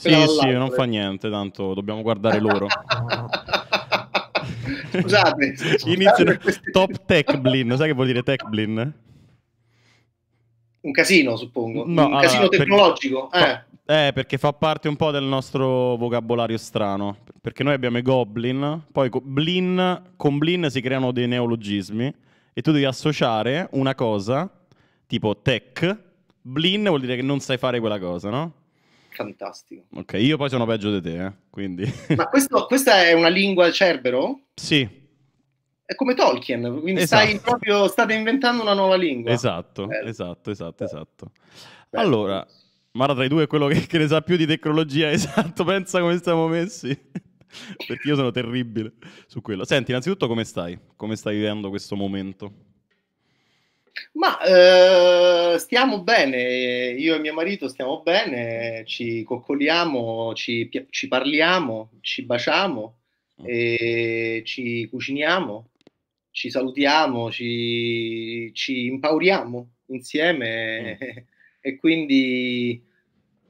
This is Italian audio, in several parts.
Sì, sì, non fa niente, tanto dobbiamo guardare loro. Scusate, iniziano questi... top tech blin, sai che vuol dire tech blin? Un casino, suppongo. No, un ah, casino tecnologico. Perché... Eh. eh. perché fa parte un po' del nostro vocabolario strano. Perché noi abbiamo i goblin, poi co- blin, con blin si creano dei neologismi e tu devi associare una cosa tipo tech. Blin vuol dire che non sai fare quella cosa, no? fantastico. Ok, io poi sono peggio di te, eh? quindi... Ma questo, questa è una lingua cerbero? Sì. È come Tolkien, quindi esatto. stai proprio, state inventando una nuova lingua. Esatto, Bello. Eh. esatto, esatto, esatto. Bello. Allora, Mara tra i due è quello che, che, ne sa più di tecnologia, esatto, pensa come stiamo messi. Perché io sono terribile su quello. Senti, innanzitutto come stai? Come stai vivendo questo momento? Ma eh, stiamo bene, io e mio marito stiamo bene, ci coccoliamo, ci, ci parliamo, ci baciamo, ah. ci cuciniamo, ci salutiamo, ci, ci impauriamo insieme mm. e quindi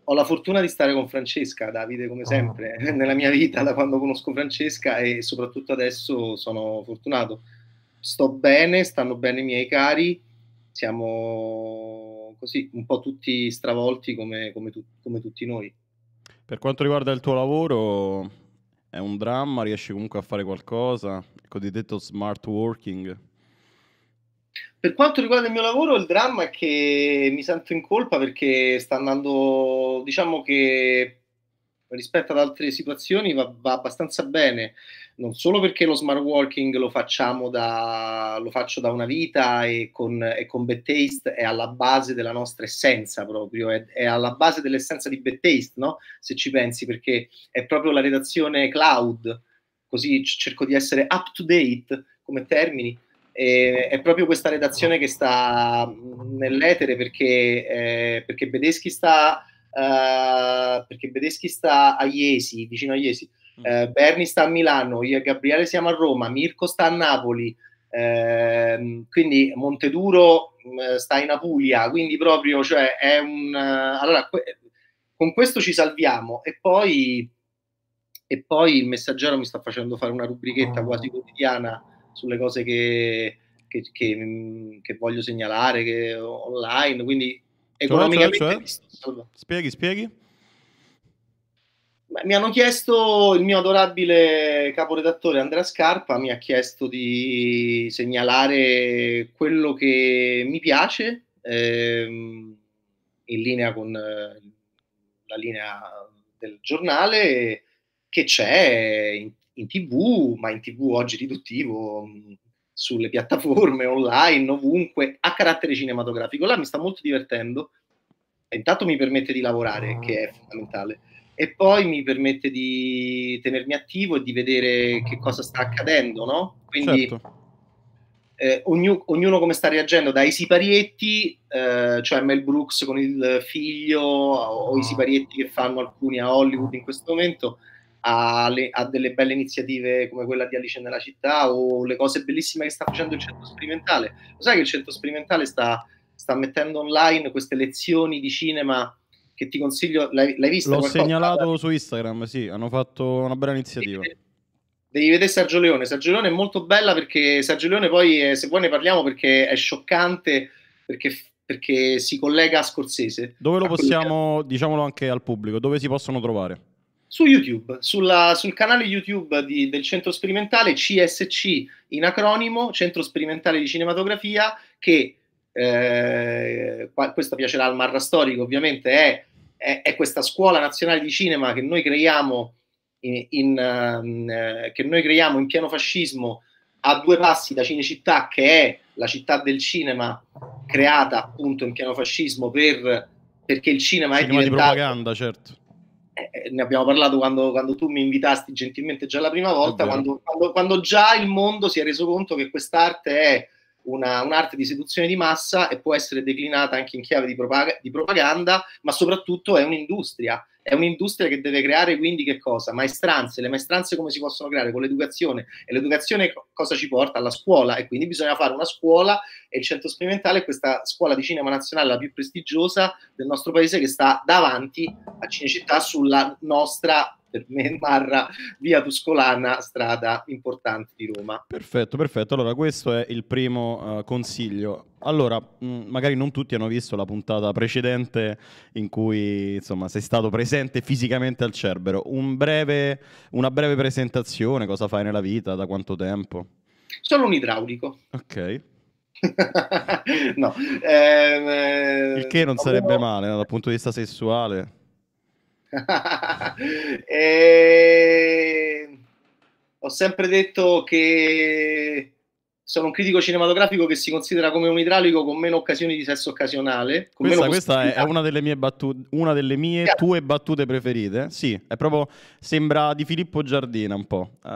ho la fortuna di stare con Francesca, Davide, come ah. sempre, oh. nella mia vita da quando conosco Francesca e soprattutto adesso sono fortunato. Sto bene, stanno bene i miei cari siamo così un po' tutti stravolti come, come, tu, come tutti noi. Per quanto riguarda il tuo lavoro, è un dramma? Riesci comunque a fare qualcosa? Il cosiddetto smart working? Per quanto riguarda il mio lavoro, il dramma è che mi sento in colpa perché sta andando, diciamo che rispetto ad altre situazioni va, va, abbastanza bene, non solo perché lo smart working lo, da, lo faccio da una vita e con, e con Bad è alla base della nostra essenza proprio, è, è alla base dell'essenza di Bad no? se ci pensi, perché è proprio la redazione cloud, così cerco di essere up to date come termini, e è proprio questa redazione che sta nell'etere perché, eh, perché Bedeschi sta eh, perché Bedeschi sta a Iesi, vicino a Iesi, mm. eh, Berni sta a Milano, io e Gabriele siamo a Roma, Mirko sta a Napoli, eh, quindi Monteduro mm, sta in Apulia, quindi proprio cioè, è un... Eh, allora, que- con questo ci salviamo e poi, e poi il messaggero mi sta facendo fare una rubrichetta ah. quasi quotidiana sulle cose che, che, che, mm, che voglio segnalare online, quindi economicamente cioè, cioè, Spieghi, spieghi. Mi hanno chiesto, il mio adorabile caporedattore Andrea Scarpa mi ha chiesto di segnalare quello che mi piace ehm, in linea con eh, la linea del giornale che c'è in, in tv, ma in tv oggi riduttivo, sulle piattaforme online, ovunque, a carattere cinematografico. Là mi sta molto divertendo. Intanto mi permette di lavorare, ah. che è fondamentale, e poi mi permette di tenermi attivo e di vedere che cosa sta accadendo, no? Quindi certo. eh, ognuno, ognuno come sta reagendo, dai siparietti, eh, cioè Mel Brooks con il figlio, o, o i ah. siparietti che fanno alcuni a Hollywood in questo momento, a, le, a, delle belle iniziative come quella di Alice nella città o le cose bellissime che sta facendo il centro sperimentale. Lo sai che il centro sperimentale sta, sta mettendo online queste lezioni di cinema che ti consiglio, l'hai, l'hai vista? L'ho qualcosa? segnalato su Instagram, sì, hanno fatto una bella iniziativa. Devi, vedere Sergio Leone, Sergio Leone è molto bella perché Sergio Leone poi, eh, se vuoi ne parliamo perché è scioccante, perché perché si collega a Scorsese. Dove lo possiamo, collega... diciamolo anche al pubblico, dove si possono trovare? su YouTube, sulla, sul canale YouTube di, del centro sperimentale CSC in acronimo, Centro Sperimentale di Cinematografia, che eh, questo piacerà al Marra Storico, ovviamente è, è, è, questa scuola nazionale di cinema che noi creiamo in, in uh, che noi creiamo in pieno fascismo a due passi da Cinecittà, che è la città del cinema creata appunto in pieno fascismo per, perché il cinema, cinema è diventato... di propaganda, certo eh, eh, ne abbiamo parlato quando, quando, tu mi invitasti gentilmente già la prima volta, quando, quando, quando, già il mondo si è reso conto che quest'arte è una, un'arte di seduzione di massa e può essere declinata anche in chiave di, propag- di propaganda, ma soprattutto è un'industria. È un'industria che deve creare quindi che cosa? Maestranze. Le maestranze come si possono creare? Con l'educazione. E l'educazione cosa ci porta? Alla scuola. E quindi bisogna fare una scuola e il Centro Sperimentale, questa scuola di cinema nazionale la più prestigiosa del nostro paese che sta davanti a Cinecittà sulla nostra per me Marra, via Tuscolana, strada importante di Roma. Perfetto, perfetto. Allora, questo è il primo uh, consiglio. Allora, mh, mm, magari non tutti hanno visto la puntata precedente in cui insomma, sei stato presente fisicamente al Cerbero. Un breve, una breve presentazione, cosa fai nella vita, da quanto tempo? Sono un idraulico. Ok. no, ehm, eh, il che non sarebbe no. male no, dal punto di vista sessuale. eh, ho sempre detto che sono un critico cinematografico che si considera come un idraulico con meno occasioni di sesso occasionale. Questa, questa è una delle mie, battute, una delle mie yeah. tue battute preferite. Sì, è proprio sembra di Filippo Giardina un po', eh,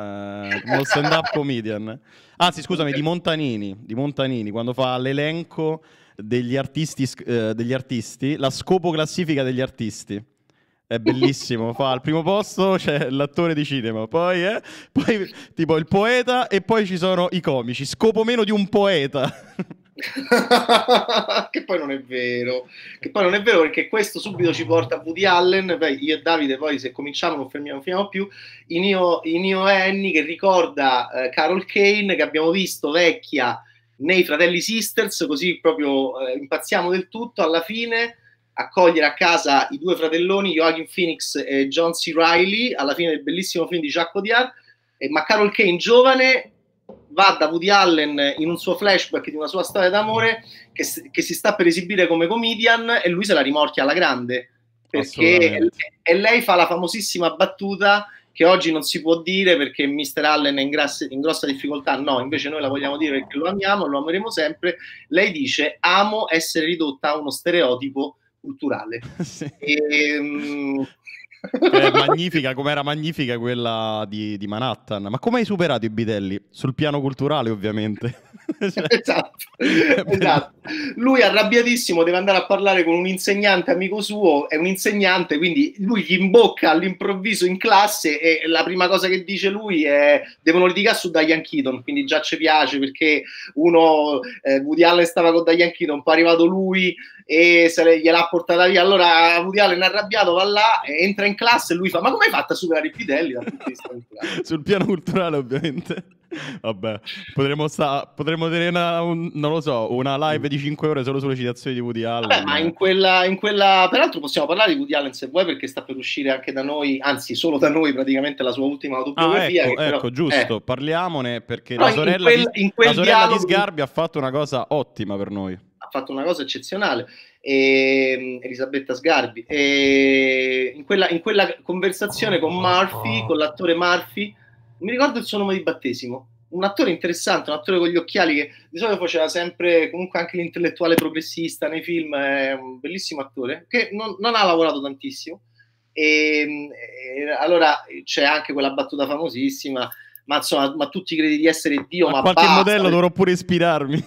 uno stand-up comedian. Anzi, scusami, di Montanini, di Montanini, quando fa l'elenco degli artisti, eh, degli artisti la scopo classifica degli artisti. È bellissimo, fa al primo posto c'è l'attore di cinema, poi, eh, poi tipo il poeta e poi ci sono i comici. Scopo meno di un poeta. che poi non è vero, che poi non è vero perché questo subito ci porta a Woody Allen, beh, io e Davide poi se cominciamo non fermiamo, non più, I io, in Annie che ricorda eh, Carol Kane che abbiamo visto vecchia nei Fratelli Sisters, così proprio eh, impazziamo del tutto alla fine accogliere a casa i due fratelloni Joachim Phoenix e John C. Reilly alla fine del bellissimo film di Jacques Codiard eh, ma Carol Kane giovane va da Woody Allen in un suo flashback di una sua storia d'amore che, che si sta per esibire come comedian e lui se la rimorchia alla grande perché e lei fa la famosissima battuta che oggi non si può dire perché Mr. Allen è in, grasse, in, grossa difficoltà, no, invece noi la vogliamo dire perché lo amiamo, lo ameremo sempre. Lei dice: Amo essere ridotta a uno stereotipo culturale. sì. e, um... Cioè, magnifica, com'era magnifica quella di, di Manhattan. Ma come hai superato i bidelli? Sul piano culturale, ovviamente. Cioè, esatto. esatto. Lui arrabbiatissimo deve andare a parlare con un insegnante amico suo, è un insegnante, quindi lui gli imbocca all'improvviso in classe e la prima cosa che dice lui è devono litigare su Diane Keaton, quindi già ci piace perché uno, eh, Woody Allen stava con Diane Keaton, poi è arrivato lui e se le, gliel'ha portata via, allora Woody Allen arrabbiato va là, entra in classe e lui fa ma come hai fatto a superare i pidelli? Sul piano culturale ovviamente. Vabbè, potremmo, sta- potremmo tenere una, un, non lo so, una live di 5 ore solo sulle citazioni di Woody Allen. Vabbè, ma in quella, in quella, peraltro possiamo parlare di Woody Allen se vuoi perché sta per uscire anche da noi, anzi solo da noi praticamente la sua ultima autobiografia. Ah, ecco, però... ecco, giusto, eh. parliamone perché però la sorella, quel, di, la sorella dialogo... di Sgarbi ha fatto una cosa ottima per noi. Ha fatto una cosa eccezionale. E, mm, Elisabetta Sgarbi. E, in, quella, in quella conversazione con oh, Murphy, oh. con l'attore Murphy, mi ricordo il suo nome di battesimo. Un attore interessante, un attore con gli occhiali che di solito faceva sempre comunque anche l'intellettuale progressista nei film, è un bellissimo attore che non, non ha lavorato tantissimo. E, ehm, e, eh, allora c'è anche quella battuta famosissima, ma insomma, ma tu ti credi di essere Dio? A ma qualche basta. modello dovrò pure ispirarmi.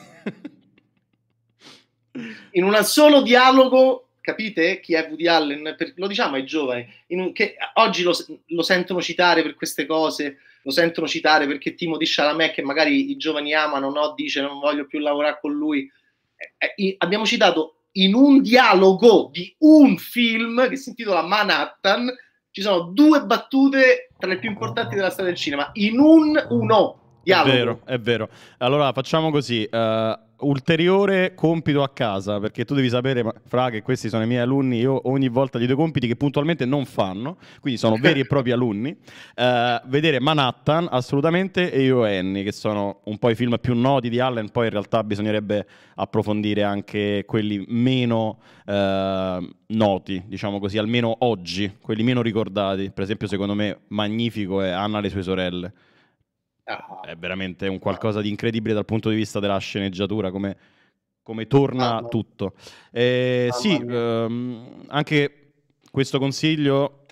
in un solo dialogo, capite chi è Woody Allen? Per, lo diciamo ai giovani, un, che oggi lo, lo sentono citare per queste cose lo sentono citare perché Timo di Chalamet, che magari i giovani amano, no? dice non voglio più lavorare con lui. Eh, eh, abbiamo citato in un dialogo di un film che si intitola Manhattan, ci sono due battute tra le più importanti della storia del cinema, in un uno dialogo. È vero, è vero. Allora facciamo così. Uh, ulteriore compito a casa, perché tu devi sapere, Fra, che questi sono i miei alunni, io ogni volta gli do compiti che puntualmente non fanno, quindi sono veri e propri alunni, eh, vedere Manhattan assolutamente e io e Annie, che sono un po' i film più noti di Allen, poi in realtà bisognerebbe approfondire anche quelli meno eh, noti, diciamo così, almeno oggi, quelli meno ricordati, per esempio secondo me magnifico è Anna e le sue sorelle Ah, È veramente un ah. qualcosa di incredibile dal punto di vista della sceneggiatura, come, come torna ah, tutto. Eh, ah, sì, ehm, anche questo consiglio,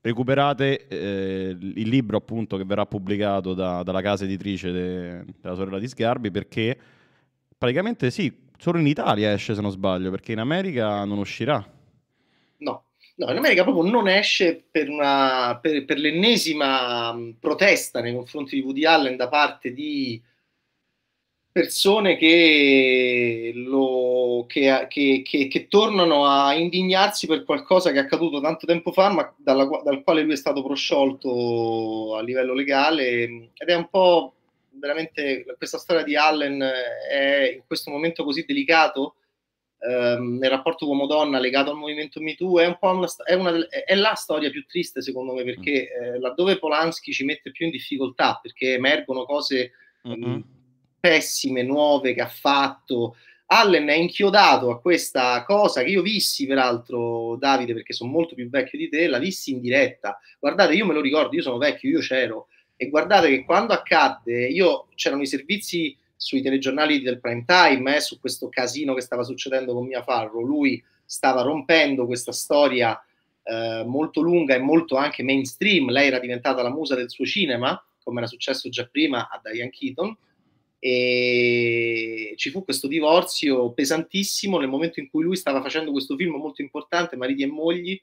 recuperate eh, il libro appunto che verrà pubblicato da, dalla casa editrice de, della sorella di Sgarbi, perché praticamente sì, solo in Italia esce se non sbaglio, perché in America non uscirà. No, No, in America proprio non esce per, una, per, per l'ennesima mm, protesta nei confronti di Woody Allen da parte di persone che, lo, che, che, che, tornano a indignarsi per qualcosa che è accaduto tanto tempo fa, ma dalla, dal quale lui è stato prosciolto a livello legale. Mm, ed è un po' veramente questa storia di Allen è in questo momento così delicato ehm, nel rapporto uomo-donna legato al movimento MeToo è, un po una, è, una, è la storia più triste secondo me perché mm. eh, laddove Polanski ci mette più in difficoltà perché emergono cose mm-hmm. mh, pessime, nuove che ha fatto, Allen è inchiodato a questa cosa che io vissi, peraltro, Davide, perché sono molto più vecchio di te, la vissi in diretta. Guardate, io me lo ricordo, io sono vecchio, io c'ero. E guardate che quando accadde, io c'erano i servizi sui telegiornali del prime time, eh, su questo casino che stava succedendo con Mia Farro, lui stava rompendo questa storia eh, molto lunga e molto anche mainstream, lei era diventata la musa del suo cinema, come era successo già prima a Diane Keaton, e ci fu questo divorzio pesantissimo nel momento in cui lui stava facendo questo film molto importante, Mariti e Mogli,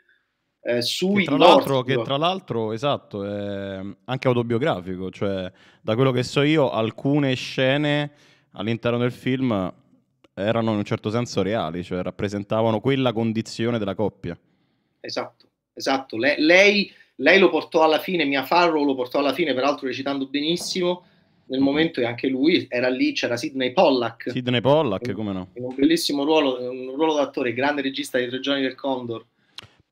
eh, sui che tra, l'altro, che tra l'altro, esatto, è anche autobiografico, cioè da quello che so io alcune scene all'interno del film erano in un certo senso reali, cioè rappresentavano quella condizione della coppia. Esatto, esatto. Le, lei, lei, lo portò alla fine, Mia Farrow lo portò alla fine, peraltro recitando benissimo, nel momento che anche lui era lì, c'era Sidney Pollack. Sidney Pollack, come no? In un bellissimo ruolo, un ruolo d'attore, grande regista di Tre giorni del Condor,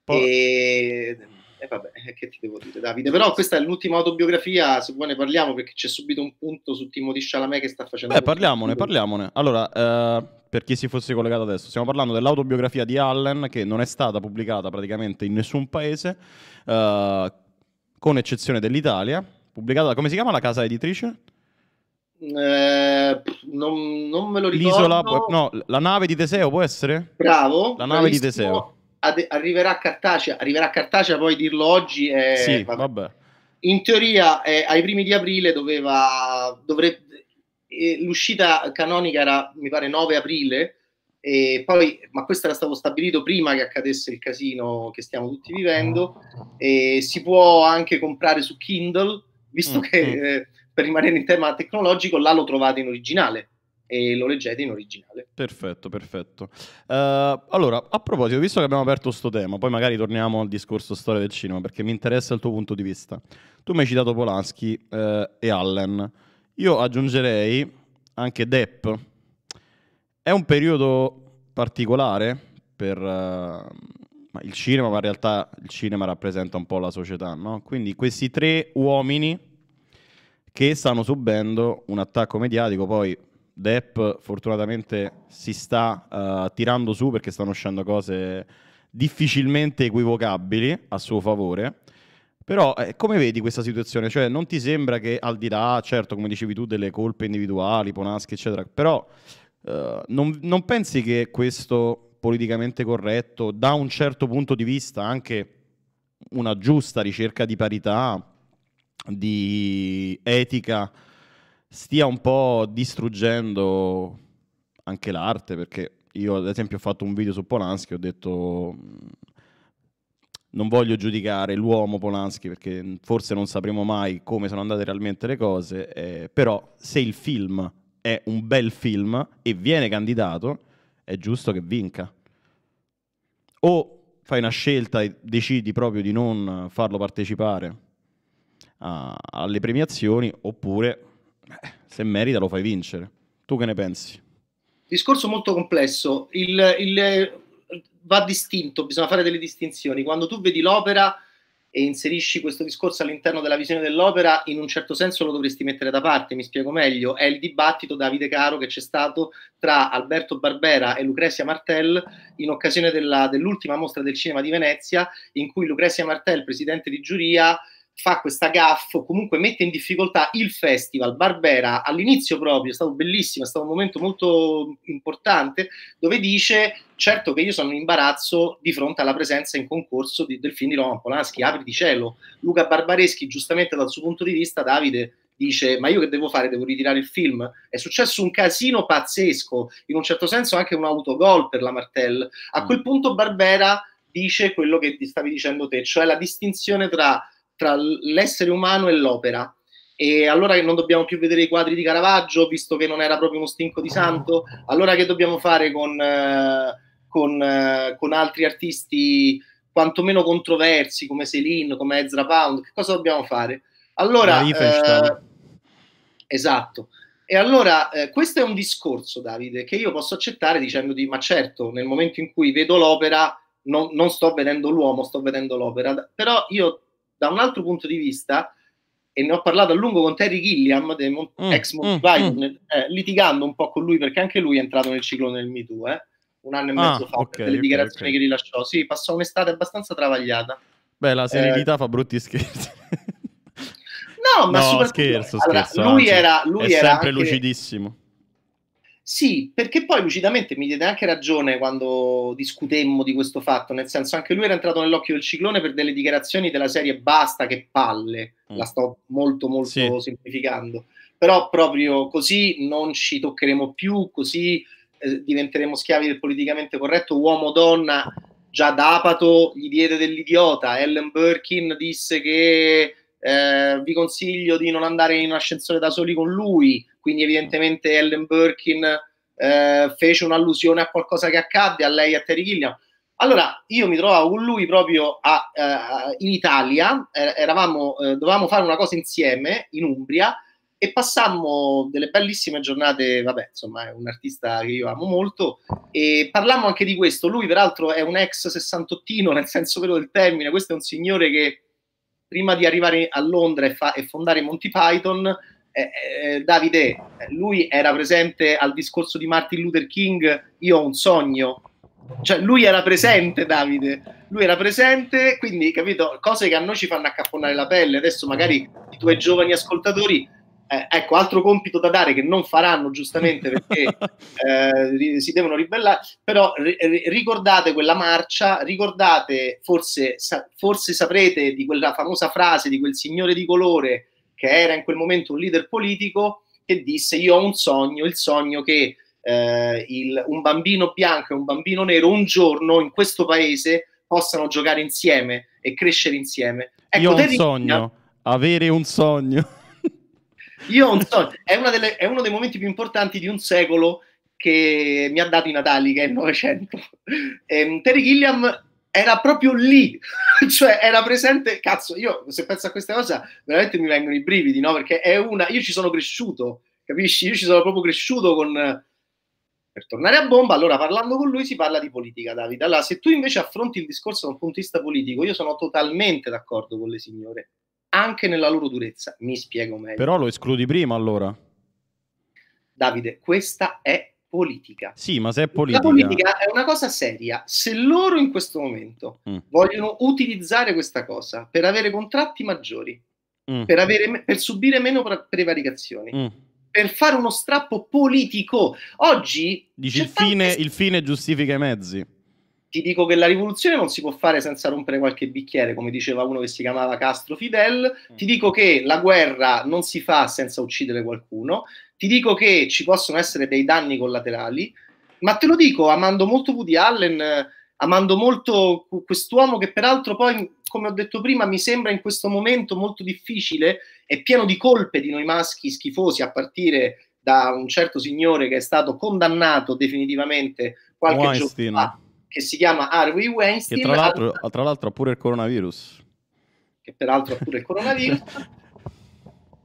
poi... E... Eh, vabbè, che ti devo dire, Davide? Però questa è l'ultima autobiografia, se vuoi ne parliamo, perché c'è subito un punto su Timothy Chalamet che sta facendo... Beh, parliamone, parliamone. Allora, eh, per chi si fosse collegato adesso, stiamo parlando dell'autobiografia di Allen, che non è stata pubblicata praticamente in nessun paese, eh, con eccezione dell'Italia, pubblicata... Come si chiama la casa editrice? Eh, non, non, me lo ricordo. L'isola, no, la nave di Teseo può essere? Bravo. La nave di Teseo ad, arriverà cartacea, arriverà cartacea, poi dirlo oggi è... Eh, sì, vabbè. Vabbè. In teoria è, eh, ai primi di aprile doveva, dovrebbe, eh, l'uscita canonica era, mi pare, 9 aprile, e poi, ma questo era stato stabilito prima che accadesse il casino che stiamo tutti vivendo, e si può anche comprare su Kindle, visto mm-hmm. che mm. eh, per rimanere in tema tecnologico là lo trovate in originale, e lo leggete in originale. Perfetto, perfetto. Uh, allora, a proposito, visto che abbiamo aperto questo tema, poi magari torniamo al discorso storia del cinema, perché mi interessa il tuo punto di vista. Tu mi hai citato Polanski uh, e Allen. Io aggiungerei anche Depp. È un periodo particolare per... Uh, il cinema, ma in realtà il cinema rappresenta un po' la società, no? Quindi questi tre uomini che stanno subendo un attacco mediatico, poi Depp fortunatamente si sta uh, tirando su perché stanno uscendo cose difficilmente equivocabili a suo favore. Però eh, come vedi questa situazione? Cioè non ti sembra che al di là, certo come dicevi tu, delle colpe individuali, Ponaschi eccetera, però uh, non, non pensi che questo politicamente corretto da un certo punto di vista anche una giusta ricerca di parità, di etica, stia un po' distruggendo anche l'arte, perché io ad esempio ho fatto un video su Polanski, ho detto mm, non voglio giudicare l'uomo Polanski perché forse non sapremo mai come sono andate realmente le cose, eh, però se il film è un bel film e viene candidato, è giusto che vinca. O fai una scelta e decidi proprio di non farlo partecipare a, alle premiazioni, oppure Beh, se merita lo fai vincere. Tu che ne pensi? Discorso molto complesso. Il, il, va distinto, bisogna fare delle distinzioni. Quando tu vedi l'opera e inserisci questo discorso all'interno della visione dell'opera, in un certo senso lo dovresti mettere da parte, mi spiego meglio, è il dibattito Davide Caro che c'è stato tra Alberto Barbera e Lucrezia Martel in occasione della, dell'ultima mostra del cinema di Venezia, in cui Lucrezia Martel, presidente di giuria, fa questa gaffa comunque mette in difficoltà il festival. Barbera all'inizio proprio è stato bellissimo, è stato un momento molto importante dove dice certo che io sono in imbarazzo di fronte alla presenza in concorso di, del film di Roman Polanski, apri di cielo. Luca Barbareschi giustamente dal suo punto di vista, Davide, dice ma io che devo fare? Devo ritirare il film? È successo un casino pazzesco, in un certo senso anche un autogol per la Martel. A mm. quel punto Barbera dice quello che stavi dicendo te, cioè la distinzione tra tra l'essere umano e l'opera. E allora che non dobbiamo più vedere i quadri di Caravaggio, visto che non era proprio uno stinco di santo, allora che dobbiamo fare con, eh, con, eh, con altri artisti quantomeno controversi come Selin, come Ezra Pound, che cosa dobbiamo fare? Allora, eh, esatto. E allora eh, questo è un discorso, Davide, che io posso accettare dicendo di, ma certo, nel momento in cui vedo l'opera, non, non sto vedendo l'uomo, sto vedendo l'opera, però io da un altro punto di vista, e ne ho parlato a lungo con Terry Gilliam, Mon- mm, ex Monty mm, Python, mm, eh, litigando un po' con lui perché anche lui è entrato nel ciclo del Me Too, eh, un anno e ah, mezzo fa, okay, per le dichiarazioni okay, che rilasciò. Sì, passò un'estate abbastanza travagliata. Beh, la serenità eh, fa brutti scherzi. no, ma no, scherzo, allora, scherzo. Lui anzi, era, lui è era sempre anche... lucidissimo sì, perché poi lucidamente mi diede anche ragione quando discutemmo di questo fatto, nel senso anche lui era entrato nell'occhio del ciclone per delle dichiarazioni della serie basta che palle, mm. la sto molto molto sì. semplificando, però proprio così non ci toccheremo più, così eh, diventeremo schiavi del politicamente corretto, uomo-donna, già D'Apato gli diede dell'idiota, Ellen Birkin disse che eh, vi consiglio di non andare in ascensore da soli con lui, quindi evidentemente Ellen Birkin eh, fece un'allusione a qualcosa che accadde a lei e a Terry Gilliam. Allora, io mi trovavo con lui proprio a, eh, in Italia, er-, eh, eravamo, dovevamo fare una cosa insieme in Umbria e passammo delle bellissime giornate, vabbè, insomma, è un artista che io amo molto e parlammo anche di questo. Lui peraltro è un ex sessantottino, nel senso vero del termine, questo è un signore che prima di arrivare a Londra e, fa- e fondare Monty Python eh, eh, Davide, lui era presente al discorso di Martin Luther King, io ho un sogno. Cioè, lui era presente, Davide, lui era presente, quindi, capito, cose che a noi ci fanno accapponare la pelle. Adesso magari i tuoi giovani ascoltatori eh, ecco, altro compito da dare che non faranno giustamente perché eh, si devono ribellare, però ri- ricordate quella marcia, ricordate, forse, sa- forse saprete di quella famosa frase di quel signore di colore che era in quel momento un leader politico, che disse io ho un sogno, il sogno che eh, il, un bambino bianco e un bambino nero un giorno in questo paese possano giocare insieme e crescere insieme. Ecco, io ho un sogno, avere un sogno. Io ho un sogno, è, delle, è, uno dei momenti più importanti di un secolo che mi ha dato i Natali, che è il Novecento. Ehm, Terry Gilliam era proprio lì, cioè era presente, cazzo, io se penso a questa cosa veramente mi vengono i brividi, no? Perché è una, io ci sono cresciuto, capisci? Io ci sono proprio cresciuto con... Per tornare a bomba, allora parlando con lui si parla di politica, Davide. Allora, se tu invece affronti il discorso da un punto di vista politico, io sono totalmente d'accordo con le signore, anche nella loro durezza, mi spiego meglio. Però lo escludi prima allora. Davide, questa è politica. Sì, ma se è politica... La politica è una cosa seria. Se loro in questo momento mm. vogliono utilizzare questa cosa per avere contratti maggiori, mm. per, avere, per, subire meno prevaricazioni, mm. per fare uno strappo politico, oggi... Dici il fine, tante... il fine giustifica i mezzi ti dico che la rivoluzione non si può fare senza rompere qualche bicchiere, come diceva uno che si chiamava Castro Fidel, mm. ti dico che la guerra non si fa senza uccidere qualcuno, ti dico che ci possono essere dei danni collaterali, ma te lo dico amando molto Woody Allen, amando molto quest'uomo che peraltro poi, come ho detto prima, mi sembra in questo momento molto difficile, e pieno di colpe di noi maschi schifosi, a partire da un certo signore che è stato condannato definitivamente qualche Weinstein. giorno fa, che si chiama Harvey Weinstein. Che tra l'altro, ha pure il coronavirus. Che peraltro ha pure il coronavirus.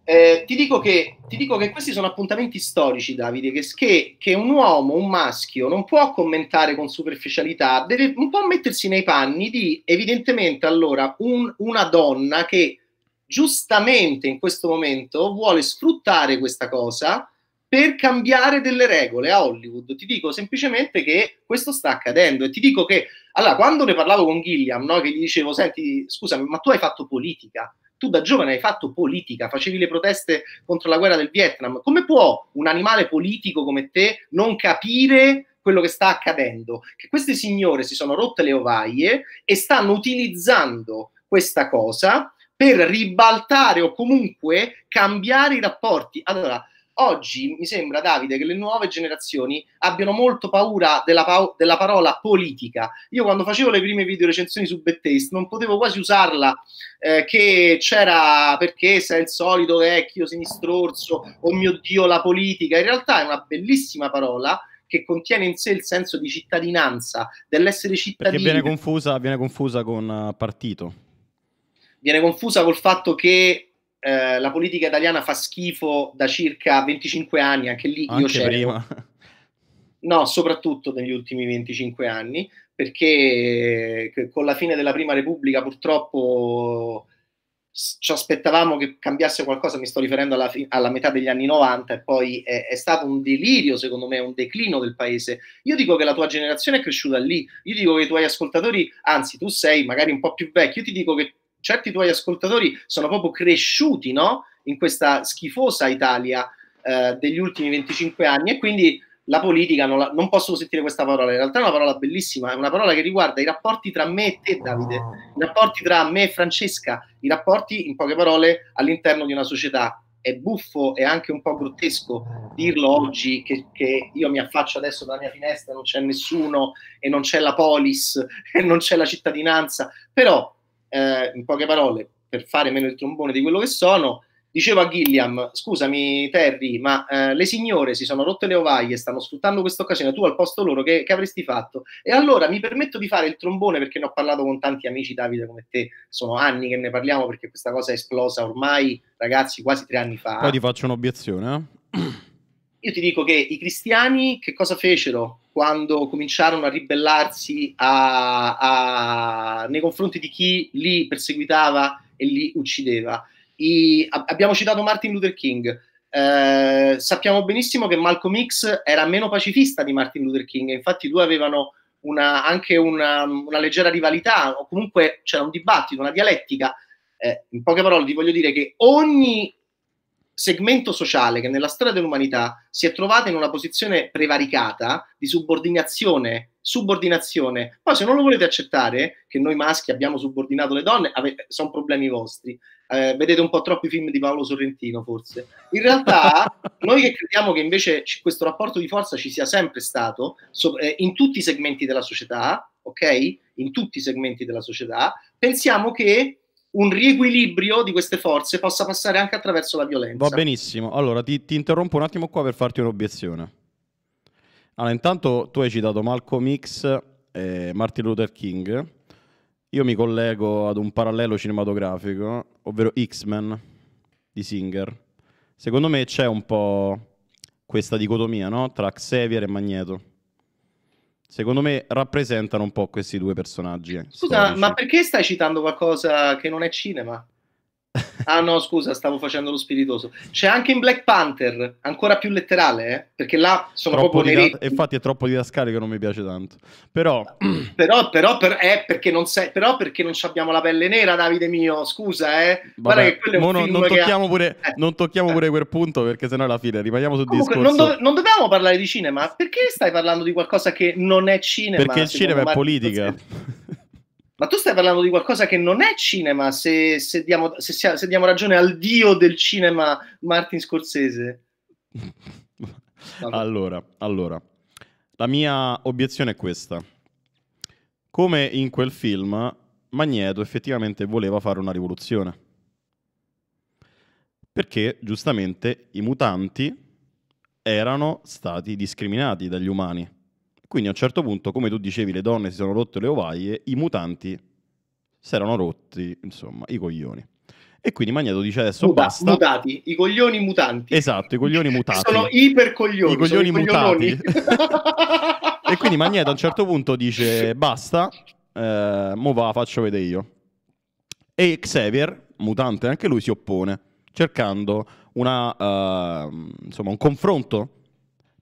eh, ti, dico che, ti, dico che, questi sono appuntamenti storici, Davide, che, che, un uomo, un maschio, non può commentare con superficialità, deve un po' mettersi nei panni di, evidentemente, allora, un, una donna che giustamente in questo momento vuole sfruttare questa cosa per cambiare delle regole a Hollywood. Ti dico semplicemente che questo sta accadendo e ti dico che, allora, quando ne parlavo con Gilliam, no, che gli dicevo, senti, scusami, ma tu hai fatto politica? tu da giovane hai fatto politica, facevi le proteste contro la guerra del Vietnam, come può un animale politico come te non capire quello che sta accadendo? Che queste signore si sono rotte le ovaie e stanno utilizzando questa cosa per ribaltare o comunque cambiare i rapporti. Allora, oggi mi sembra, Davide, che le nuove generazioni abbiano molto paura della, pa- della parola politica. Io quando facevo le prime video recensioni su Bettaste non potevo quasi usarla, eh, che c'era perché sei il solito vecchio sinistrorso, oh mio Dio, la politica. In realtà è una bellissima parola che contiene in sé il senso di cittadinanza, dell'essere cittadini. Perché viene confusa, viene confusa con eh, partito. Viene confusa col fatto che eh, la politica italiana fa schifo da circa 25 anni, anche lì anche io c'ero. Prima. No, soprattutto negli ultimi 25 anni, perché eh, con la fine della Prima Repubblica purtroppo ci aspettavamo che cambiasse qualcosa, mi sto riferendo alla, fi- alla metà degli anni 90 e poi è, è, stato un delirio, secondo me, un declino del paese. Io dico che la tua generazione è cresciuta lì, io dico che i tuoi ascoltatori, anzi tu sei magari un po' più vecchio, io ti dico che certi tuoi ascoltatori sono proprio cresciuti no? in questa schifosa Italia eh, degli ultimi 25 anni e quindi la politica, non, la, non, posso sentire questa parola, in realtà è una parola bellissima, è una parola che riguarda i rapporti tra me e te Davide, i rapporti tra me e Francesca, i rapporti in poche parole all'interno di una società. È buffo e anche un po' grottesco dirlo oggi che, che, io mi affaccio adesso dalla mia finestra, non c'è nessuno e non c'è la polis e non c'è la cittadinanza, però eh, in poche parole, per fare meno il trombone di quello che sono, dicevo a Gilliam, scusami Terry, ma eh, le signore si sono rotte le ovaie, stanno sfruttando questa occasione, tu al posto loro che, che, avresti fatto? E allora mi permetto di fare il trombone perché ne ho parlato con tanti amici, Davide, come te, sono anni che ne parliamo perché questa cosa è esplosa ormai, ragazzi, quasi tre anni fa. Poi ti faccio un'obiezione, eh? Io ti dico che i cristiani che cosa fecero quando cominciarono a ribellarsi a, a, nei confronti di chi li perseguitava e li uccideva? I, abbiamo citato Martin Luther King. Eh, sappiamo benissimo che Malcolm X era meno pacifista di Martin Luther King, infatti i due avevano una, anche una, una, leggera rivalità, o comunque c'era un dibattito, una dialettica. Eh, in poche parole, ti voglio dire che ogni segmento sociale che nella storia dell'umanità si è trovato in una posizione prevaricata di subordinazione, subordinazione. Poi se non lo volete accettare, che noi maschi abbiamo subordinato le donne, ave- sono problemi vostri. Eh, vedete un po' troppi film di Paolo Sorrentino forse. In realtà noi che crediamo che invece c- questo rapporto di forza ci sia sempre stato so- eh, in tutti i segmenti della società, ok? In tutti i segmenti della società, pensiamo che un riequilibrio di queste forze possa passare anche attraverso la violenza. Va benissimo. Allora, ti, ti interrompo un attimo qua per farti un'obiezione. Allora, intanto tu hai citato Malcolm X e Martin Luther King. Io mi collego ad un parallelo cinematografico, ovvero X-Men di Singer. Secondo me c'è un po' questa dicotomia no? tra Xavier e Magneto secondo me rappresentano un po' questi due personaggi. Eh, Scusa, storici. ma perché stai citando qualcosa che non è cinema? Ah no, scusa, stavo facendo lo spiritoso. C'è anche in Black Panther, ancora più letterale, eh? perché là sono troppo proprio dei... infatti è troppo didascalico, non mi piace tanto. Però però, però per, eh, perché non sei, però perché non abbiamo la pelle nera, Davide mio, scusa, eh. Guarda che quello è un non, non tocchiamo, che... pure, eh. non tocchiamo pure eh. quel punto perché sennò alla fine rimaniamo su Comunque, discorso. Non, do- non dobbiamo parlare di cinema, perché stai parlando di qualcosa che non è cinema? Perché il cinema è politica. Ma tu stai parlando di qualcosa che non è cinema, se, se, diamo, se, se diamo, ragione al dio del cinema Martin Scorsese. allora, allora, la mia obiezione è questa. Come in quel film, Magneto effettivamente voleva fare una rivoluzione. Perché giustamente i mutanti erano stati discriminati dagli umani quindi a un certo punto, come tu dicevi, le donne si sono rotte le ovaie, i mutanti si erano rotti, insomma, i coglioni. E quindi Magneto dice adesso Muta, basta. Mutati, i coglioni mutanti. Esatto, i coglioni mutati. Sono ipercoglioni. I coglioni mutati. e quindi Magneto a un certo punto dice basta, eh, mo va, faccio vedere io. E Xavier, mutante anche lui, si oppone, cercando una, uh, insomma, un confronto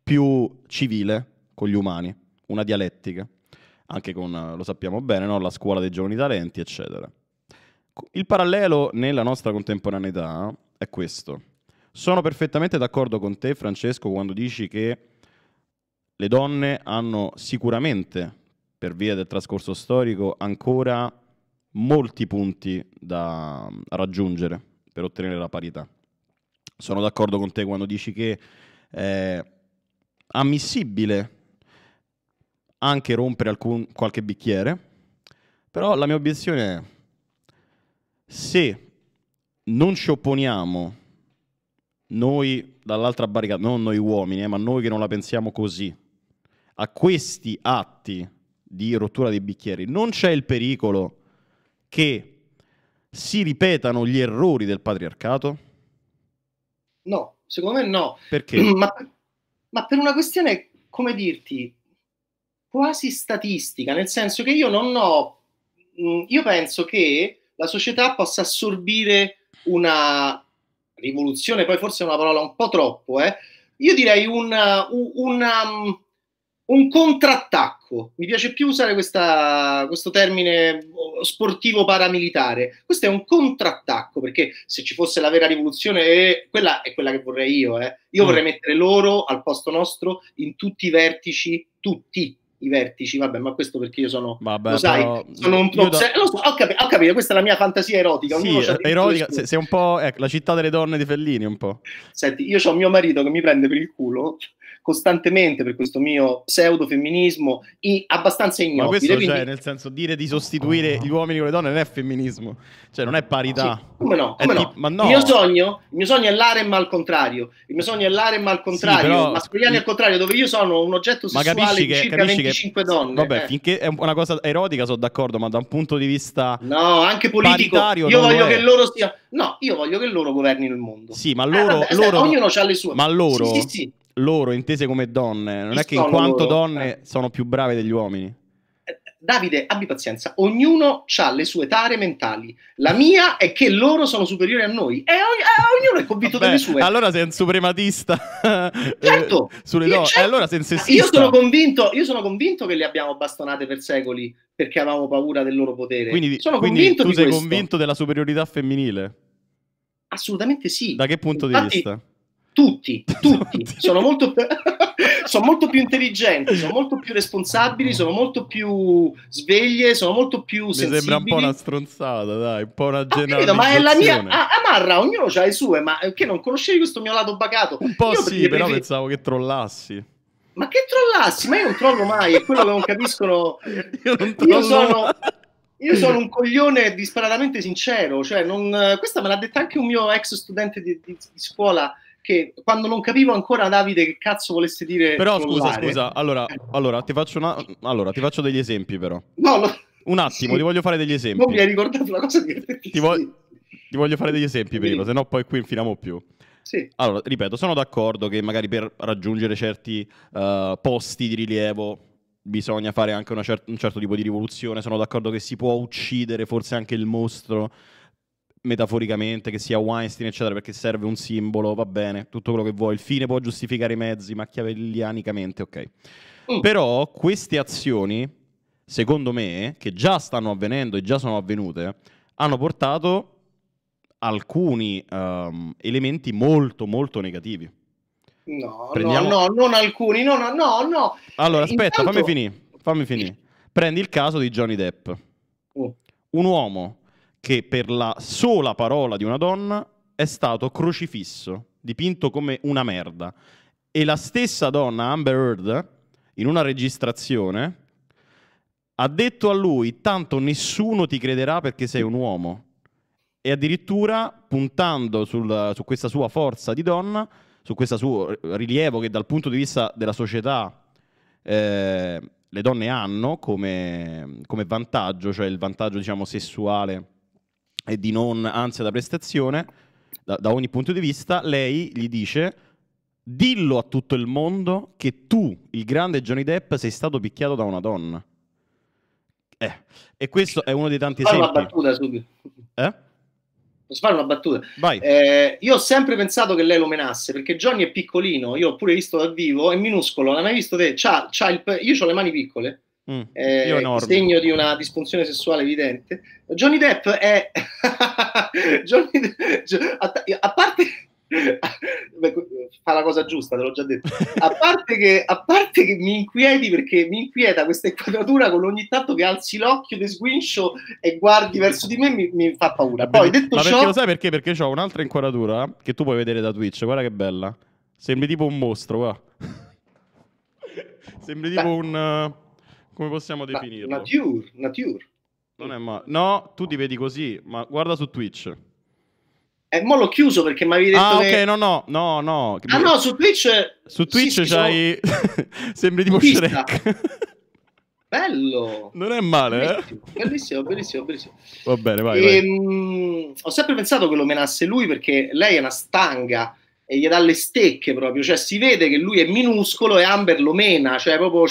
più civile con gli umani, una dialettica, anche con, eh, lo sappiamo bene, no? la scuola dei giovani talenti, eccetera. Il parallelo nella nostra contemporaneità è questo. Sono perfettamente d'accordo con te, Francesco, quando dici che le donne hanno sicuramente, per via del trascorso storico, ancora molti punti da mm, raggiungere per ottenere la parità. Sono d'accordo con te quando dici che è ammissibile anche rompere alcun, qualche bicchiere, però la mia obiezione è se non ci opponiamo noi dall'altra barricata, non noi uomini, eh, ma noi che non la pensiamo così, a questi atti di rottura dei bicchieri, non c'è il pericolo che si ripetano gli errori del patriarcato? No, secondo me no. Perché? Ma, ma per una questione, come dirti, quasi statistica, nel senso che io non ho, mm, io penso che la società possa assorbire una rivoluzione, poi forse è una parola un po' troppo, eh? io direi uh, una, una, mm, un contrattacco, mi piace più usare questa, questo termine uh, sportivo paramilitare, questo è un contrattacco perché se ci fosse la vera rivoluzione, eh, quella è quella che vorrei io, eh. io mm. vorrei mettere loro al posto nostro in tutti i vertici, tutti, i vertici, vabbè, ma questo perché io sono, vabbè, lo sai, però... sono un po'... Do... So, ho, capito, ho, capito, questa è la mia fantasia erotica. Sì, erotica, sei se un po', ecco, la città delle donne di Fellini un po'. Senti, io ho mio marito che mi prende per il culo costantemente per questo mio pseudo-femminismo i- abbastanza ignobile. Ma questo quindi... cioè, nel senso, dire di sostituire gli uomini con le donne non è femminismo, cioè non è parità. Sì, come no? Come no? Di... Ma no. Il, mio sogno, il mio sogno è l'AREM al contrario, il mio sogno è l'AREM al contrario, sì, però... al contrario, dove io sono un oggetto sessuale ma capisci che, di circa capisci 25 che... donne. Vabbè, eh. finché è una cosa erotica sono d'accordo, ma da un punto di vista... No, anche politico. Io voglio che loro stia. No, io voglio che loro governino il mondo. Sì, ma eh, loro... Eh, vabbè, loro... Ognuno ha le sue. Ma loro... Sì, sì, sì loro intese come donne, non Chi è che in quanto loro? donne eh. sono più brave degli uomini. Eh, Davide, abbi pazienza, ognuno ha le sue tare mentali. La mia è che loro sono superiori a noi e, ogni, ognuno è convinto Vabbè, delle sue. Allora sei un suprematista. Certo, eh, sulle donne. Certo. Allora sei un io sono, convinto, io sono convinto che le abbiamo bastonate per secoli perché avevamo paura del loro potere. Quindi, sono quindi convinto tu sei questo. convinto della superiorità femminile? Assolutamente sì. Da che punto Infatti, di vista? tutti, tutti, sono, molto, sono molto più intelligenti, sono molto più responsabili, sono molto più sveglie, sono molto più Mi sensibili. sembra un po' una stronzata, dai, un po' una generalizzazione. Ma è la mia a, ah, amarra, ognuno ha le sue, ma eh, che non conoscevi questo mio lato bagato? Un po' io sì, però pensavo che trollassi. Ma che trollassi? Ma io non trollo mai, è quello che non capiscono. Io, non io sono io sono un coglione disparatamente sincero, cioè non, eh, questa me l'ha detta anche un mio ex studente di, di, di scuola che quando non capivo ancora Davide che cazzo volesse dire Però scusa, scusa, allora, allora, ti faccio una... allora ti faccio degli esempi però. No, no. Un attimo, sì. ti voglio fare degli esempi. Non mi hai ricordato una cosa divertentissima. Ti, vo- ti voglio fare degli esempi prima, se no poi qui infiliamo più. Sì. Allora, ripeto, sono d'accordo che magari per raggiungere certi uh, posti di rilievo bisogna fare anche cer- un certo tipo di rivoluzione. Sono d'accordo che si può uccidere forse anche il mostro metaforicamente che sia Weinstein, eccetera, perché serve un simbolo, va bene, tutto quello che vuoi. Il fine può giustificare i mezzi, machiavellianicamente, ok. Mm. Però queste azioni, secondo me, che già stanno avvenendo e già sono avvenute, hanno portato alcuni um, elementi molto, molto negativi. No, Prendiamo... no, no, non alcuni, no, no, no, no. Allora, aspetta, Intanto... fammi finire, fammi finire. Prendi il caso di Johnny Depp. Mm. Un uomo che per la sola parola di una donna è stato crocifisso, dipinto come una merda. E la stessa donna, Amber Heard, in una registrazione, ha detto a lui, tanto nessuno ti crederà perché sei un uomo. E addirittura, puntando sul, su questa sua forza di donna, su questo suo rilievo che dal punto di vista della società eh, le donne hanno come, come vantaggio, cioè il vantaggio diciamo, sessuale e di non ansia da prestazione, da, da ogni punto di vista, lei gli dice dillo a tutto il mondo che tu, il grande Johnny Depp, sei stato picchiato da una donna. Eh, e questo è uno dei tanti Fai esempi. Una battuta subito. Eh? Posso una battuta? Eh, io ho sempre pensato che lei lo menasse perché Johnny è piccolino, io ho pure visto dal vivo, è minuscolo, non hai mai visto te? C'ha, c'ha il, io ho le mani piccole Mm, eh, segno di una disfunzione sessuale evidente. Johnny Depp è. Johnny Depp, a, parte. fa la cosa giusta, te l'ho già detto. A parte, che, a parte che mi inquieti perché mi inquieta questa inquadratura con ogni tanto che alzi l'occhio, ti sguincio e guardi verso di me, mi, mi fa paura. Poi detto Ma ciò. lo sai perché? Perché ho un'altra inquadratura che tu puoi vedere da Twitch. Guarda che bella. Sembri tipo un mostro, guarda. Sembri tipo Beh. un. Uh come possiamo definirlo? Nature, nature. Non è male. No, tu ti vedi così, ma guarda su Twitch. Eh, mo l'ho chiuso perché mi avevi detto Ah, che... ok, no, no, no, no. Ah, no, su Twitch... Su Twitch sì, c'hai... Sono... Sembri tipo Pista. Shrek. Bello! Non è male, eh? bellissimo, eh? Bellissimo, bellissimo, bellissimo. Va bene, vai, e, vai. Mh, ehm, ho sempre pensato che lo menasse lui perché lei è una stanga e gli dà le stecche proprio, cioè si vede che lui è minuscolo e Amber lo mena, cioè proprio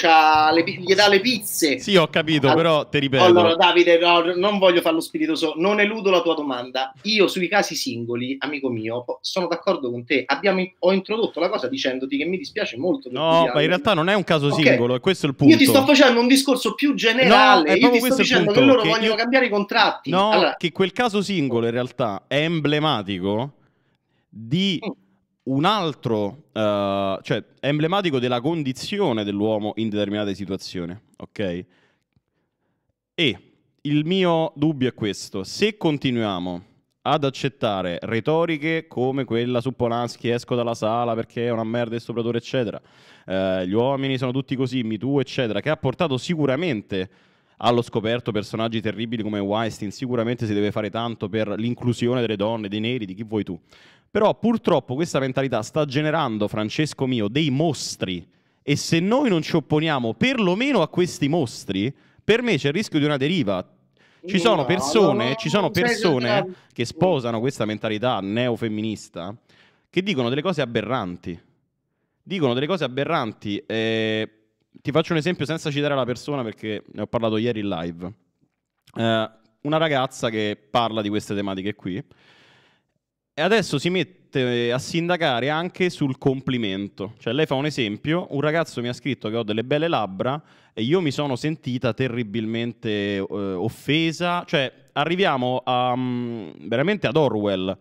le, gli dà le pizze. Sì, ho capito, però ti ripeto. Allora Davide, no, non voglio farlo spiritoso, non eludo la tua domanda. Io sui casi singoli, amico mio, sono d'accordo con te, Abbiamo, ho introdotto la cosa dicendoti che mi dispiace molto. No, ma in realtà non è un caso okay. singolo, questo è il punto. Io ti sto facendo un discorso più generale, no, io ti sto dicendo che loro che vogliono io... cambiare i contratti. No, allora... che quel caso singolo in realtà è emblematico di... Mm un altro, uh, cioè emblematico della condizione dell'uomo in determinate situazioni, ok? E il mio dubbio è questo, se continuiamo ad accettare retoriche come quella su Polanski esco dalla sala perché è una merda e stupratore eccetera, uh, gli uomini sono tutti così, mi tu eccetera, che ha portato sicuramente allo scoperto personaggi terribili come Weinstein, sicuramente si deve fare tanto per l'inclusione delle donne, dei neri, di chi vuoi tu. Però purtroppo questa mentalità sta generando, Francesco mio, dei mostri. E se noi non ci opponiamo perlomeno a questi mostri, per me c'è il rischio di una deriva. Ci no, sono persone, no, no, ci sono persone che sposano questa mentalità neofemminista che dicono delle cose aberranti. Dicono delle cose aberranti. Eh, ti faccio un esempio senza citare la persona perché ne ho parlato ieri in live. Eh, una ragazza che parla di queste tematiche qui e adesso si mette a sindacare anche sul complimento. Cioè lei fa un esempio, un ragazzo mi ha scritto che ho delle belle labbra e io mi sono sentita terribilmente eh, offesa. Cioè arriviamo a, um, veramente ad Orwell,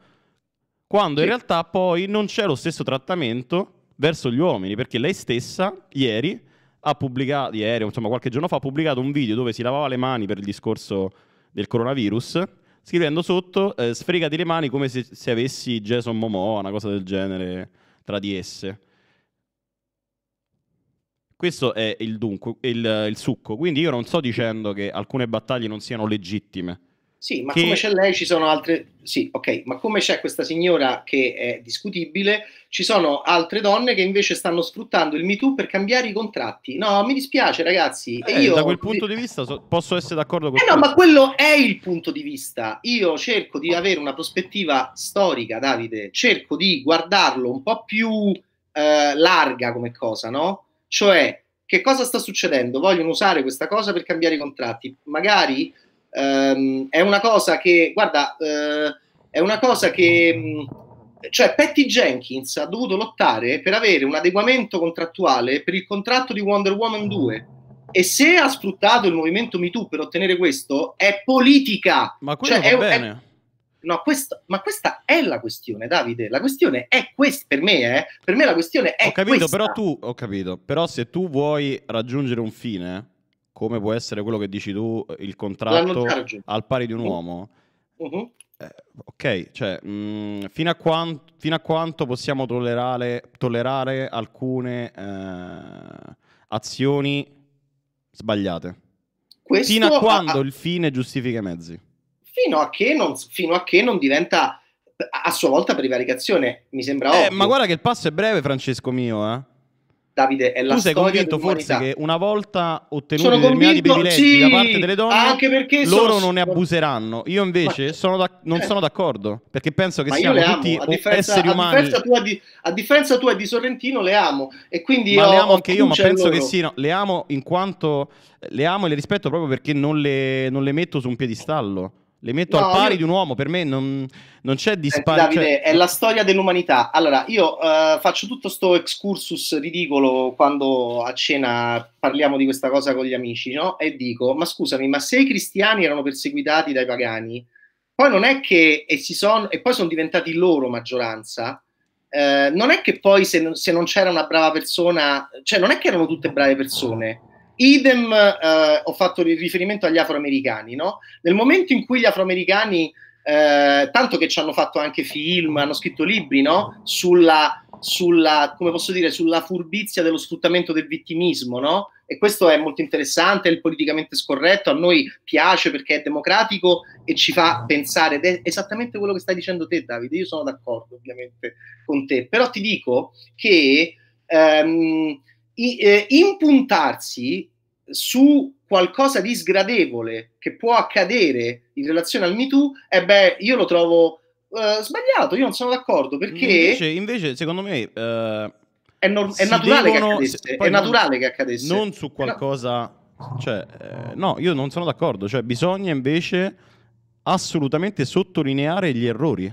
quando sì. in realtà poi non c'è lo stesso trattamento verso gli uomini, perché lei stessa ieri ha pubblicato ieri, insomma qualche giorno fa, ha pubblicato un video dove si lavava le mani per il discorso del coronavirus, scrivendo sotto eh, sfregati le mani come se, se avessi Jason Momoa, una cosa del genere tra di esse. Questo è il, dunque, il, il succo, quindi io non sto dicendo che alcune battaglie non siano legittime, sì, ma che... come c'è lei ci sono altre... Sì, ok, ma come c'è questa signora che è discutibile, ci sono altre donne che invece stanno sfruttando il MeToo per cambiare i contratti. No, mi dispiace ragazzi. Eh, io... Da quel punto di vista so... posso essere d'accordo con te. Eh no, ma quello è il punto di vista. Io cerco di avere una prospettiva storica, Davide. Cerco di guardarlo un po' più eh, larga come cosa, no? Cioè, che cosa sta succedendo? Vogliono usare questa cosa per cambiare i contratti. Magari ehm, è una cosa che, guarda, eh, è una cosa che, mm, cioè Patty Jenkins ha dovuto lottare per avere un adeguamento contrattuale per il contratto di Wonder Woman 2. E se ha sfruttato il movimento MeToo per ottenere questo, è politica. Ma quello cioè, va è, bene. È, No, questo, ma questa è la questione, Davide. La questione è questa per me, eh. Per me la questione è ho capito, questa. Però tu, ho capito, però se tu vuoi raggiungere un fine, come può essere quello che dici tu, il contratto al pari di un mm. uomo. Uh-huh. Eh, ok, cioè, mh, mm, fino, a quant- fino, a quanto possiamo tollerare, tollerare alcune eh, azioni sbagliate? Questo fino a quando a... il fine giustifica i mezzi? Fino a che non, a che non diventa a sua volta prevaricazione, mi sembra eh, ovvio. ma guarda che il passo è breve, Francesco mio, eh? Davide, è la tu sei convinto forse che una volta ottenuti sono determinati privilegi sì, da parte delle donne, loro sono... non ne abuseranno. Io invece ma... sono da... non eh. sono d'accordo, perché penso che ma siamo tutti a differenza, esseri umani. A differenza, tua di, a differenza tua di Sorrentino le amo. E quindi ma ho, le amo anche io, ma penso loro. che sì, no, le amo in quanto le amo e le rispetto proprio perché non le, non le metto su un piedistallo. Le metto no, al pari io... di un uomo, per me non, non c'è disparità. Cioè Davide, cioè... è la storia dell'umanità. Allora, io uh, faccio tutto questo excursus ridicolo quando a cena parliamo di questa cosa con gli amici, no? E dico, ma scusami, ma se i cristiani erano perseguitati dai pagani, poi non è che e, son, e poi sono diventati loro maggioranza, eh, non è che poi se, se non c'era una brava persona, cioè non è che erano tutte brave persone, Idem eh, ho fatto riferimento agli afroamericani, no? Nel momento in cui gli afroamericani, eh, tanto che ci hanno fatto anche film, hanno scritto libri, no? Sulla, sulla, come posso dire, sulla furbizia dello sfruttamento del vittimismo, no? E questo è molto interessante, è il politicamente scorretto, a noi piace perché è democratico e ci fa pensare, ed è esattamente quello che stai dicendo te Davide, io sono d'accordo ovviamente con te, però ti dico che... Ehm, eh, impuntarsi su qualcosa di sgradevole che può accadere in relazione al MeToo, eh beh, io lo trovo eh, sbagliato, io non sono d'accordo perché... Invece, invece secondo me... Eh, è, no- è, naturale devono... che accadesse, è non, che accadesse. Non su qualcosa... Cioè, eh, no, io non sono d'accordo, cioè bisogna invece assolutamente sottolineare gli errori.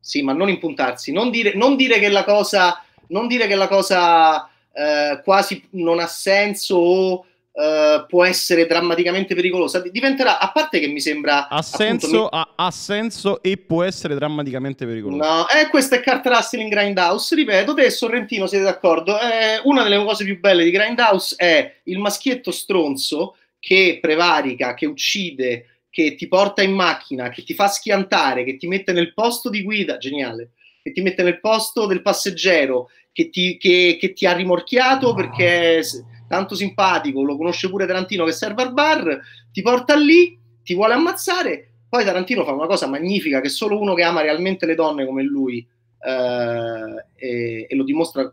Sì, ma non impuntarsi, non dire, non dire che la cosa... Non dire che la cosa eh, quasi non ha senso o eh, può essere drammaticamente pericolosa. Diventerà, a parte che mi sembra... Ha, appunto, senso, mi... Ha, senso, e può essere drammaticamente pericolosa. No, eh, questa è Kurt Russell in Grindhouse, ripeto, te e Sorrentino siete d'accordo. Eh, una delle cose più belle di Grindhouse è il maschietto stronzo che prevarica, che uccide che ti porta in macchina, che ti fa schiantare, che ti mette nel posto di guida, geniale, che ti mette nel posto del passeggero, che ti, che, che ti ha rimorchiato perché è tanto simpatico, lo conosce pure Tarantino che serve al bar, ti porta lì, ti vuole ammazzare, poi Tarantino fa una cosa magnifica che solo uno che ama realmente le donne come lui eh, e, e, lo dimostra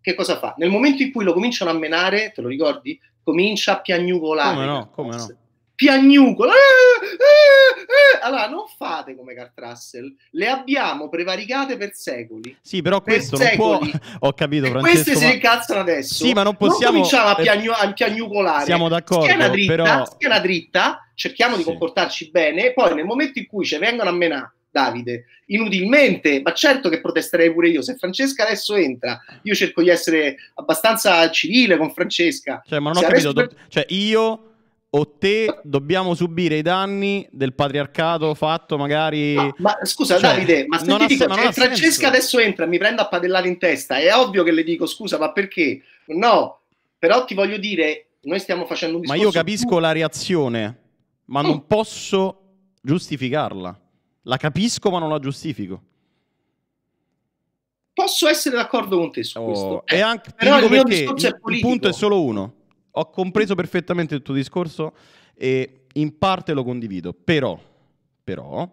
che cosa fa? Nel momento in cui lo cominciano a menare, te lo ricordi? Comincia a piagnucolare. Come no, come no piagnucola. Eh, eh, eh, allora, non fate come Kurt Russell, le abbiamo prevaricate per secoli. Sì, però questo secoli. non può... Ho capito, Francesco. Queste ma... si incazzano adesso. Sì, ma non possiamo... Non cominciamo a, eh, piagnu... a piagnucolare. Siamo d'accordo, schiena dritta, però... Schiena dritta, cerchiamo di sì. comportarci bene, poi nel momento in cui ci vengono a menare Davide, inutilmente, ma certo che protesterei pure io. Se Francesca adesso entra, io cerco di essere abbastanza civile con Francesca. Cioè, ma non ho capito, adesso... cioè io o te dobbiamo subire i danni del patriarcato fatto magari... No, ma scusa cioè, Davide, ma se non dico, se Francesca senso. adesso entra mi prende a padellare in testa, è ovvio che le dico scusa, ma perché? No, però ti voglio dire, noi stiamo facendo un discorso... Ma io capisco la reazione, ma mm. non posso giustificarla. La capisco, ma non la giustifico posso essere d'accordo con te su oh, questo. eh, e anche, però il mio perché, discorso è politico. Il punto è solo uno ho compreso perfettamente il tuo discorso e in parte lo condivido, però, però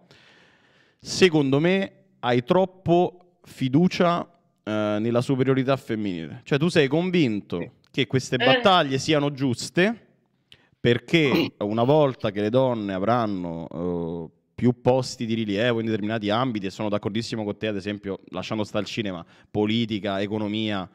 secondo me hai troppo fiducia eh, nella superiorità femminile. Cioè tu sei convinto che queste eh. battaglie siano giuste perché una volta che le donne avranno... Eh, più posti di rilievo in determinati ambiti e sono d'accordissimo con te, ad esempio, lasciando stare il cinema, politica, economia,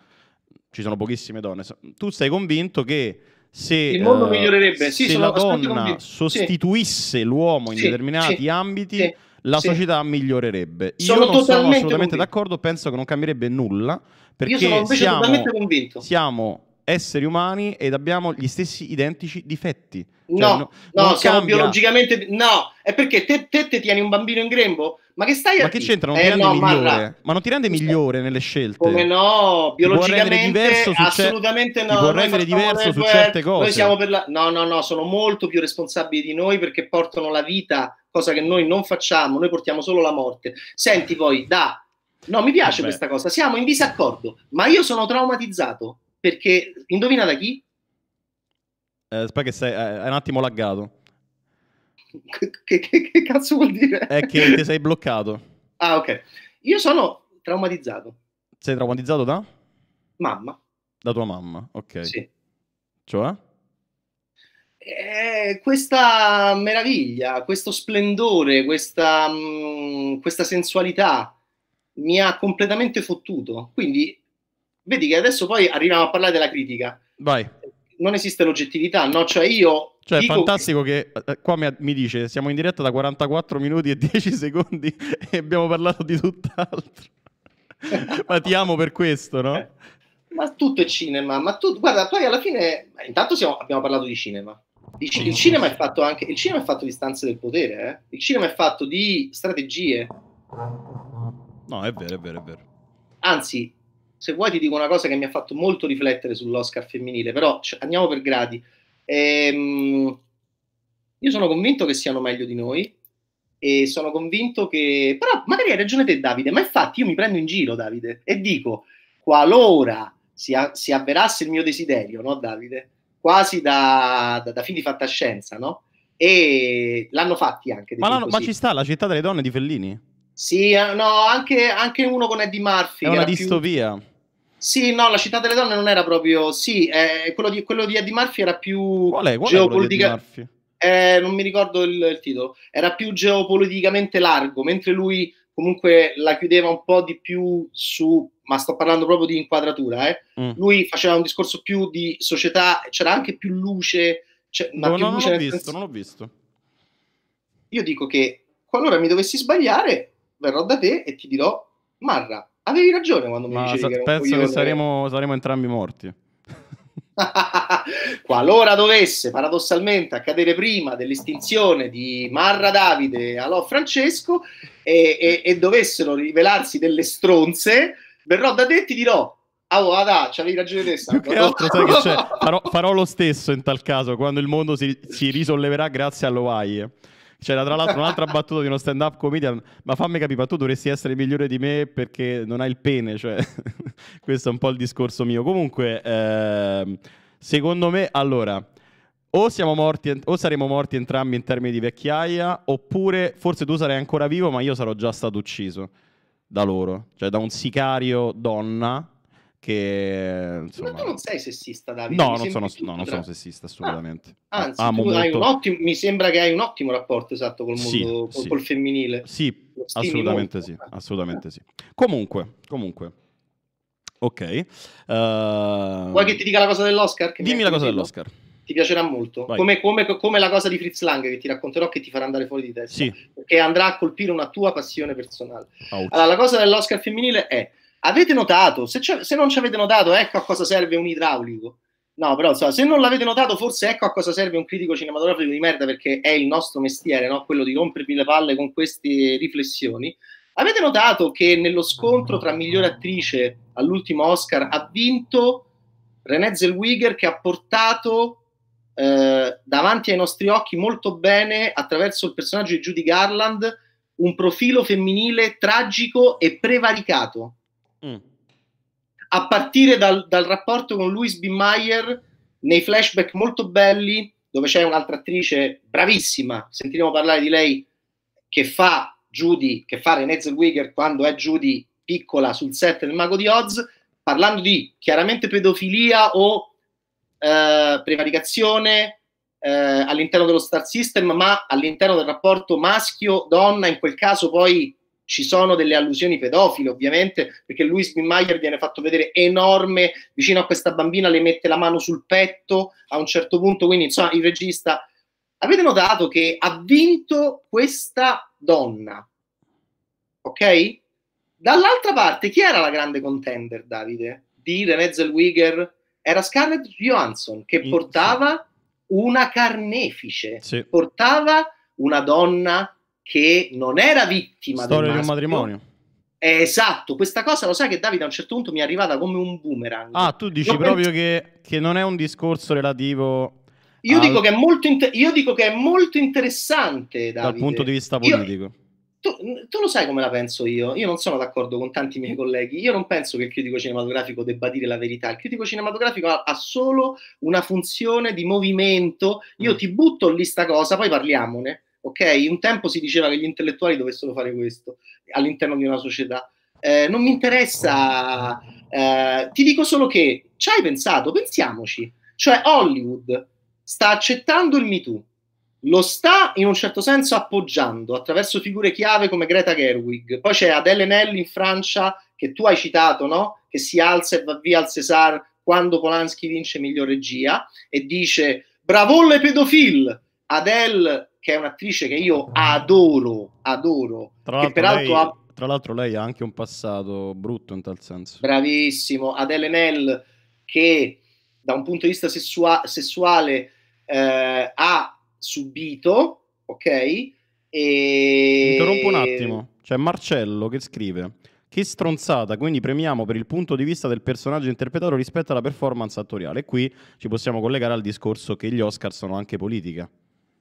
ci sono pochissime donne. Tu sei convinto che se, il mondo uh, migliorerebbe. Sì, se sono, la donna sostituisse sì. l'uomo in sì, determinati ambiti, la società migliorerebbe. Sono Io non sono assolutamente convinto. d'accordo, penso che non cambierebbe nulla, perché siamo, siamo, esseri umani ed abbiamo gli stessi identici difetti. Cioè, no, no, no siamo cambia... biologicamente... No, è perché te, te, te tieni un bambino in grembo? Ma che stai a Ma che c'entra? Non eh, ti rende no, migliore. Ma, ma, non ti rende migliore nelle scelte. Come no, biologicamente assolutamente ce... no. Ti rendere diverso su certe cose. Noi siamo per la... No, no, no, sono molto più responsabili di noi perché portano la vita, cosa che noi non facciamo, noi portiamo solo la morte. Senti poi, da No, mi piace Vabbè. questa cosa. Siamo in disaccordo, ma io sono traumatizzato perché indovina da chi? Eh, aspetta che sei eh, un attimo laggato che, che, che, cazzo vuol dire? È che ti sei bloccato. Ah, ok. Io sono traumatizzato. Sei traumatizzato da? Mamma. Da tua mamma, ok. Sì. Cioè? Eh, questa meraviglia, questo splendore, questa, mh, mm, questa sensualità mi ha completamente fottuto. Quindi vedi che adesso poi arriviamo a parlare della critica. Vai. Non esiste l'oggettività, no? Cioè io cioè, è fantastico che, che eh, qua mi, mi, dice siamo in diretta da 44 minuti e 10 secondi e abbiamo parlato di tutt'altro. ma ti amo per questo, no? Eh, ma tutto è cinema, ma tu, guarda, poi alla fine, intanto siamo, abbiamo parlato di cinema. Il, il, cinema è fatto anche, il cinema è fatto di stanze del potere, eh? il cinema è fatto di strategie. No, è vero, è vero, è vero. Anzi, se vuoi ti dico una cosa che mi ha fatto molto riflettere sull'Oscar femminile, però cioè, andiamo per gradi Ehm, io sono convinto che siano meglio di noi e sono convinto che... Però magari hai ragione te Davide, ma infatti io mi prendo in giro Davide e dico, qualora si, a- si avverasse il mio desiderio, no Davide? Quasi da, da, da film di fantascienza, no? E l'hanno fatti anche. Ma, no, ma, ci sta la città delle donne di Fellini? Sì, eh, no, anche, anche uno con Eddie Murphy. È una distopia. Più sì, no, la città delle donne non era proprio. Sì, eh, quello, di, quello di Eddie Murphy era più. Qual è, Qual geopolitica... Eh, non mi ricordo il, il, titolo. Era più geopoliticamente largo, mentre lui comunque la chiudeva un po' di più su. Ma sto parlando proprio di inquadratura, eh. Mm. Lui faceva un discorso più di società, c'era anche più luce. Cioè, ma no, più non luce l'ho visto, senso... non l'ho visto. Io dico che qualora mi dovessi sbagliare, verrò da te e ti dirò, Marra, Avevi ragione quando mi Ma dicevi che penso che saremo, saremo entrambi morti. Qualora dovesse paradossalmente accadere prima dell'estinzione di Marra Davide e Alò Francesco e, e, e, dovessero rivelarsi delle stronze, verrò da te e ti dirò Ah, oh, vada, ah, c'avevi ragione te, Sandro. Più altro, sai che c'è? Farò, farò, lo stesso in tal caso, quando il mondo si, si risolleverà grazie all'Ovaie. C'era cioè, tra l'altro un'altra battuta di uno stand-up comedian, ma fammi capire, ma tu dovresti essere migliore di me perché non hai il pene, cioè questo è un po' il discorso mio. Comunque, eh, secondo me, allora, o, siamo morti, o saremo morti entrambi in termini di vecchiaia, oppure forse tu sarai ancora vivo, ma io sarò già stato ucciso da loro, cioè da un sicario donna che, insomma... Ma tu non sei sessista, Davide. No, non sono, no, non sono, ah, sessista assolutamente. Ah, anzi, Amo molto... ottimo, mi sembra che hai un ottimo rapporto esatto col mondo, sì, col, sì. col femminile. Sì, assolutamente molto. sì, eh. assolutamente sì. Comunque, comunque. Ok. Uh... Vuoi che ti dica la cosa dell'Oscar? Che Dimmi la cosa dell'Oscar ti piacerà molto. Come, come, come, la cosa di Fritz Lang che ti racconterò che ti farà andare fuori di testa. Sì. Perché andrà a colpire una tua passione personale. Out. Allora, la cosa dell'Oscar femminile è Avete notato, se, se, non ci avete notato, ecco a cosa serve un idraulico. No, però so, se non l'avete notato, forse ecco a cosa serve un critico cinematografico di merda, perché è il nostro mestiere, no? quello di rompervi le palle con queste riflessioni. Avete notato che nello scontro tra migliore attrice all'ultimo Oscar ha vinto René Zellweger che ha portato eh, davanti ai nostri occhi molto bene, attraverso il personaggio di Judy Garland, un profilo femminile tragico e prevaricato Mm. A partire dal, dal, rapporto con Louis B. Meyer, nei flashback molto belli, dove c'è un'altra attrice bravissima, sentiremo parlare di lei, che fa Judy, che fa Renée Zellweger quando è Judy piccola sul set del Mago di Oz, parlando di chiaramente pedofilia o eh, prevaricazione eh, all'interno dello star system, ma all'interno del rapporto maschio-donna, in quel caso poi ci sono delle allusioni pedofili, ovviamente perché lui Spinmeier viene fatto vedere enorme vicino a questa bambina le mette la mano sul petto a un certo punto quindi insomma il regista avete notato che ha vinto questa donna ok? dall'altra parte chi era la grande contender Davide? di René Zellweger era Scarlett Johansson che mm, portava una carnefice sì. portava una donna che non era vittima Storia di un matrimonio. Eh, esatto, questa cosa lo sai che Davide a un certo punto mi è arrivata come un boomerang. Ah, tu dici io proprio penso... che, che, non è un discorso relativo. Io, al... dico, che è molto inter... io dico che è molto interessante Davide. dal punto di vista politico. Io... Tu, tu, lo sai come la penso io? Io non sono d'accordo con tanti miei colleghi. Io non penso che il critico cinematografico debba dire la verità. Il critico cinematografico ha, ha solo una funzione di movimento. Io mm. ti butto lì sta cosa, poi parliamone. Ok? Un tempo si diceva che gli intellettuali dovessero fare questo all'interno di una società. Eh, non mi interessa, eh, ti dico solo che ci hai pensato, pensiamoci. Cioè, Hollywood sta accettando il Me lo sta in un certo senso appoggiando attraverso figure chiave come Greta Gerwig. Poi c'è Adele Nelli in Francia, che tu hai citato, no? Che si alza e va via al César quando Polanski vince miglior regia e dice bravo le pedofil. Adele che è un'attrice che io adoro, adoro, tra che peraltro lei, ha... Tra l'altro lei ha anche un passato brutto in tal senso. Bravissimo, Adele Nell che da un punto di vista sessua- sessuale eh, ha subito, ok? E... Interrompo un attimo, c'è Marcello che scrive... Che stronzata, quindi premiamo per il punto di vista del personaggio interpretato rispetto alla performance attoriale. E qui ci possiamo collegare al discorso che gli Oscar sono anche politica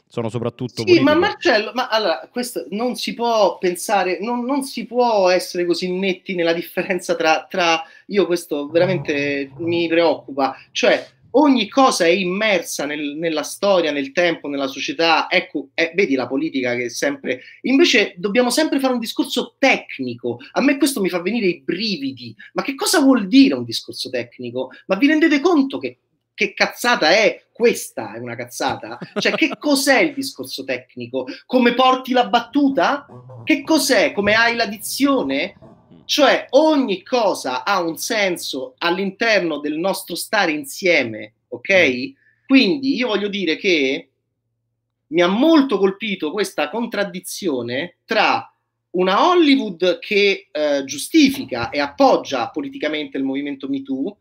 sono soprattutto... Sì, politiche. ma Marcello, ma allora, questo non si può pensare, non, non si può essere così netti nella differenza tra, tra... Io questo veramente mi preoccupa, cioè ogni cosa è immersa nel, nella storia, nel tempo, nella società. Ecco, eh, vedi la politica che è sempre. Invece dobbiamo sempre fare un discorso tecnico. A me questo mi fa venire i brividi. Ma che cosa vuol dire un discorso tecnico? Ma vi rendete conto che che cazzata è questa è una cazzata? Cioè, che cos'è il discorso tecnico? Come porti la battuta? Che cos'è? Come hai la dizione? Cioè, ogni cosa ha un senso all'interno del nostro stare insieme, ok? Mm. Quindi io voglio dire che mi ha molto colpito questa contraddizione tra una Hollywood che eh, giustifica e appoggia politicamente il movimento MeToo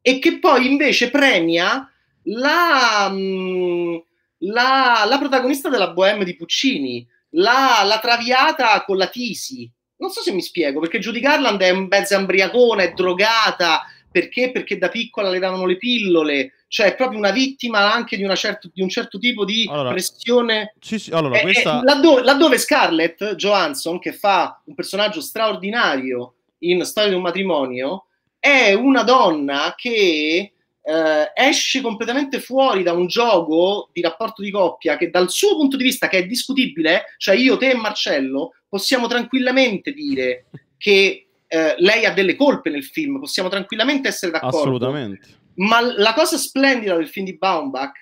e che poi invece premia la, mm, la, la protagonista della Bohème di Puccini, la, la, traviata con la Tisi. Non so se mi spiego, perché Judy Garland è un mezzo ambriacona, è drogata, perché? Perché da piccola le davano le pillole, cioè è proprio una vittima anche di, una certo, di un certo tipo di allora, pressione. Sì, sì, allora, è, eh, questa... è, eh, laddove, laddove, Scarlett Johansson, che fa un personaggio straordinario in Storia di un matrimonio, è una donna che eh, esce completamente fuori da un gioco di rapporto di coppia che dal suo punto di vista, che è discutibile, cioè io, te e Marcello, possiamo tranquillamente dire che eh, lei ha delle colpe nel film, possiamo tranquillamente essere d'accordo. Assolutamente. Ma la cosa splendida del film di Baumbach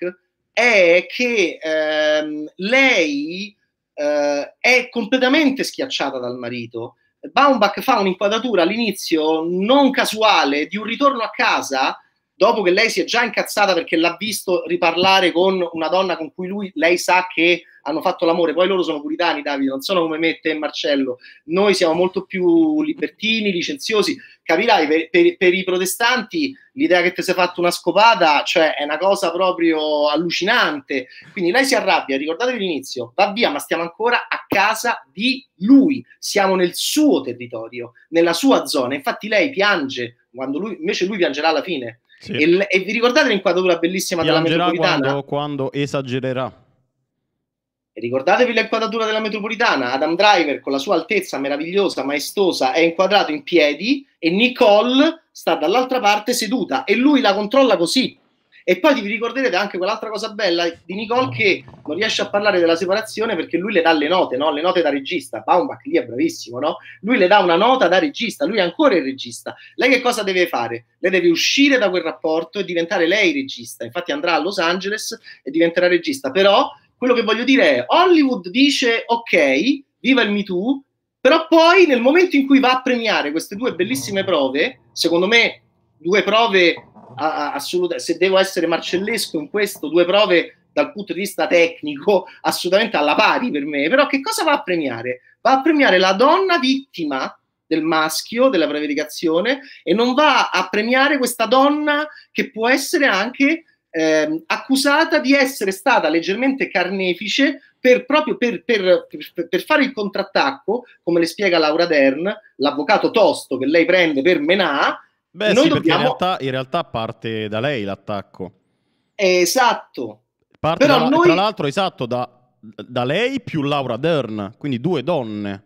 è che ehm, lei eh, è completamente schiacciata dal marito Baumbach fa un'inquadratura all'inizio non casuale di un ritorno a casa dopo che lei si è già incazzata perché l'ha visto riparlare con una donna con cui lui, lei sa che hanno fatto l'amore, poi loro sono puritani, Davide, non sono come me, te e Marcello, noi siamo molto più libertini, licenziosi, capirai, per, per, per i protestanti l'idea che ti sei fatto una scopata, cioè è una cosa proprio allucinante, quindi lei si arrabbia, ricordatevi l'inizio, va via, ma stiamo ancora a casa di lui, siamo nel suo territorio, nella sua zona, infatti lei piange, quando lui, invece lui piangerà alla fine, sì. E, e, vi ricordate l'inquadratura bellissima Piangerà della metropolitana? Quando, quando esagererà ricordatevi la inquadratura della metropolitana, Adam Driver con la sua altezza meravigliosa, maestosa, è inquadrato in piedi e Nicole sta dall'altra parte seduta e lui la controlla così. E poi vi ricorderete anche quell'altra cosa bella di Nicole che non riesce a parlare della separazione perché lui le dà le note, no? le note da regista. Baumbach lì è bravissimo, no? Lui le dà una nota da regista, lui è ancora il regista. Lei che cosa deve fare? Lei deve uscire da quel rapporto e diventare lei regista. Infatti andrà a Los Angeles e diventerà regista, però quello che voglio dire è, Hollywood dice, ok, viva il Me Too, però poi nel momento in cui va a premiare queste due bellissime prove, secondo me due prove assolutamente, se devo essere marcellesco in questo, due prove dal punto di vista tecnico assolutamente alla pari per me, però che cosa va a premiare? Va a premiare la donna vittima del maschio, della prevaricazione e non va a premiare questa donna che può essere anche eh, accusata di essere stata leggermente carnefice per, proprio per, per, per, fare il contrattacco, come le spiega Laura Dern, l'avvocato tosto che lei prende per Menà. Beh, noi sì, dobbiamo... in, realtà, in realtà parte da lei l'attacco. Esatto. Parte da, noi... Tra l'altro, esatto, da, da, lei più Laura Dern, quindi due donne.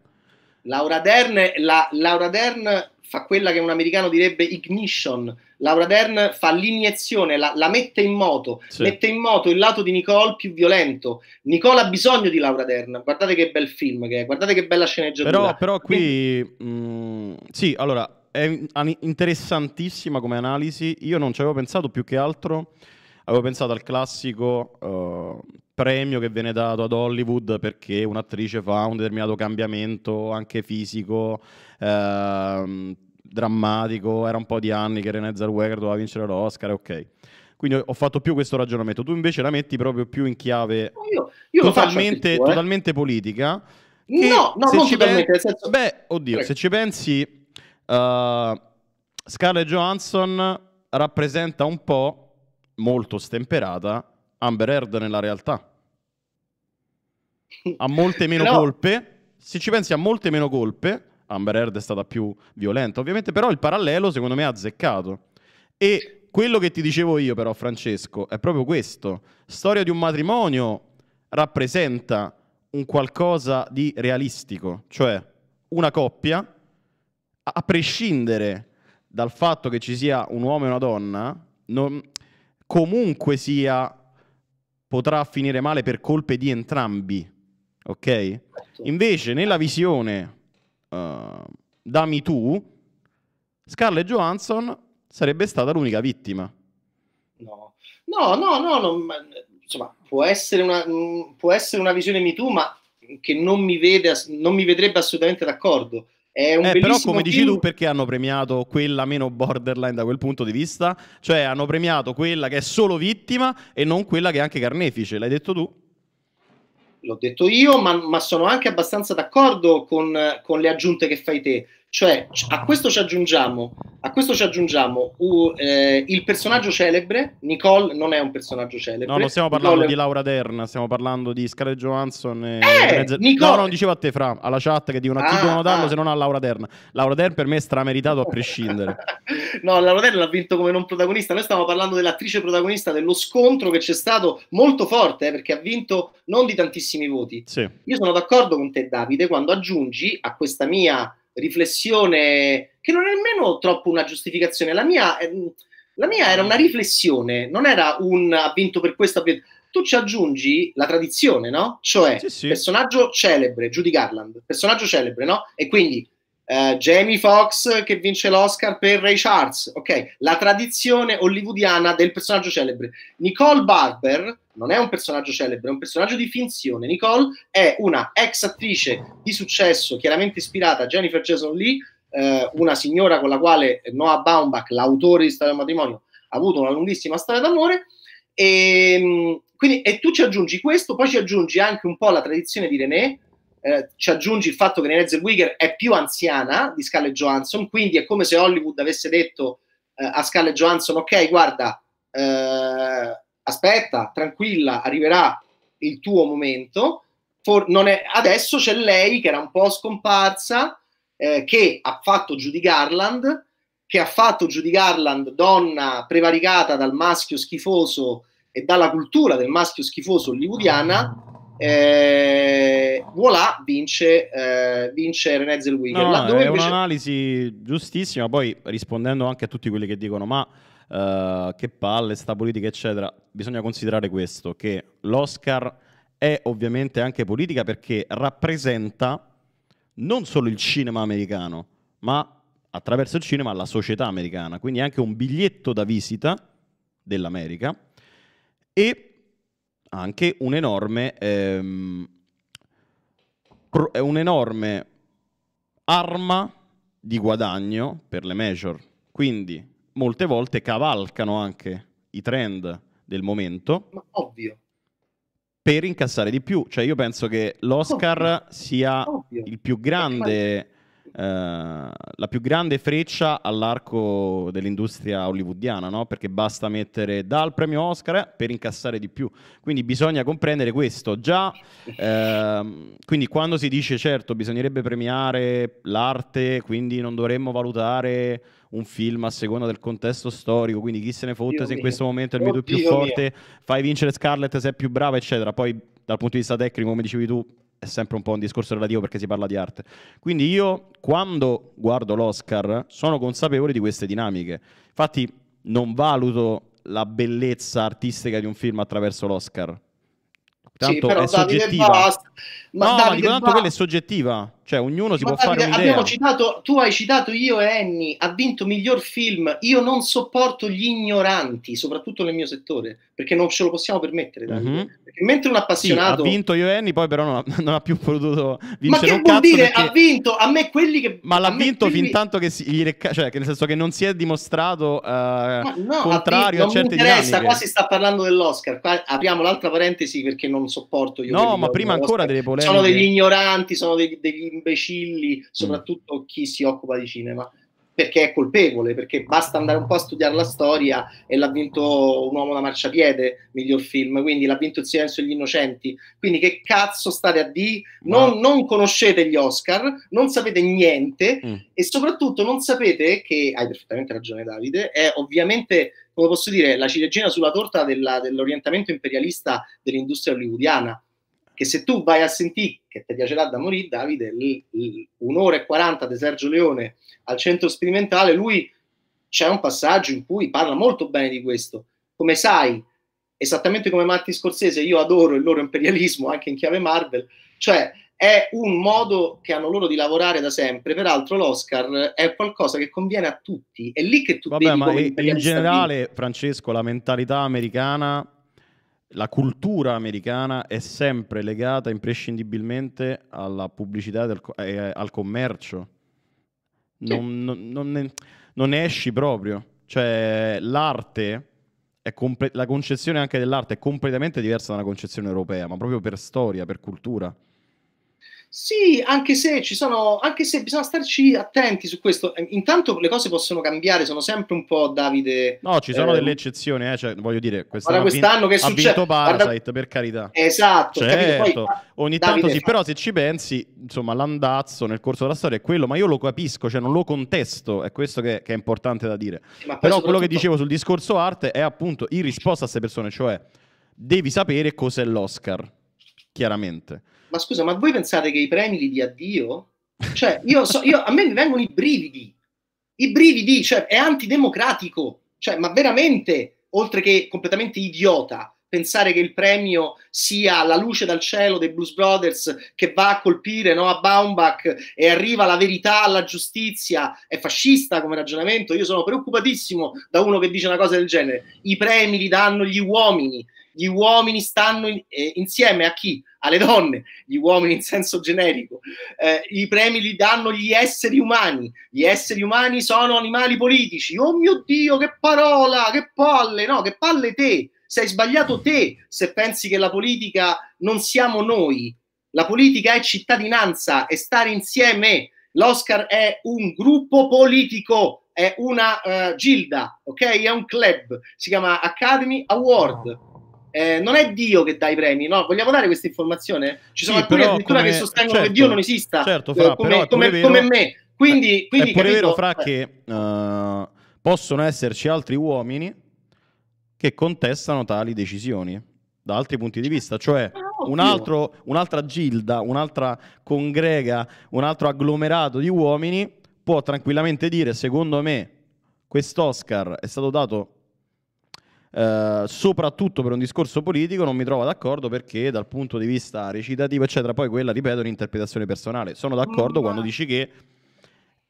Laura Dern, la, Laura Dern fa quella che un americano direbbe ignition. Laura Dern fa l'iniezione, la, la mette in moto, sì. mette in moto il lato di Nicole più violento. Nicole ha bisogno di Laura Dern. Guardate che bel film che è, guardate che bella sceneggiatura. Però, però qui, Quindi... Mm, mh, sì, allora è interessantissima come analisi. Io non ci avevo pensato più che altro avevo pensato al classico uh, premio che viene dato ad Hollywood perché un'attrice fa un determinato cambiamento anche fisico, uh, drammatico, era un po' di anni che René Zellweger doveva vincere l'Oscar, ok. Quindi ho fatto più questo ragionamento, tu invece la metti proprio più in chiave io, io totalmente, tu, eh. totalmente, politica. No, no, non ci totalmente, senso... Beh, oddio, Prego. se ci pensi... Uh, Scarlett Johansson rappresenta un po' molto stemperata, Amber Heard nella realtà. Ha molte meno però... colpe, se ci pensi ha molte meno colpe, Amber Heard è stata più violenta ovviamente, però il parallelo secondo me ha azzeccato. E quello che ti dicevo io però Francesco è proprio questo, storia di un matrimonio rappresenta un qualcosa di realistico, cioè una coppia, a prescindere dal fatto che ci sia un uomo e una donna, non, comunque sia potrà finire male per colpe di entrambi, ok? Certo. Invece nella visione uh, da Me Too, Scarlett Johansson sarebbe stata l'unica vittima. No, no, no, no, no ma, insomma, può essere, una, mh, mm, può essere una visione Me Too, ma che non mi, vede, non mi vedrebbe assolutamente d'accordo eh, però come dici film... tu perché hanno premiato quella meno borderline da quel punto di vista? Cioè hanno premiato quella che è solo vittima e non quella che è anche carnefice, l'hai detto tu? L'ho detto io, ma, ma sono anche abbastanza d'accordo con, con le aggiunte che fai te. Cioè, a questo ci aggiungiamo, questo ci aggiungiamo uh, eh, il personaggio celebre. Nicole non è un personaggio celebre. No, non stiamo parlando Nicole... di Laura Dern, stiamo parlando di Scarlett Johansson. E... Eh, mezzo... Nicole... No, non dicevo a te, Fra, alla chat che dicono a chi ah, devono darlo ah. se non a Laura Dern. Laura Dern per me è strameritato a prescindere. no, Laura Dern l'ha vinto come non protagonista. Noi stiamo parlando dell'attrice protagonista dello scontro che c'è stato molto forte eh, perché ha vinto non di tantissimi voti. Sì. Io sono d'accordo con te, Davide, quando aggiungi a questa mia riflessione che non è nemmeno troppo una giustificazione. La mia, ehm, la mia era una riflessione, non era un ha vinto per questo. Ha vinto. Tu ci aggiungi la tradizione, no? Cioè, sì, sì. personaggio celebre, Judy Garland, personaggio celebre, no? E quindi Uh, Jamie Foxx che vince l'Oscar per Ray Charles, ok? La tradizione hollywoodiana del personaggio celebre. Nicole Barber non è un personaggio celebre, è un personaggio di finzione. Nicole è una ex attrice di successo, chiaramente ispirata a Jennifer Jason Lee, eh, una signora con la quale Noah Baumbach, l'autore di Storia del matrimonio, ha avuto una lunghissima storia d'amore. E, ehm, quindi, e tu ci aggiungi questo, poi ci aggiungi anche un po' la tradizione di René, eh, ci aggiungi il fatto che Renée Zellweger è più anziana di Scarlett Johansson, quindi è come se Hollywood avesse detto eh, a Scarlett Johansson, ok, guarda, eh, aspetta, tranquilla, arriverà il tuo momento. For- è- adesso c'è lei che era un po' scomparsa, eh, che ha fatto Judy Garland, che ha fatto Judy Garland donna prevaricata dal maschio schifoso e dalla cultura del maschio schifoso hollywoodiana. Eh, voilà, vince, eh, vince René Zellweger. No, è invece... un'analisi giustissima. Poi rispondendo anche a tutti quelli che dicono: Ma eh, che palle, sta politica, eccetera. Bisogna considerare questo, che l'Oscar è ovviamente anche politica perché rappresenta non solo il cinema americano, ma attraverso il cinema la società americana, quindi anche un biglietto da visita dell'America e anche un enorme, ehm, un enorme arma di guadagno per le major. Quindi molte volte cavalcano anche i trend del momento. Ma ovvio. Per incassare di più. Cioè io penso che l'Oscar ovvio. sia ovvio. il più grande eh, la più grande freccia all'arco dell'industria hollywoodiana, no? perché basta mettere dal premio Oscar per incassare di più. Quindi bisogna comprendere questo. Già, ehm, quindi quando si dice certo bisognerebbe premiare l'arte, quindi non dovremmo valutare un film a seconda del contesto storico, quindi chi se ne fotte se in questo momento è il video più forte, mio. fai vincere Scarlett se è più brava, eccetera. Poi dal punto di vista tecnico, come dicevi tu, è sempre un po' un discorso relativo perché si parla di arte. Quindi io quando guardo l'Oscar sono consapevole di queste dinamiche. Infatti non valuto la bellezza artistica di un film attraverso l'Oscar. Tanto sì, è soggettiva. Bast- ma no, ma dico tanto bast- quella è soggettiva. Cioè, ognuno si Ma può fare un'idea. Citato, tu hai citato io e Annie, ha vinto miglior film. Io non sopporto gli ignoranti, soprattutto nel mio settore, perché non ce lo possiamo permettere. Mm-hmm. mentre un appassionato. Sì, ha vinto io e Annie, poi però non ha, non ha più potuto vincere. Ma che vuol dire? Perché... Ha vinto a me quelli che. Ma l'ha vinto quelli... fin tanto che gli recca... cioè, che nel senso che non si è dimostrato eh, no, contrario vinto, a certe dinamiche. qua si sta parlando dell'Oscar. Qua apriamo l'altra parentesi perché non sopporto io. No, ma prima ancora delle polemiche. Sono degli ignoranti, sono degli, degli imbecilli, soprattutto mm. chi si occupa di cinema perché è colpevole, perché basta andare un po' a studiare la storia e l'ha vinto Un uomo da marciapiede, miglior film, quindi l'ha vinto Il silenzio degli innocenti. Quindi che cazzo state a di? Non, non conoscete gli Oscar, non sapete niente mm. e soprattutto non sapete che, hai perfettamente ragione Davide, è ovviamente, come posso dire, la ciliegina sulla torta della, dell'orientamento imperialista dell'industria hollywoodiana che se tu vai a sentire, che ti piacerà da morire, Davide, l- l- un'ora e quaranta di Sergio Leone al centro sperimentale, lui c'è un passaggio in cui parla molto bene di questo. Come sai, esattamente come Martin Scorsese, io adoro il loro imperialismo anche in chiave Marvel, cioè è un modo che hanno loro di lavorare da sempre. Peraltro, l'Oscar è qualcosa che conviene a tutti. È lì che tu Vabbè, ma in generale, Francesco, la mentalità americana la cultura americana è sempre legata imprescindibilmente alla pubblicità e eh, al commercio. Non, sì. non, non, ne, non, ne, esci proprio. Cioè, l'arte, comple- la concezione anche dell'arte è completamente diversa dalla concezione europea, ma proprio per storia, per cultura. Sì, anche se ci sono, anche se bisogna starci attenti su questo. Eh, intanto le cose possono cambiare, sono sempre un po' Davide. No, ci sono eh, delle eccezioni, eh, cioè, voglio dire, quest'anno, quest'anno che ha vinto Parasite, guarda... per carità. Esatto, certo. Poi, ogni Davide, tanto sì, però se ci pensi, insomma, l'andazzo nel corso della storia è quello, ma io lo capisco, cioè non lo contesto, è questo che, che è importante da dire. Però quello che dicevo sul discorso arte è appunto in risposta a queste persone, cioè devi sapere cos'è l'Oscar, chiaramente ma scusa, ma voi pensate che i premi li dia Dio? Cioè, io so, io, a me mi vengono i brividi, i brividi, cioè è antidemocratico, cioè, ma veramente, oltre che completamente idiota, pensare che il premio sia la luce dal cielo dei Blues Brothers che va a colpire no, a Baumbach e arriva la verità alla giustizia è fascista come ragionamento. Io sono preoccupatissimo da uno che dice una cosa del genere. I premi li danno gli uomini, gli uomini stanno in, eh, insieme a chi? Alle donne, gli uomini in senso generico. Eh, I premi li danno gli esseri umani. Gli esseri umani sono animali politici. Oh mio Dio, che parola, che palle, no, che palle te. Sei sbagliato te se pensi che la politica non siamo noi. La politica è cittadinanza, è stare insieme. L'Oscar è un gruppo politico, è una uh, gilda, ok? È un club, si chiama Academy Award eh, non è Dio che dà i premi, no? Vogliamo dare questa informazione? Ci sono sì, alcuni addirittura come... che sostengono certo, che Dio non esista, certo, eh, fra, come, come, vero... come, me. Quindi, eh, quindi è pure capito... vero, Fra, che uh, possono esserci altri uomini che contestano tali decisioni da altri punti di vista, cioè ah, un altro, un'altra gilda, un'altra congrega, un altro agglomerato di uomini può tranquillamente dire, secondo me, quest'Oscar è stato dato eh, soprattutto per un discorso politico non mi trovo d'accordo perché dal punto di vista recitativo eccetera poi quella ripeto è un'interpretazione personale sono d'accordo oh, quando dici che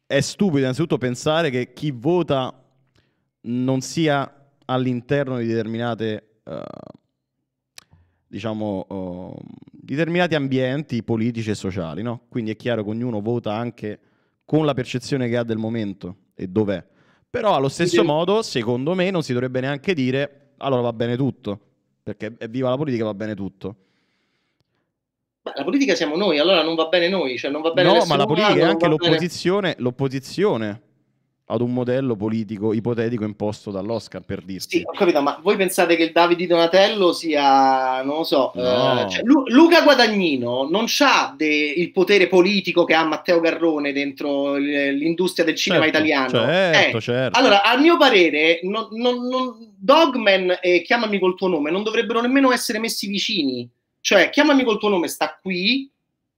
è stupido innanzitutto pensare che chi vota non sia all'interno di determinate uh, diciamo uh, determinati ambienti politici e sociali no? quindi è chiaro che ognuno vota anche con la percezione che ha del momento e dov'è però allo stesso modo, secondo me, non si dovrebbe neanche dire allora va bene tutto, perché viva la politica, va bene tutto. Ma la politica siamo noi, allora non va bene noi, cioè non va bene No, ma la politica umano, è anche l'opposizione, l'opposizione, ad un modello politico ipotetico imposto dall'Oscar per dirsi. Sì, ho capito, ma voi pensate che il Davide Donatello sia, non lo so, no. eh, cioè, Lu- Luca Guadagnino non ha de- il potere politico che ha Matteo Garrone dentro l- l'industria del cinema certo, italiano. Certo, eh, certo. Allora, a mio parere, non, non, non, Dogman e Chiamami col tuo nome non dovrebbero nemmeno essere messi vicini. Cioè, Chiamami col tuo nome sta qui,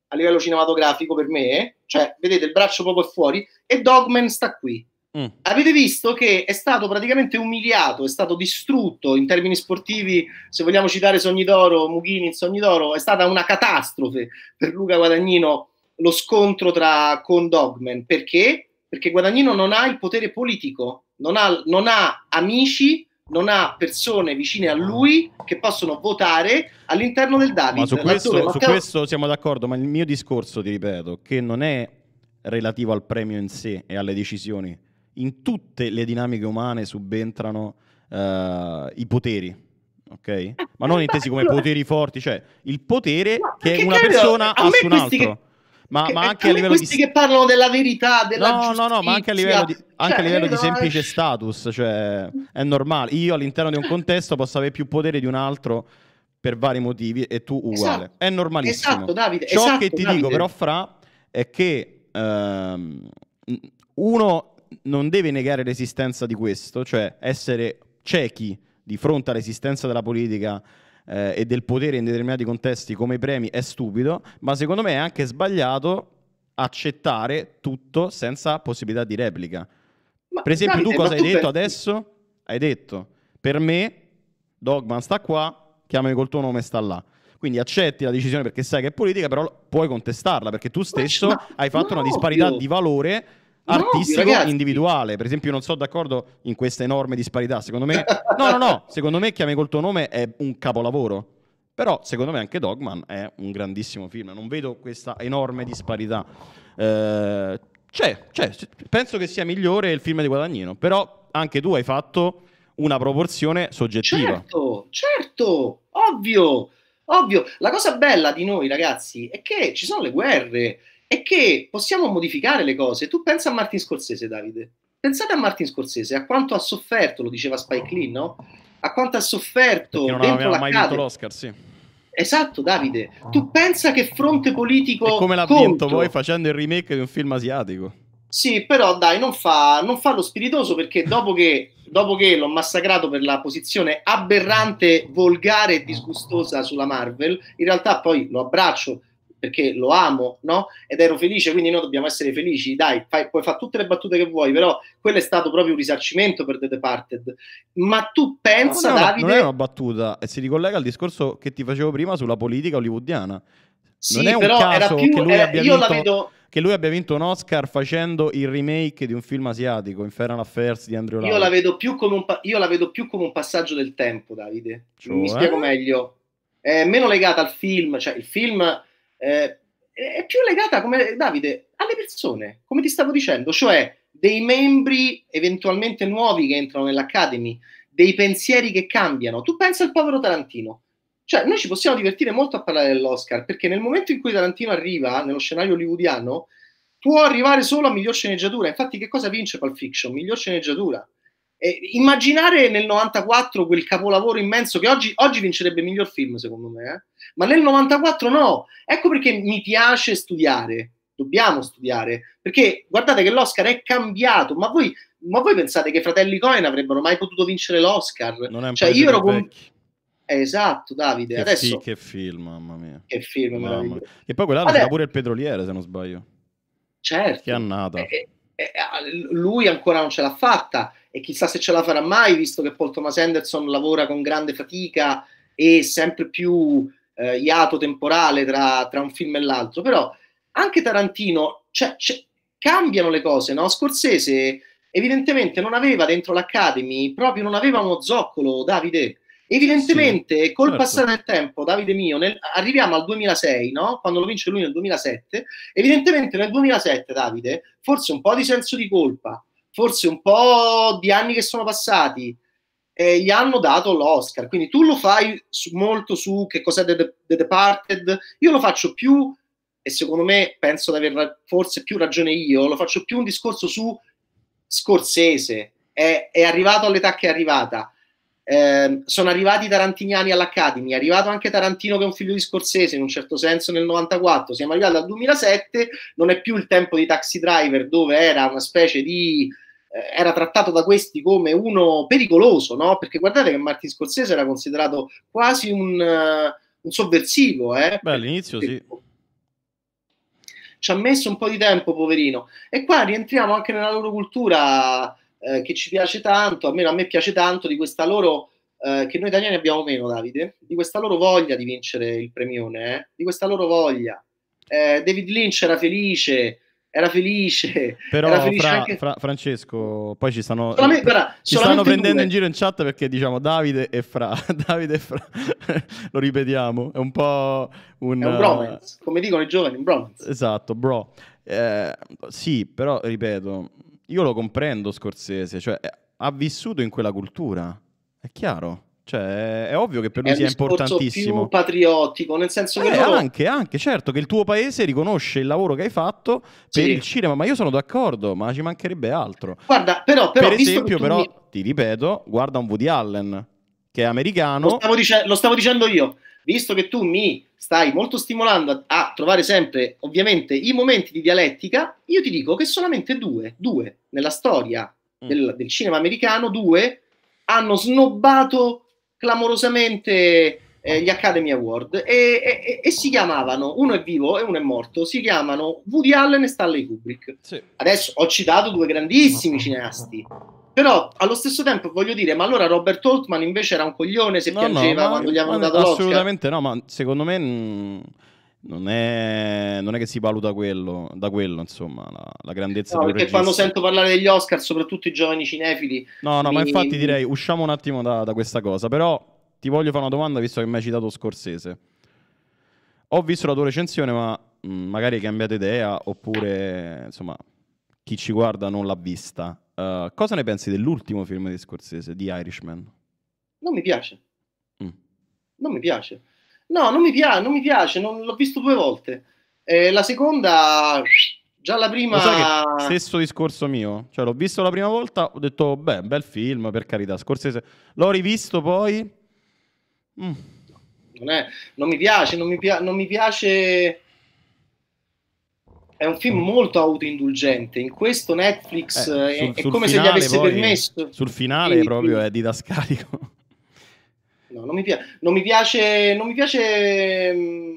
a livello cinematografico per me, cioè, vedete, il braccio proprio è fuori, e Dogman sta qui Mm. Avete visto che è stato praticamente umiliato, è stato distrutto in termini sportivi, se vogliamo citare Sogni d'Oro, Mughini in Sogni d'Oro, è stata una catastrofe per Luca Guadagnino lo scontro tra, con Dogman. Perché? Perché Guadagnino non ha il potere politico, non ha, non ha amici, non ha persone vicine a lui che possono votare all'interno del Davide. Ma su questo, Matteo... su questo siamo d'accordo, ma il mio discorso, ti ripeto, che non è relativo al premio in sé e alle decisioni in tutte le dinamiche umane subentrano uh, i poteri. Ok? Ma non intesi come poteri forti, cioè il potere no, che una credo, persona ha su un altro. Che... Ma, ma, anche a livello questi di... che parlano della verità, della no, giustizia. No, no, ma anche a livello di, anche cioè, a livello di eh, semplice è... status, cioè è normale. Io all'interno di un contesto posso avere più potere di un altro per vari motivi e tu uguale. Esatto. È normalissimo. Esatto, Davide. Ciò esatto, che ti Davide. dico però fra è che ehm, uno non deve negare l'esistenza di questo, cioè essere ciechi di fronte all'esistenza della politica eh, e del potere in determinati contesti come i premi è stupido, ma secondo me è anche sbagliato accettare tutto senza possibilità di replica. Ma, per esempio, Davide, tu cosa hai tu detto adesso? Hai detto, per me Dogman sta qua, chiamami col tuo nome, sta là. Quindi accetti la decisione perché sai che è politica, però puoi contestarla perché tu stesso ma, hai fatto una disparità io. di valore artistico no, individuale. Per esempio, non sono d'accordo in questa enorme disparità. Secondo me, no, no, no. Secondo me, Chiami col tuo nome è un capolavoro. Però, secondo me, anche Dogman è un grandissimo film. Non vedo questa enorme disparità. Eh, c'è, c'è. Penso che sia migliore il film di Guadagnino. Però, anche tu hai fatto una proporzione soggettiva. Certo, certo, ovvio. Ovvio, la cosa bella di noi ragazzi è che ci sono le guerre, è che possiamo modificare le cose. Tu pensa a Martin Scorsese, Davide. Pensate a Martin Scorsese, a quanto ha sofferto, lo diceva Spike Lee, no? A quanto ha sofferto Perché non dentro l'Academy. mai vinto l'Oscar, sì. Esatto, Davide. Ah. Tu pensa che fronte politico... E come l'ha contro... vinto poi facendo il remake di un film asiatico. Sì, però dai, non fa, non fa lo spiritoso perché dopo che, dopo che, l'ho massacrato per la posizione aberrante, volgare e disgustosa sulla Marvel, in realtà poi lo abbraccio perché lo amo, no? Ed ero felice, quindi noi dobbiamo essere felici, dai, fai, puoi fare tutte le battute che vuoi, però quello è stato proprio un risarcimento per The Departed. Ma tu pensa, no, no, Davide... Non è una battuta, e si ricollega al discorso che ti facevo prima sulla politica hollywoodiana. Sì, non è però un caso più, che lui era, abbia io vinto... la vedo che lui abbia vinto un Oscar facendo il remake di un film asiatico, Infernal Affairs di Andrew Lau. Io, la vedo più come un, vedo più come un passaggio del tempo, Davide. Cioè? Mi spiego meglio. È meno legata al film, cioè il film eh, è più legata, come Davide, alle persone, come ti stavo dicendo, cioè dei membri eventualmente nuovi che entrano nell'Academy, dei pensieri che cambiano. Tu pensa al povero Tarantino. Cioè, noi ci possiamo divertire molto a parlare dell'Oscar, perché nel momento in cui Tarantino arriva nello scenario hollywoodiano, può arrivare solo a miglior sceneggiatura. Infatti, che cosa vince Pulp Fiction? Miglior sceneggiatura. Eh, immaginare nel 94 quel capolavoro immenso che oggi, oggi vincerebbe miglior film, secondo me, eh? ma nel 94 no. Ecco perché mi piace studiare, dobbiamo studiare, perché guardate che l'Oscar è cambiato, ma voi, ma voi pensate che i fratelli Cohen avrebbero mai potuto vincere l'Oscar? Non è un cioè, io ero con... Eh, esatto, Davide. Che, Adesso... fi, che film, mamma mia. Che film, mamma. E poi quell'anno Vabbè... c'era pure il petroliere, se non sbaglio. Certo. Che annata. Eh, eh, eh lui ancora non ce l'ha fatta e chissà se ce la farà mai, visto che Paul Thomas Anderson lavora con grande fatica e sempre più eh, iato temporale tra, tra, un film e l'altro. Però anche Tarantino, cioè, cioè, cambiano le cose, no? Scorsese evidentemente non aveva dentro l'Academy, proprio non aveva uno zoccolo, Davide. Evidentemente, sì, col certo. passare del tempo, Davide mio, nel, arriviamo al 2006, no? quando lo vince lui nel 2007, evidentemente nel 2007, Davide, forse un po' di senso di colpa, forse un po' di anni che sono passati, eh, gli hanno dato l'Oscar. Quindi tu lo fai su, molto su che cos'è The, The, Departed, io lo faccio più, e secondo me penso di aver forse più ragione io, lo faccio più un discorso su Scorsese, è, è arrivato all'età che è arrivata. Eh, sono arrivati i tarantiniani all'Academy, è arrivato anche Tarantino che è un figlio di Scorsese in un certo senso nel 94, siamo arrivati al 2007, non è più il tempo di Taxi Driver dove era una specie di eh, era trattato da questi come uno pericoloso, no? Perché guardate che Martin Scorsese era considerato quasi un, eh, un sovversivo, eh? Beh, all'inizio sì. Ci ha messo un po' di tempo, poverino. E qua rientriamo anche nella loro cultura eh, che ci piace tanto, almeno a me piace tanto, di questa loro, eh, che noi italiani abbiamo meno, Davide, di questa loro voglia di vincere il premione, eh? di questa loro voglia. Eh, David Lynch era felice, era felice. Però, era felice fra, anche... fra, Francesco, poi ci stanno, solamente, guarda, ci stanno prendendo due. in giro in chat perché diciamo Davide e Fra. Davide e Fra, lo ripetiamo, è un po' un... È un bromance, come dicono i giovani, un bromance. Esatto, bro. Eh, sì, però, ripeto, io lo comprendo Scorsese, cioè eh, ha vissuto in quella cultura, è chiaro. Cioè, è ovvio che per lui sia importantissimo. È più patriottico, nel senso eh, che loro... anche, anche, certo, che il tuo paese riconosce il lavoro che hai fatto per sì. il cinema, ma io sono d'accordo, ma ci mancherebbe altro. Guarda, però, però per esempio, però, mi... ti ripeto, guarda un Woody Allen che è americano. Lo stavo, dice- lo stavo dicendo io visto che tu mi stai molto stimolando a, a, trovare sempre, ovviamente, i momenti di dialettica, io ti dico che solamente due, due nella storia mm. del, del, cinema americano, due hanno snobbato clamorosamente eh, gli Academy Award e, e, e, si chiamavano, uno è vivo e uno è morto, si chiamano Woody Allen e Stanley Kubrick. Sì. Adesso ho citato due grandissimi cineasti, però allo stesso tempo voglio dire, ma allora Robert Holtman invece era un coglione se no, piangeva no, quando gli avevano dato assolutamente l'Oscar? Assolutamente no, ma secondo me... Mh mm, non è, non è, che si valuta quello, da quello, insomma, la, la grandezza. No, perché quando sento parlare degli Oscar, soprattutto i giovani cinefili. No, no, mi... ma infatti direi usciamo un attimo da, da, questa cosa. Però ti voglio fare una domanda, visto che mi hai citato Scorsese. Ho visto la tua recensione, ma mh, mm, magari cambiate idea, oppure insomma, chi ci guarda non l'ha vista. Uh, cosa ne pensi dell'ultimo film di Scorsese, di Irishman? Non mi piace. Mm. Non mi piace No, non mi, piace, non mi piace, non, l'ho visto due volte. Eh, la seconda, già la prima... Che, stesso discorso mio, cioè l'ho visto la prima volta, ho detto, beh, bel film, per carità, Scorsese. L'ho rivisto poi... Mm. Non, è, non, mi piace, non mi, pia- non mi piace... È un film mm. molto autoindulgente. In questo Netflix eh, eh, sul, è, sul come se gli avesse poi, permesso. Sul finale, Quindi, proprio è didascalico. No, non mi, pi- non mi piace. Non mi piace. Mm.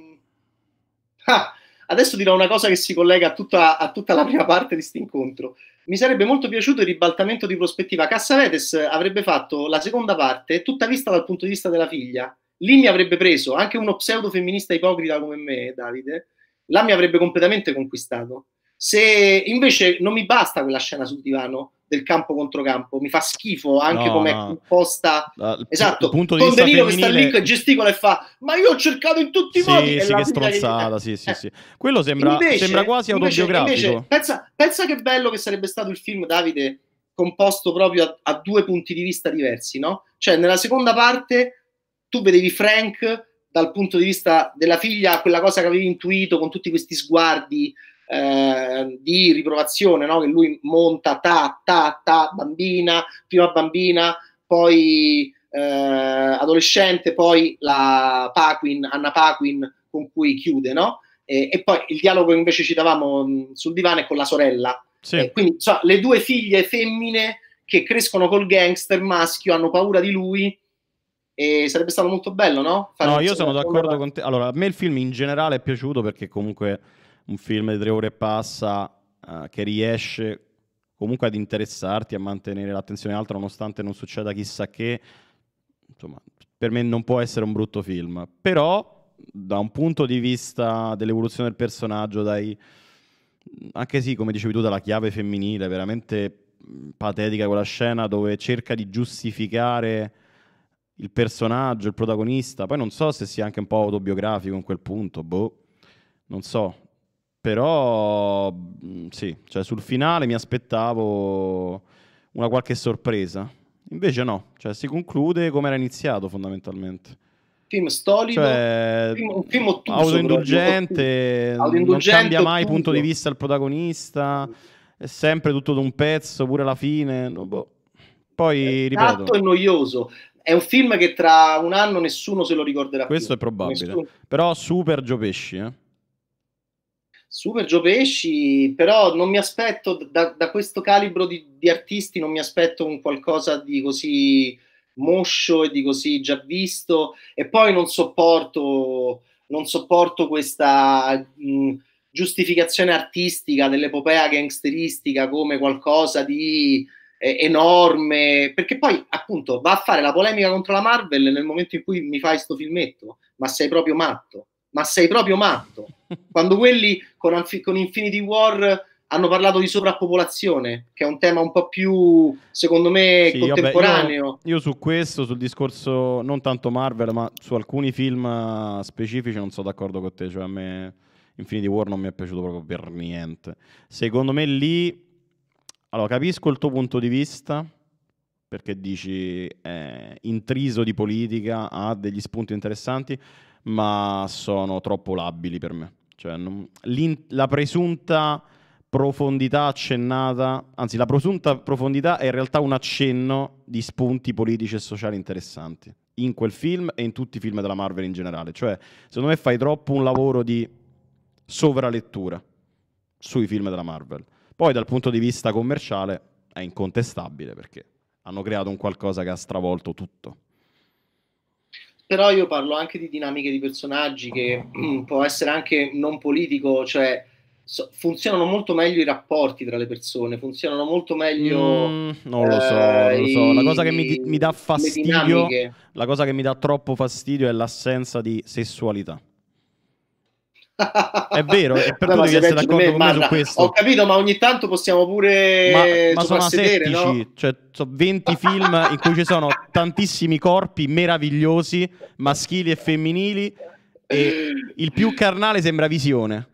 Ah, adesso dirò una cosa che si collega a tutta, a tutta la prima parte di questo incontro. Mi sarebbe molto piaciuto il ribaltamento di prospettiva. Cassavetes avrebbe fatto la seconda parte, tutta vista dal punto di vista della figlia. Lì mi avrebbe preso anche uno pseudo femminista ipocrita come me, Davide. Là mi avrebbe completamente conquistato. Se invece non mi basta quella scena sul divano, del campo contro campo. Mi fa schifo anche no, come è no. composta. Da, esatto, punto di vista femminile... che sta lì che gesticola e fa "Ma io ho cercato in tutti i modi". Sì, che strozzata, sì, sì, eh. sì. Quello sembra, invece, sembra quasi autobiografico. Invece, invece, pensa, pensa che bello che sarebbe stato il film Davide composto proprio a, a due punti di vista diversi, no? Cioè, nella seconda parte tu vedevi Frank dal punto di vista della figlia, quella cosa che avevi intuito con tutti questi sguardi Ehm, di riprovazione, no? che lui monta ta, ta, ta, bambina, prima bambina, poi eh, adolescente, poi la Paquin, Anna Paquin con cui chiude, no? E, e poi il dialogo che invece citavamo mm, sul divano è con la sorella. Sì. quindi cioè, le due figlie femmine che crescono col gangster maschio hanno paura di lui e sarebbe stato molto bello, no? Fare no, io sono d'accordo con te. Allora, a me il film in generale è piaciuto perché comunque un film di tre ore e passa uh, che riesce comunque ad interessarti, a mantenere l'attenzione alta nonostante non succeda chissà che, insomma, per me non può essere un brutto film. Però, da un punto di vista dell'evoluzione del personaggio, dai, anche sì, come dicevi tu, dalla chiave femminile, veramente mm, patetica quella scena dove cerca di giustificare il personaggio, il protagonista. Poi non so se sia anche un po' autobiografico in quel punto, boh, non so. Però mm, sì, cioè sul finale mi aspettavo una qualche sorpresa. Invece no, cioè si conclude come era iniziato fondamentalmente. Film storico, cioè, un film ottuso, autoindulgente, non cambia mai tutto. punto di vista il protagonista, è sempre tutto d'un pezzo, pure alla fine. No, boh. Poi, ripeto... Esatto è noioso, è un film che tra un anno nessuno se lo ricorderà. Questo più. è probabile. Nessuno. Però super Gio Pesci, eh? Super Gio Pesci, però non mi aspetto da, da questo calibro di, di, artisti, non mi aspetto un qualcosa di così moscio e di così già visto. E poi non sopporto, non sopporto questa mh, mm, giustificazione artistica dell'epopea gangsteristica come qualcosa di eh, enorme, perché poi appunto va a fare la polemica contro la Marvel nel momento in cui mi fai sto filmetto, ma sei proprio matto ma sei proprio matto. Quando quelli con, con Infinity War hanno parlato di sovrappopolazione, che è un tema un po' più, secondo me, sì, contemporaneo. Vabbè, io, io, su questo, sul discorso non tanto Marvel, ma su alcuni film eh, specifici non sono d'accordo con te, cioè a me Infinity War non mi è piaciuto proprio per niente. Secondo me lì, allora capisco il tuo punto di vista, perché dici è eh, intriso di politica, ha degli spunti interessanti, ma sono troppo labili per me. Cioè, non... la presunta profondità accennata, anzi la presunta profondità è in realtà un accenno di spunti politici e sociali interessanti in quel film e in tutti i film della Marvel in generale. Cioè, secondo me fai troppo un lavoro di sovralettura sui film della Marvel. Poi dal punto di vista commerciale è incontestabile perché hanno creato un qualcosa che ha stravolto tutto però io parlo anche di dinamiche di personaggi che mm, può essere anche non politico, cioè so, funzionano molto meglio i rapporti tra le persone, funzionano molto meglio... Mm, non lo so, eh, lo so. la cosa i, che mi, mi dà eh, fastidio, la cosa che mi dà troppo fastidio è l'assenza di sessualità è vero, è per devi essere d'accordo me, con me su questo. Ho capito, ma ogni tanto possiamo pure ma, ma eh, sono sedere, no? cioè sono 20 film in cui ci sono tantissimi corpi meravigliosi, maschili e femminili e il più carnale sembra Visione.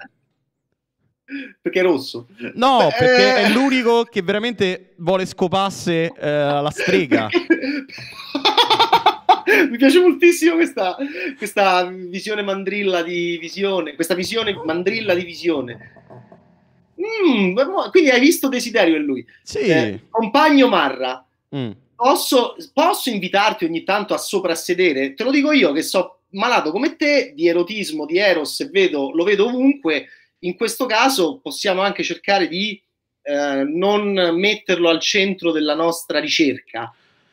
Perché è rosso? No, Beh, perché eh... è l'unico che veramente vuole scopasse eh, la strega. mi piace moltissimo questa, questa, visione mandrilla di visione, questa visione mandrilla di visione. Mm, quindi hai visto Desiderio in lui. Sì. Eh, compagno Marra, mm. posso, posso invitarti ogni tanto a soprassedere? Te lo dico io che so malato come te di erotismo, di eros, vedo, lo vedo ovunque. In questo caso possiamo anche cercare di eh, non metterlo al centro della nostra ricerca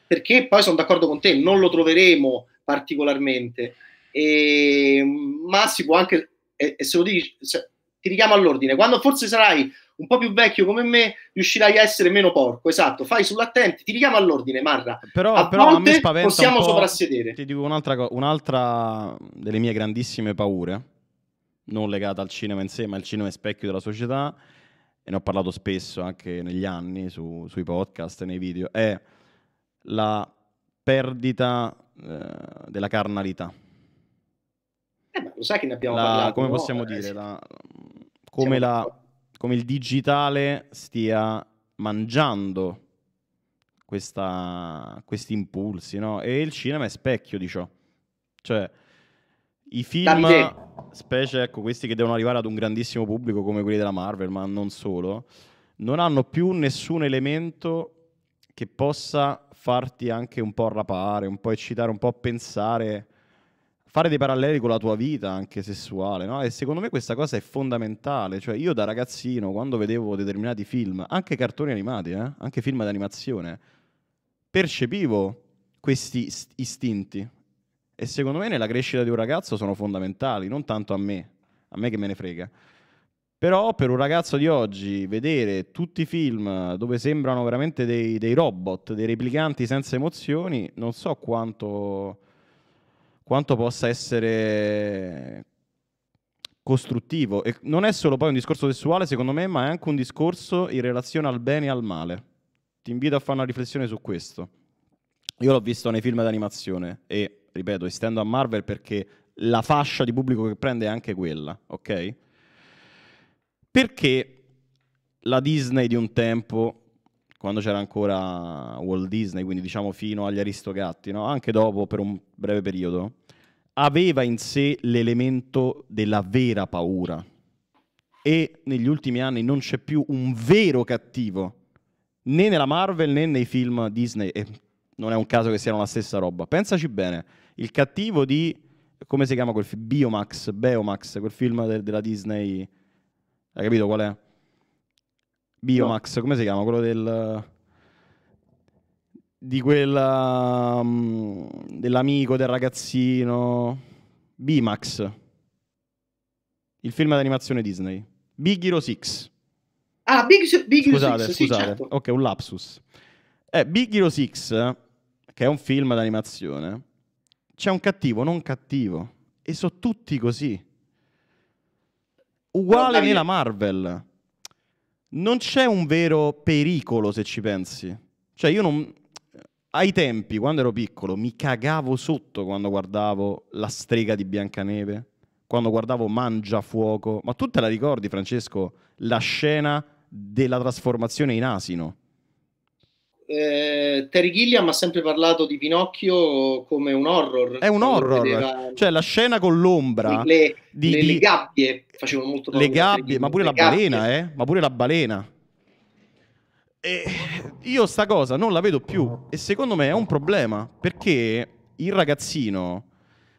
perché poi sono d'accordo con te, non lo troveremo particolarmente, e, ma si può anche, e, e se lo dici, se, ti richiamo all'ordine, quando forse sarai un po' più vecchio come me, riuscirai a essere meno porco. Esatto, fai sull'attenti, ti richiamo all'ordine, Marra. Però, a, però a me spaventa possiamo soprassedere. Ti dico un'altra, co- un'altra delle mie grandissime paure, non legata al cinema in sé, ma al cinema è specchio della società, e ne ho parlato spesso anche negli anni su, sui podcast e nei video, è la perdita eh, della carnalità. Eh, ma lo sai che ne abbiamo la, parlato. Come no? possiamo eh, dire? Sì. La, come, la, come, il digitale stia mangiando questa, questi impulsi, no? E il cinema è specchio di ciò. Cioè, i film, specie ecco, questi che devono arrivare ad un grandissimo pubblico come quelli della Marvel, ma non solo, non hanno più nessun elemento che possa farti anche un po' rapare, un po' eccitare, un po' pensare, fare dei paralleli con la tua vita anche sessuale, no? E secondo me questa cosa è fondamentale, cioè io da ragazzino quando vedevo determinati film, anche cartoni animati, eh? anche film d'animazione, percepivo questi istinti e secondo me nella crescita di un ragazzo sono fondamentali, non tanto a me, a me che me ne frega. Però per un ragazzo di oggi vedere tutti i film dove sembrano veramente dei, dei robot, dei replicanti senza emozioni, non so quanto, quanto possa essere costruttivo. E non è solo poi un discorso sessuale, secondo me, ma è anche un discorso in relazione al bene e al male. Ti invito a fare una riflessione su questo. Io l'ho visto nei film d'animazione e, ripeto, estendo a Marvel perché la fascia di pubblico che prende è anche quella, ok? Perché la Disney di un tempo, quando c'era ancora Walt Disney, quindi diciamo fino agli Aristogatti, no? anche dopo per un breve periodo, aveva in sé l'elemento della vera paura. E negli ultimi anni non c'è più un vero cattivo, né nella Marvel né nei film Disney. E non è un caso che siano la stessa roba. Pensaci bene, il cattivo di, come si chiama quel film? Biomax, Beomax, quel film de- della Disney hai capito qual è? Biomax, no. come si chiama? Quello del di quel... um, dell'amico del ragazzino Bimax il film d'animazione Disney Big Hero 6 ah Big, Big Hero scusate, 6 certo. scusate sì, certo. ok un lapsus eh, Big Hero 6 che è un film d'animazione c'è un cattivo non cattivo e sono tutti così Uguale nella Marvel. Non c'è un vero pericolo se ci pensi. Cioè io non... Ai tempi, quando ero piccolo, mi cagavo sotto quando guardavo La strega di Biancaneve, quando guardavo Mangiafuoco. Ma tu te la ricordi, Francesco, la scena della trasformazione in asino? eh, Terry Gilliam ha sempre parlato di Pinocchio come un horror. È un horror, vedeva... cioè la scena con l'ombra. Le, di, le, di... le gabbie facevano molto paura. Le gabbie, ma pure le la gabbie. balena, eh? Ma pure la balena. E io sta cosa non la vedo più e secondo me è un problema perché il ragazzino,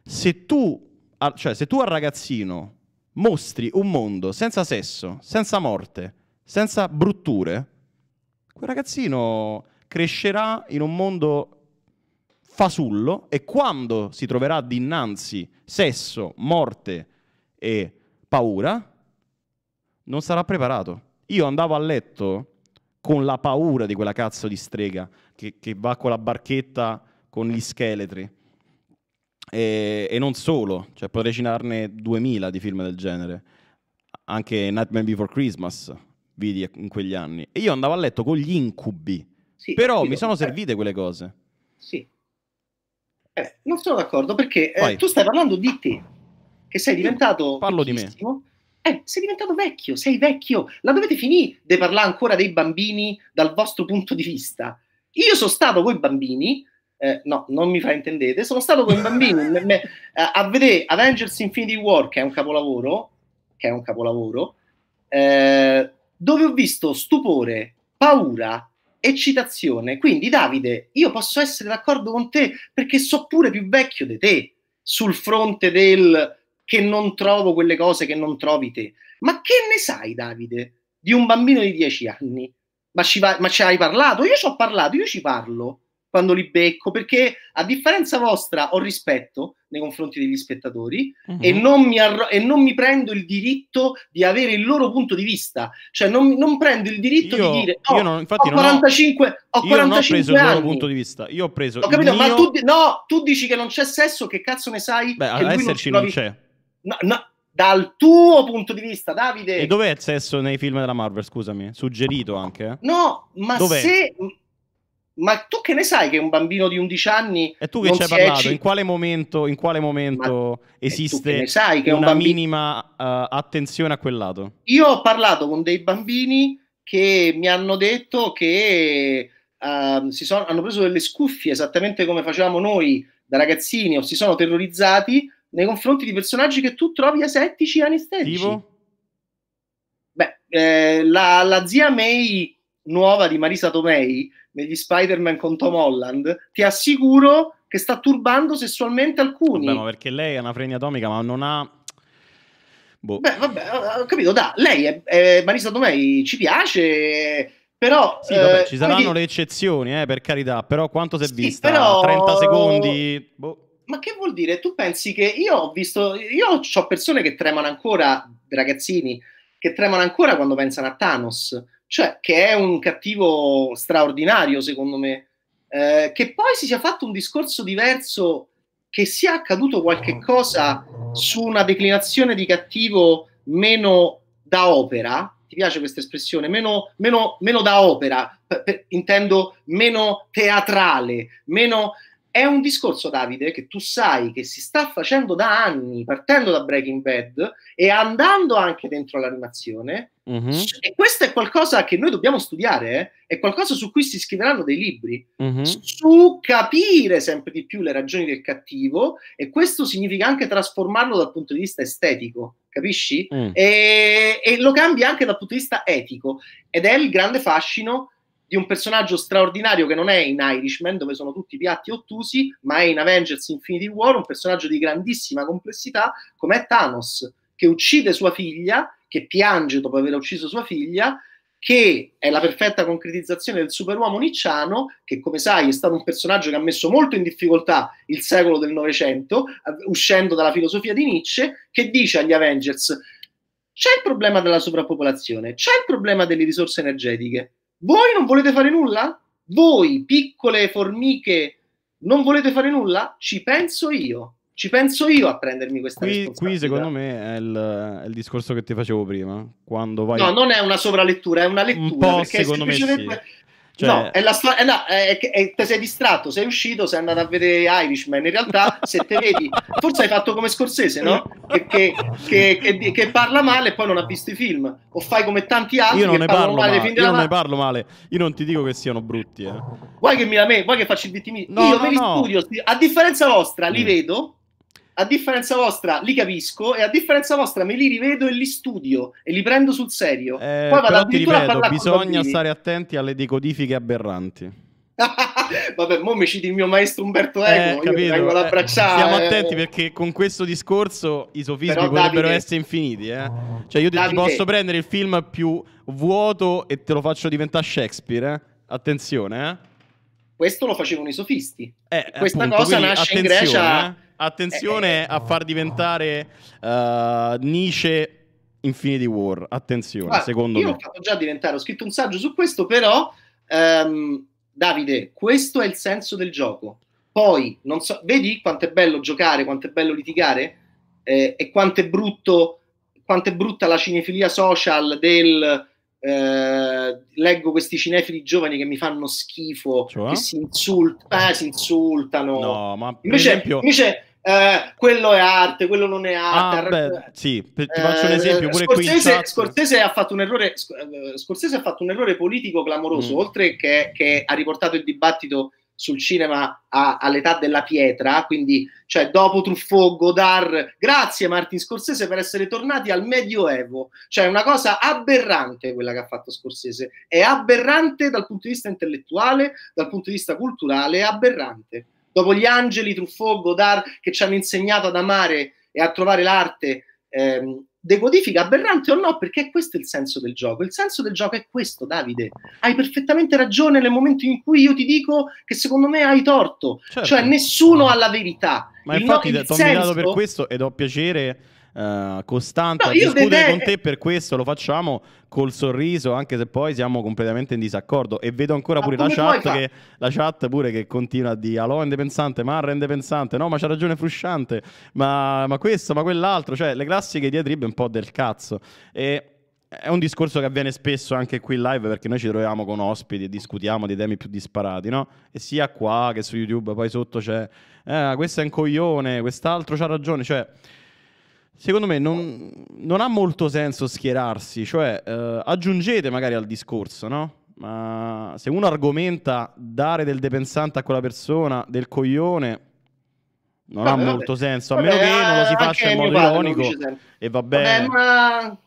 se tu, cioè se tu al ragazzino mostri un mondo senza sesso, senza morte, senza brutture, quel ragazzino crescerà in un mondo fasullo e quando si troverà dinanzi sesso, morte e paura, non sarà preparato. Io andavo a letto con la paura di quella cazzo di strega che, che va con la barchetta con gli scheletri. E, e, non solo, cioè potrei citarne 2000 di film del genere, anche Nightmare Before Christmas vidi in quegli anni. E io andavo a letto con gli incubi sì, Però mi sono servite quelle cose. Sì. Eh, non sono d'accordo perché eh, tu stai parlando di te, che sei diventato... Parlo di me. Eh, sei diventato vecchio, sei vecchio. La dovete finire di parlare ancora dei bambini dal vostro punto di vista. Io sono stato con i bambini, eh, no, non mi fa intendere, sono stato con i bambini me, me, eh, a, a vedere Avengers Infinity War, che è un capolavoro, che è un capolavoro, eh, dove ho visto stupore, paura, eccitazione. Quindi, Davide, io posso essere d'accordo con te perché so pure più vecchio di te sul fronte del che non trovo quelle cose che non trovi te. Ma che ne sai, Davide, di un bambino di 10 anni? Ma ci, va- ma ci hai parlato? Io ci ho parlato, io ci parlo quando li becco, perché a differenza vostra ho rispetto nei confronti degli spettatori uh-huh. e, mhm. non mi arro- e non mi prendo il diritto di avere il loro punto di vista, cioè non, non prendo il diritto io, di dire no, io non, infatti ho 45, non ho, ho 45 io non ho preso anni. il loro punto di vista, io ho preso ho capito, mio... ma tu, no, tu dici che non c'è sesso, che cazzo ne sai? Beh, ad esserci non, non c'è. No, no, dal tuo punto di vista, Davide. E dov'è il sesso nei film della Marvel? Scusami, suggerito anche? Eh. No, ma dov'è? se ma tu che ne sai che un bambino di 11 anni. E tu che ci hai parlato? Ecci... In quale momento, in quale momento eh, esiste che sai che una bambino... minima uh, attenzione a quel lato? Io ho parlato con dei bambini che mi hanno detto che uh, si sono, hanno preso delle scuffie esattamente come facevamo noi da ragazzini o si sono terrorizzati nei confronti di personaggi che tu trovi asettici e anestetici. Tipo? Beh, eh, la, la zia May nuova di Marisa Tomei negli Spider-Man con Tom Holland, ti assicuro che sta turbando sessualmente alcuni. Vabbè, ma perché lei è una frenia atomica, ma non ha... Boh. Beh, vabbè, ho capito, da, lei è, è Marisa Domei, ci piace... Però sì, vabbè, eh, ci saranno quindi... le eccezioni, eh, per carità, però quanto si è sì, vista? Però... 30 secondi? Boh ma che vuol dire? Tu pensi che io ho visto, io ho persone che tremano ancora, ragazzini, che tremano ancora quando pensano a Thanos, cioè che è un cattivo straordinario secondo me, eh, che poi si sia fatto un discorso diverso, che sia accaduto qualche cosa su una declinazione di cattivo meno da opera, ti piace questa espressione? Meno, meno, meno da opera, per, per, intendo meno teatrale, meno... È un discorso, Davide, che tu sai che si sta facendo da anni, partendo da Breaking Bad e andando anche dentro l'animazione, Mm-hmm. E questo è qualcosa che noi dobbiamo studiare, eh? è qualcosa su cui si scriveranno dei libri, mm-hmm. su capire sempre di più le ragioni del cattivo e questo significa anche trasformarlo dal punto di vista estetico, capisci? Mm. E, e lo cambia anche dal punto di vista etico ed è il grande fascino di un personaggio straordinario che non è in Irishman, dove sono tutti piatti ottusi, ma è in Avengers Infinity War, un personaggio di grandissima complessità come è Thanos, che uccide sua figlia che piange dopo aver ucciso sua figlia, che è la perfetta concretizzazione del superuomo nicciano, che come sai è stato un personaggio che ha messo molto in difficoltà il secolo del Novecento, uscendo dalla filosofia di Nietzsche, che dice agli Avengers, c'è il problema della sovrappopolazione, c'è il problema delle risorse energetiche, voi non volete fare nulla? Voi, piccole formiche, non volete fare nulla? Ci penso io ci penso io a prendermi questa qui, Qui secondo me è il, è il, discorso che ti facevo prima, quando vai... No, non è una sovralettura, è una lettura, un po', secondo me sì. Cioè... No, è la storia. No, è, è, è, te sei distratto, sei uscito, sei andato a vedere Irishman. In realtà, se te vedi, forse hai fatto come Scorsese, no? Che, che, che, che, parla male e poi non ha visto i film. O fai come tanti altri. Io non, ne parlo male, male. Io non ne parlo male. Io non ti dico che siano brutti. Eh. Vuoi che mi la me, vuoi che faccio il vittimismo? No, io no, me li no. studio. A differenza vostra, li mm. vedo a differenza vostra li capisco e a differenza vostra me li rivedo e li studio e li prendo sul serio. Eh, Poi vado addirittura ripeto, a parlare bisogna stare attenti alle decodifiche aberranti. Vabbè, mo mi citi il mio maestro Umberto Eco, eh, capito, io vengo eh, Stiamo attenti perché con questo discorso i sofismi Però, potrebbero Davide, essere infiniti, eh. Cioè io Davide, ti posso prendere il film più vuoto e te lo faccio diventare Shakespeare, eh. Attenzione, eh. Questo lo facevano i sofisti. Eh, Questa appunto, cosa quindi, nasce in Grecia eh. Attenzione eh, eh, a far diventare uh, Nietzsche Infinity War. Attenzione, Guarda, secondo io me. Io ho fatto già diventare, ho scritto un saggio su questo, però, um, Davide, questo è il senso del gioco. Poi, non so, vedi quanto è bello giocare, quanto è bello litigare eh, e quanto è brutto, quanto è brutta la cinefilia social del... Eh, leggo questi cinefili giovani che mi fanno schifo, cioè? che si, insult- eh, si insultano. No, ma invece, esempio... invece eh, quello è arte, quello non è ah, arte. Ah, beh, sì, ti faccio un eh, esempio. Pure Scorsese, qui Scorsese, ha fatto un errore, eh, Scorsese ha fatto un errore politico clamoroso, mm. oltre che, che ha riportato il dibattito sul cinema a, all'età della pietra, quindi cioè, dopo Truffaut, Godard, grazie Martin Scorsese per essere tornati al Medioevo, cioè una cosa aberrante quella che ha fatto Scorsese, è aberrante dal punto di vista intellettuale, dal punto di vista culturale, è aberrante. Dopo gli angeli, Truffaut, Godard, che ci hanno insegnato ad amare e a trovare l'arte, ehm, decodifica aberrante o no? Perché questo è il senso del gioco. Il senso del gioco è questo, Davide. Hai perfettamente ragione nel momento in cui io ti dico che secondo me hai torto. Cioè, certo. Cioè, nessuno ha la verità. Ma il infatti no, ti ho nominato per questo ed ho piacere eh, costante no, a discutere con te per questo lo facciamo col sorriso anche se poi siamo completamente in disaccordo e vedo ancora pure la chat, che, la chat pure che continua a dire alò rende pensante ma rende pensante no ma c'ha ragione Frusciante ma, ma questo ma quell'altro cioè le classiche diatribe un po' del cazzo e è un discorso che avviene spesso anche qui in live perché noi ci troviamo con ospiti e discutiamo dei temi più disparati, no? E sia qua che su YouTube, poi sotto c'è eh, questo è un coglione, quest'altro c'ha ragione, cioè Secondo me non, non ha molto senso schierarsi, cioè eh, aggiungete magari al discorso, no? Ma se uno argomenta dare del depensante a quella persona, del coglione, non vabbè, ha vabbè. molto senso, a vabbè, meno che non lo si faccia in modo ironico e va bene. Ma...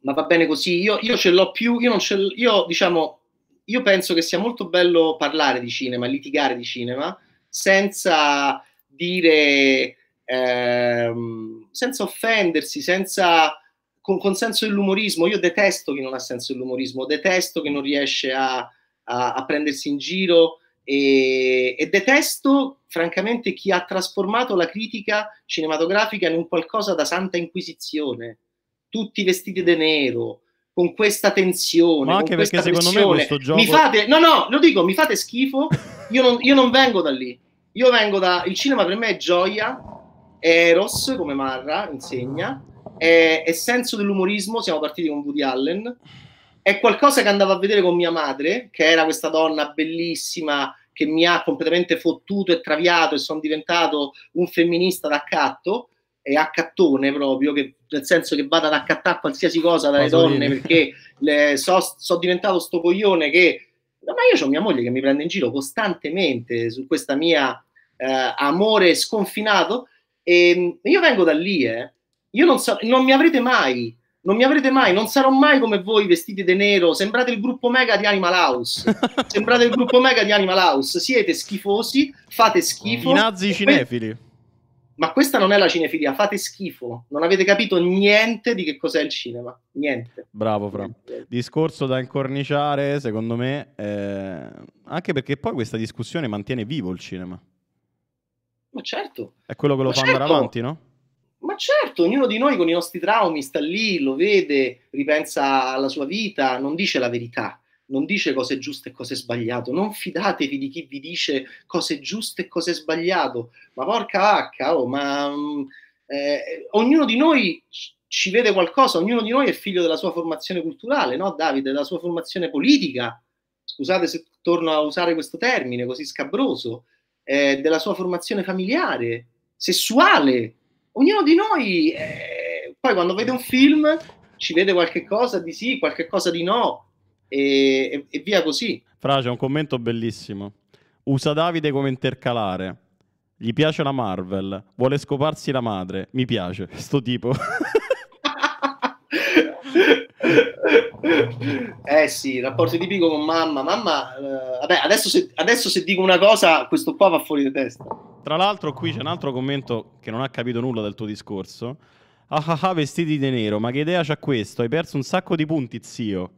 ma... va bene così, io, io ce l'ho più, io, non ce l'ho, io diciamo, io penso che sia molto bello parlare di cinema, litigare di cinema, senza dire... Ehm, senza offendersi, senza, con, con, senso dell'umorismo. Io detesto chi non ha senso dell'umorismo, detesto chi non riesce a, a, a prendersi in giro e, e, detesto francamente chi ha trasformato la critica cinematografica in un qualcosa da santa inquisizione. Tutti vestiti di nero, con questa tensione. Ma anche perché secondo me questo gioco... Mi fate, no, no, lo dico, mi fate schifo, io non, io non vengo da lì. Io vengo da... Il cinema per me è gioia, Eros come Marra insegna, è, è senso dell'umorismo, siamo partiti con Woody Allen, è qualcosa che andavo a vedere con mia madre, che era questa donna bellissima che mi ha completamente fottuto e traviato e sono diventato un femminista d'accatto e accattone proprio, che, nel senso che vada ad accattare qualsiasi cosa dalle Pasolini. donne perché sono so, diventato sto coglione che... ma io ho mia moglie che mi prende in giro costantemente su questa mia eh, amore sconfinato e ehm, io vengo da lì, eh. Io non, so, non mi avrete mai non mi avrete mai, non sarò mai come voi vestiti di nero, sembrate il gruppo mega di Animal House, sembrate il gruppo mega di Animal House, siete schifosi, fate schifo. I nazi cinefili. ma questa non è la cinefilia, fate schifo, non avete capito niente di che cos'è il cinema, niente. Bravo Fra, discorso da incorniciare secondo me, eh, anche perché poi questa discussione mantiene vivo il cinema. Ma certo. È quello che lo ma fa certo. andare avanti, no? Ma certo, ognuno di noi con i nostri traumi sta lì, lo vede, ripensa alla sua vita, non dice la verità, non dice cose giuste e cose sbagliate. Non fidatevi di chi vi dice cose giuste e cose sbagliate. Ma porca vacca, oh, ma mm, eh, ognuno di noi ci vede qualcosa, ognuno di noi è figlio della sua formazione culturale, no Davide, della sua formazione politica. Scusate se torno a usare questo termine così scabroso, eh, della sua formazione familiare, sessuale. Ognuno di noi, eh, poi quando vede un film, ci vede qualche cosa di sì, qualche cosa di no, e, e via così. Fra, c'è un commento bellissimo. Usa Davide come intercalare. Gli piace la Marvel, vuole scoparsi la madre. Mi piace, sto tipo. eh sì, rapporti di Pico con mamma. Mamma, eh, vabbè, adesso se, adesso se, dico una cosa, questo qua va fuori di testa. Tra l'altro, qui c'è un altro commento che non ha capito nulla del tuo discorso. Ah ah ah, vestiti di nero, ma che idea c'ha questo? Hai perso un sacco di punti, zio.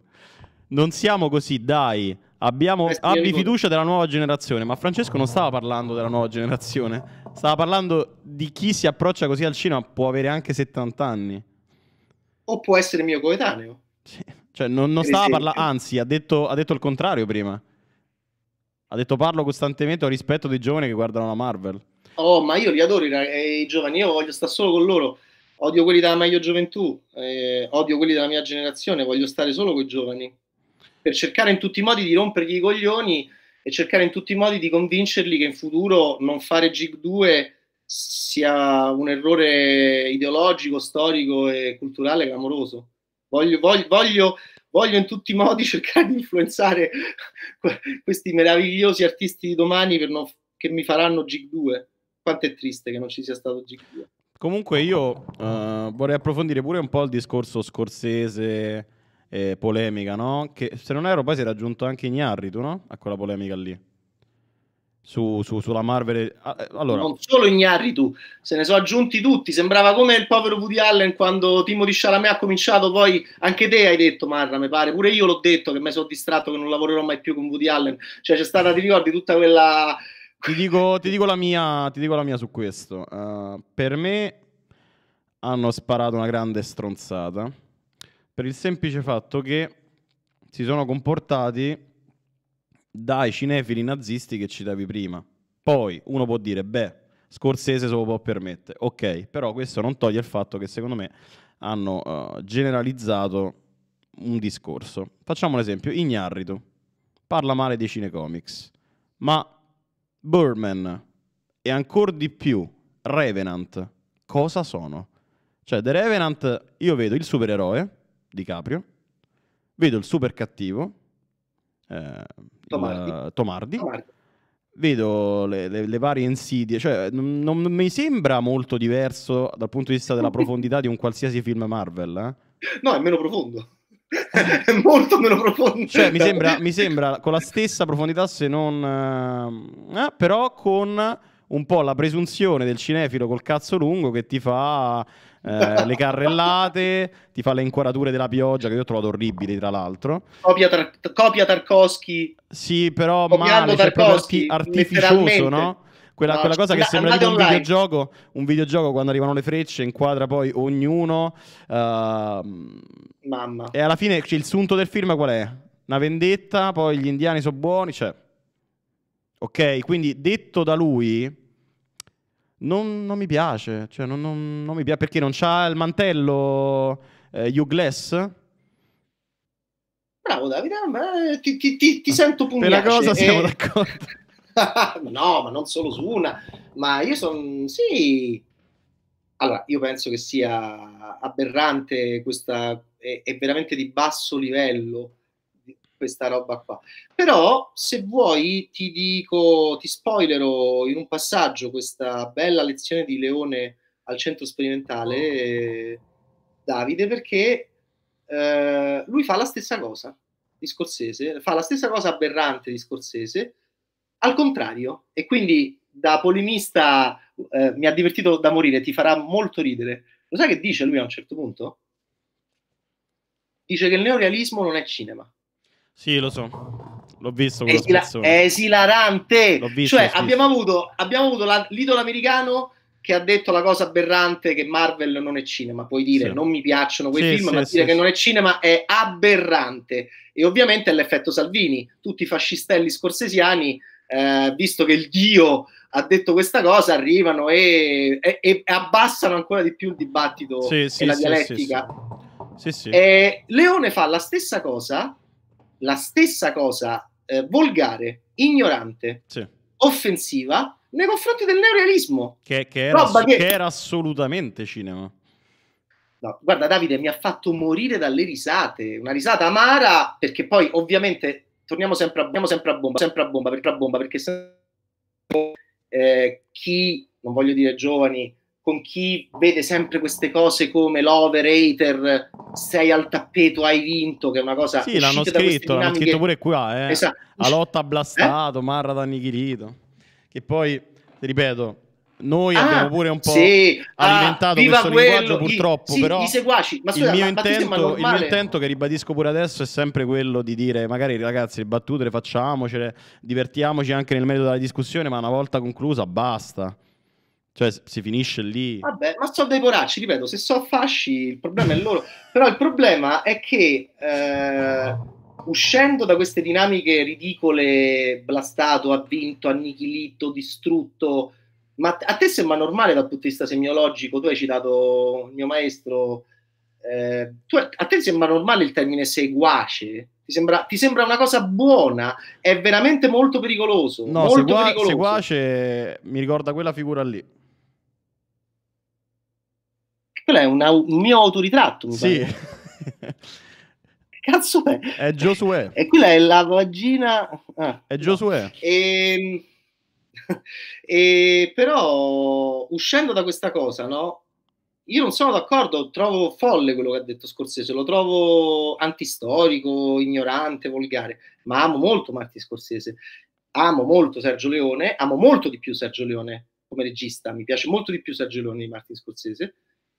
Non siamo così, dai. Abbiamo, abbi fiducia della nuova generazione. Ma Francesco non stava parlando della nuova generazione. Stava parlando di chi si approccia così al cinema può avere anche 70 anni. O può essere mio coetaneo. Sì. Cioè, non, non stava parlando, anzi, ha detto, ha detto il contrario prima. Ha detto parlo costantemente a rispetto dei giovani che guardano la Marvel. Oh, ma io li adoro i, eh, i giovani, io voglio stare solo con loro. Odio quelli della mia gioventù, eh, odio quelli della mia generazione, voglio stare solo con i giovani. Per cercare in tutti i modi di rompergli i coglioni e cercare in tutti i modi di convincerli che in futuro non fare GIG 2 sia un errore ideologico, storico e culturale clamoroso. Voglio, voglio, voglio, voglio in tutti i modi cercare di influenzare questi meravigliosi artisti di domani non, che mi faranno Gig 2. Quanto è triste che non ci sia stato Gig 2. Comunque io uh, vorrei approfondire pure un po' il discorso scorsese, eh, polemica, no? Che se non ero poi si era aggiunto anche Ignarri, tu no? A quella polemica lì su, su, sulla Marvel. Ah, eh, allora. Non solo ignari tu, se ne sono aggiunti tutti. Sembrava come il povero Woody Allen quando Timo di Chalamet ha cominciato. Poi anche te hai detto, Marra, mi pare. Pure io l'ho detto che mi sono distratto, che non lavorerò mai più con Woody Allen. Cioè, c'è stata, ti ricordi, tutta quella. Ti dico, ti dico, la, mia, ti dico la mia su questo. Uh, per me hanno sparato una grande stronzata per il semplice fatto che si sono comportati dai cinefili nazisti che citavi prima. Poi uno può dire, beh, Scorsese se lo può permettere, ok, però questo non toglie il fatto che secondo me hanno uh, generalizzato un discorso. Facciamo un esempio, Ignarrito parla male dei cinecomics, ma Burman e ancora di più Revenant cosa sono? Cioè, The Revenant io vedo il supereroe di Caprio, vedo il super cattivo, eh, Tomardi. Il, Tomardi. Tomardi. Vedo le, le, le, varie insidie, cioè non, non, mi sembra molto diverso dal punto di vista della profondità di un qualsiasi film Marvel. Eh? No, è meno profondo. è molto meno profondo. Cioè, mi sembra, mi sembra, con la stessa profondità, se non... Eh, eh però con un po' la presunzione del cinefilo col cazzo lungo che ti fa eh, le carrellate, ti fa le inquadrature della pioggia che io ho trovato orribili tra l'altro. Copia, tra- copia Tarkovsky. Sì, però male, cioè, arti- artificioso, no? Quella, no, quella, cosa che sembra un videogioco, un videogioco quando arrivano le frecce inquadra poi ognuno. Uh, Mamma. E alla fine cioè, il sunto del film qual è? Una vendetta, poi gli indiani sono buoni, cioè... Ok, quindi detto da lui, non, non mi piace, cioè non, non, non mi piace perché non c'ha il mantello eh, Hugh Glass? Bravo Davide, eh, ti, ti, ti, ti sento pugnace. Per la cosa siamo e... Eh. d'accordo. no, ma non solo su una, ma io sono... sì... Allora, io penso che sia aberrante questa... è, è veramente di basso livello questa roba qua. Però se vuoi ti dico, ti spoilerò in un passaggio questa bella lezione di Leone al centro sperimentale, Davide, perché eh, lui fa la stessa cosa di Scorsese, fa la stessa cosa aberrante di Scorsese, al contrario, e quindi da polemista eh, mi ha divertito da morire, ti farà molto ridere. Lo sai che dice lui a un certo punto? Dice che il neorealismo non è cinema. Sì, lo so. L'ho visto. È, esila- è esilarante. L'ho visto, cioè, abbiamo avuto, abbiamo avuto la, l'idolo americano che ha detto la cosa aberrante che Marvel non è cinema. Puoi dire sì. non mi piacciono quei sì, film, sì, ma dire che non è cinema è aberrante. E ovviamente è l'effetto Salvini. Tutti i fascistelli scorsesiani, eh, visto che il dio ha detto questa cosa, arrivano e, e, e abbassano ancora di più il dibattito e la dialettica. Eh, Leone fa la stessa cosa la stessa cosa eh, volgare, ignorante, sì. offensiva nei confronti del neorealismo. Che, che, era, che... che era assolutamente cinema. No, guarda Davide, mi ha fatto morire dalle risate, una risata amara, perché poi ovviamente torniamo sempre a, torniamo sempre a bomba, sempre a bomba, perché a bomba, perché se, eh, chi, non voglio dire giovani, con chi vede sempre queste cose come lover, hater, sei al tappeto, hai vinto, che è una cosa... Sì, l'hanno scritto, l'hanno scritto pure qua, eh. Esatto. Alotta blastato, eh? Marra annichilito. Che poi, ripeto, noi ah, abbiamo pure un po' sì. Ah, alimentato ah, questo quello, linguaggio purtroppo, i, sì, però i seguaci, ma scusa, il, mio intento, il mio intento che ribadisco pure adesso è sempre quello di dire magari ragazzi le battute le facciamocele, divertiamoci anche nel merito della discussione, ma una volta conclusa basta. Cioè, si finisce lì. Vabbè, ma sono dei poracci, ripeto, se sono fasci il problema è loro. Però il problema è che eh, uscendo da queste dinamiche ridicole, blastato, ha vinto, annichilito, distrutto, ma a te sembra normale dal punto di vista semiologico, tu hai citato il mio maestro, eh, tu, a te sembra normale il termine seguace? Ti sembra, ti sembra, una cosa buona, è veramente molto pericoloso. No, molto segua- pericoloso. seguace mi ricorda quella figura lì quello è una, un mio autoritratto, mi sì. pare. Cazzo è? È Josué. E quella è la vagina... Ah, è Josué. No. E... Ehm, e però uscendo da questa cosa, no? Io non sono d'accordo, trovo folle quello che ha detto Scorsese, lo trovo antistorico, ignorante, volgare, ma amo molto Marti Scorsese, amo molto Sergio Leone, amo molto di più Sergio Leone come regista, mi piace molto di più Sergio Leone di Martin Scorsese,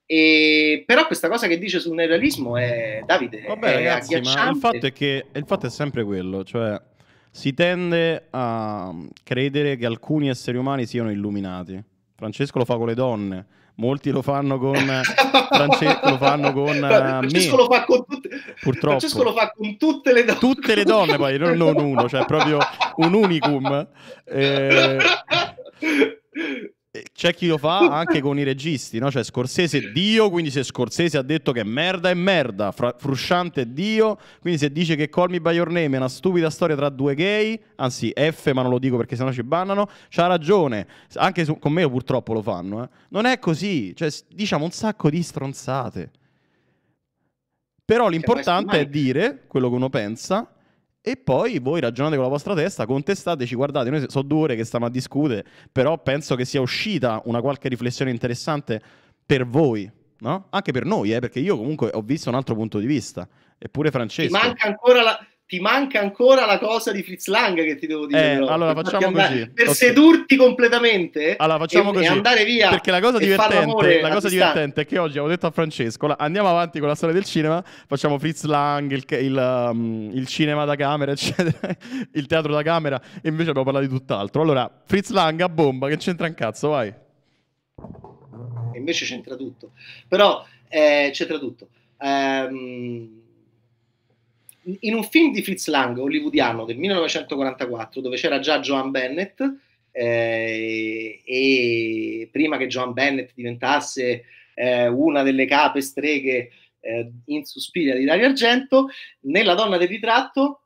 e, però questa cosa che dice sul neorealismo è Davide. Vabbè, è ragazzi, ma il fatto è che il fatto è sempre quello, cioè si tende a credere che alcuni esseri umani siano illuminati. Francesco lo fa con le donne, molti lo fanno con Francesco lo fanno con eh, Francesco me. lo fa con tutte purtroppo Francesco lo fa con tutte le donne tutte le donne poi non, non uno cioè proprio un unicum eh... Eh, c'è chi lo fa anche con i registi, no? Cioè Scorsese è Dio, quindi se Scorsese ha detto che merda è merda, Fra- Frusciante è Dio, quindi se dice che Call Me By Your Name è una stupida storia tra due gay, anzi F ma non lo dico perché sennò ci bannano, c'ha ragione, anche su- con me purtroppo lo fanno, eh. Non è così, cioè diciamo un sacco di stronzate. Però cioè, l'importante è dire quello che uno pensa e poi voi ragionate con la vostra testa, contestateci, guardate, noi so due ore che stiamo a discutere, però penso che sia uscita una qualche riflessione interessante per voi, no? Anche per noi, eh, perché io comunque ho visto un altro punto di vista, eppure Francesco... Ti manca ancora la ti manca ancora la cosa di Fritz Lang che ti devo dire. Eh, allora facciamo andare, così. Per okay. sedurti completamente allora, facciamo e, così. E andare via. Perché la cosa, divertente, la cosa divertente, è che oggi avevo detto a Francesco, la, andiamo avanti con la storia del cinema, facciamo Fritz Lang, il, il, um, il cinema da camera, eccetera, il teatro da camera, e invece abbiamo parlato di tutt'altro. Allora, Fritz Lang a bomba, che c'entra un cazzo, vai. E invece c'entra tutto. Però eh, c'entra tutto. Ehm in un film di Fritz Lang hollywoodiano del 1944 dove c'era già Joan Bennett eh, e prima che Joan Bennett diventasse eh, una delle cape streghe eh, in Suspiria di Dario Argento nella donna del ritratto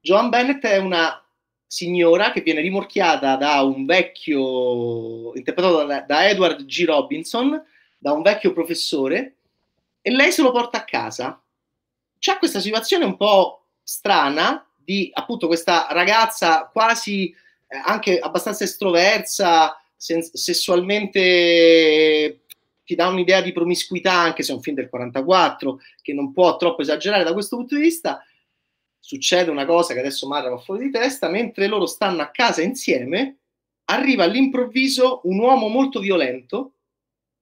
Joan Bennett è una signora che viene rimorchiata da un vecchio interpretato da, da Edward G. Robinson da un vecchio professore e lei se lo porta a casa c'è questa situazione un po' strana di appunto questa ragazza quasi eh, anche abbastanza estroversa, sen- sessualmente ti dà un'idea di promiscuità, anche se è un film del 44, che non può troppo esagerare da questo punto di vista. Succede una cosa che adesso Mara va fuori di testa, mentre loro stanno a casa insieme, arriva all'improvviso un uomo molto violento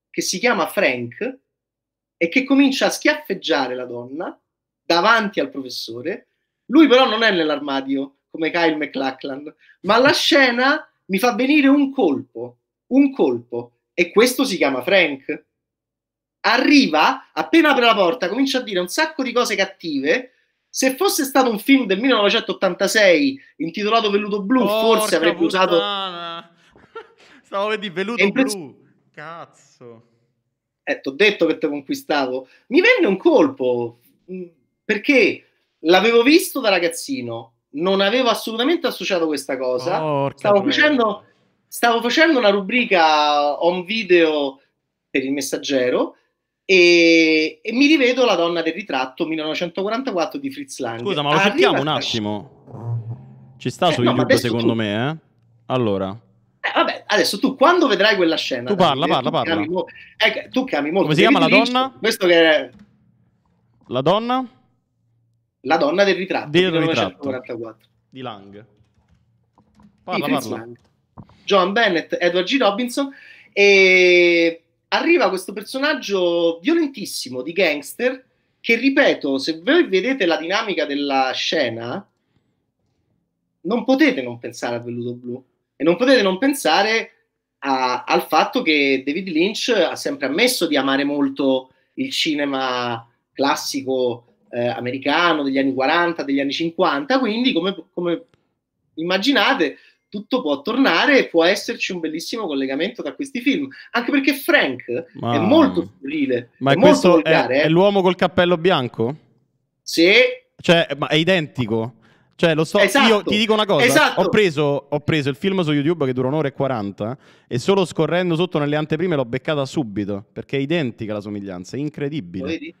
che si chiama Frank e che comincia a schiaffeggiare la donna davanti al professore. Lui però non è nell'armadio come Kyle McLachlan, ma la scena mi fa venire un colpo, un colpo, e questo si chiama Frank. Arriva, appena apre la porta, comincia a dire un sacco di cose cattive. Se fosse stato un film del 1986 intitolato Velluto Blu, Porca forse avrebbe usato... Stavo di Velluto impress... Blu, cazzo. Eh, ti ho detto che te conquistavo. Mi venne un colpo, mm, perché l'avevo visto da ragazzino, non avevo assolutamente associato questa cosa. Oh, stavo, facendo, stavo facendo, una rubrica home video per il messaggero e, e, mi rivedo la donna del ritratto 1944 di Fritz Lang. Scusa, ma lo Arriva cerchiamo un attimo. Ci sta eh, su no, YouTube secondo tu... me, eh? Allora. Eh, vabbè, adesso tu quando vedrai quella scena... Tu parla, dai, parla, tu parla. Cami eh, tu cami molto. Come si chiama la donna? Questo che... È... La donna? La donna del ritratto. Del 1944. Ritratto. Di Lang. Parla, di parla. Lang. John Bennett, Edward G. Robinson. E arriva questo personaggio violentissimo di gangster che, ripeto, se voi vedete la dinamica della scena, non potete non pensare al velluto blu e non potete non pensare a, al fatto che David Lynch ha sempre ammesso di amare molto il cinema classico eh, americano degli anni 40, degli anni 50, quindi come, come immaginate tutto può tornare e può esserci un bellissimo collegamento tra questi film. Anche perché Frank ma... è molto scurrile. Ma è questo volgare, è, eh. è, l'uomo col cappello bianco? Sì. Cioè, ma è identico. Cioè, lo so, esatto. io ti dico una cosa, esatto. ho, preso, ho, preso, il film su YouTube che dura un'ora e 40 e solo scorrendo sotto nelle anteprime l'ho beccata subito, perché è identica la somiglianza, è incredibile. Lo vedi?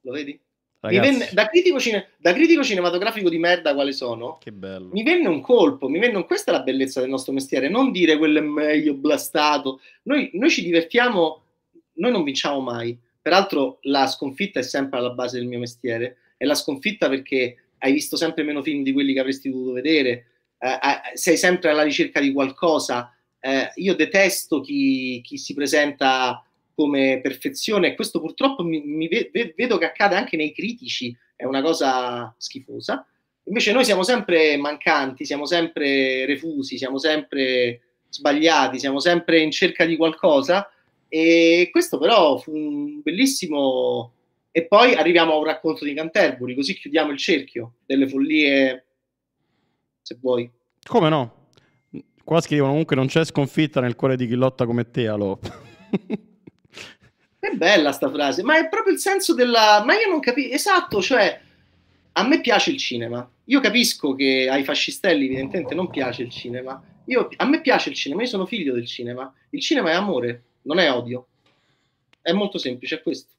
Lo vedi? Mi venne, da, critico cine, da critico cinematografico di merda quale sono, che bello. mi venne un colpo, mi venne un, questa è la bellezza del nostro mestiere, non dire quello è meglio, blastato, noi, noi ci divertiamo, noi non vinciamo mai, peraltro la sconfitta è sempre alla base del mio mestiere, è la sconfitta perché hai visto sempre meno film di quelli che avresti dovuto vedere, eh, eh sei sempre alla ricerca di qualcosa, eh, io detesto chi, chi si presenta come perfezione. e Questo purtroppo mi, mi ve, vedo che accade anche nei critici, è una cosa schifosa. Invece noi siamo sempre mancanti, siamo sempre refusi, siamo sempre sbagliati, siamo sempre in cerca di qualcosa. E questo però fu un bellissimo... E poi arriviamo a un racconto di Canterbury, così chiudiamo il cerchio delle follie, se vuoi. Come no? Qua scrivono comunque non c'è sconfitta nel cuore di chi lotta come te, Alò. È bella sta frase, ma è proprio il senso della... Ma io non capisco... Esatto, cioè, a me piace il cinema. Io capisco che ai fascistelli evidentemente non piace il cinema. Io, a me piace il cinema, io sono figlio del cinema. Il cinema è amore, non è odio. È molto semplice, è questo.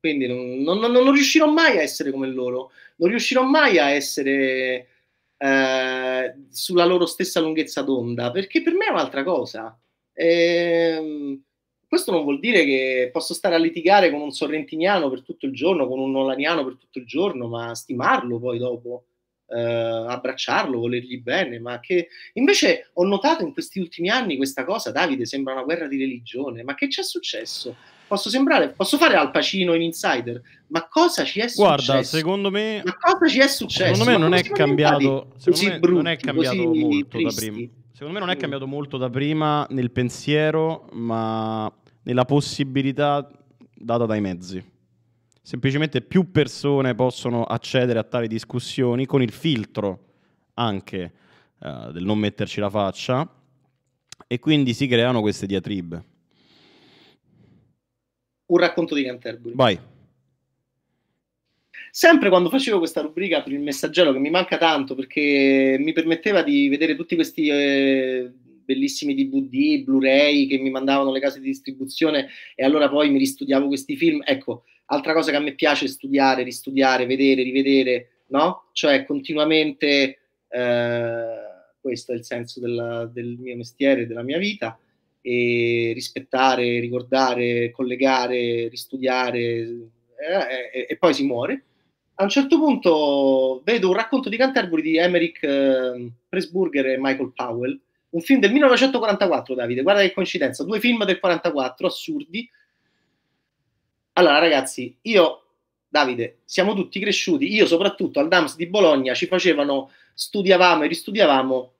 Quindi non, non, non riuscirò mai a essere come loro. Non riuscirò mai a essere eh, sulla loro stessa lunghezza d'onda, perché per me è un'altra cosa. Ehm questo non vuol dire che posso stare a litigare con un sorrentiniano per tutto il giorno, con un nolaniano per tutto il giorno, ma stimarlo poi dopo, eh, abbracciarlo, volergli bene. Ma che invece ho notato in questi ultimi anni questa cosa, Davide, sembra una guerra di religione. Ma che ci è successo? Posso sembrare, posso fare Al Pacino in Insider, ma cosa ci è successo? Guarda, secondo me, ma cosa ci è successo? Secondo me non è cambiato, secondo me brutti, non è cambiato molto tristi. da prima Secondo me non è cambiato molto da prima nel pensiero, ma nella possibilità data dai mezzi. Semplicemente più persone possono accedere a tali discussioni con il filtro anche uh, del non metterci la faccia e quindi si creano queste diatribe. Un racconto di Canterbury. Vai sempre quando facevo questa rubrica per il messaggero che mi manca tanto perché mi permetteva di vedere tutti questi eh, bellissimi DVD, Blu-ray che mi mandavano le case di distribuzione e allora poi mi ristudiavo questi film. Ecco, altra cosa che a me piace è studiare, ristudiare, vedere, rivedere, no? Cioè continuamente eh, questo è il senso della, del mio mestiere, della mia vita e rispettare, ricordare, collegare, ristudiare eh, e, e poi si muore a un certo punto vedo un racconto di Canterbury di Emmerich eh, Pressburger e Michael Powell, un film del 1944, Davide, guarda che coincidenza, due film del 44, assurdi. Allora ragazzi, io, Davide, siamo tutti cresciuti, io soprattutto al Dams di Bologna ci facevano, studiavamo e ristudiavamo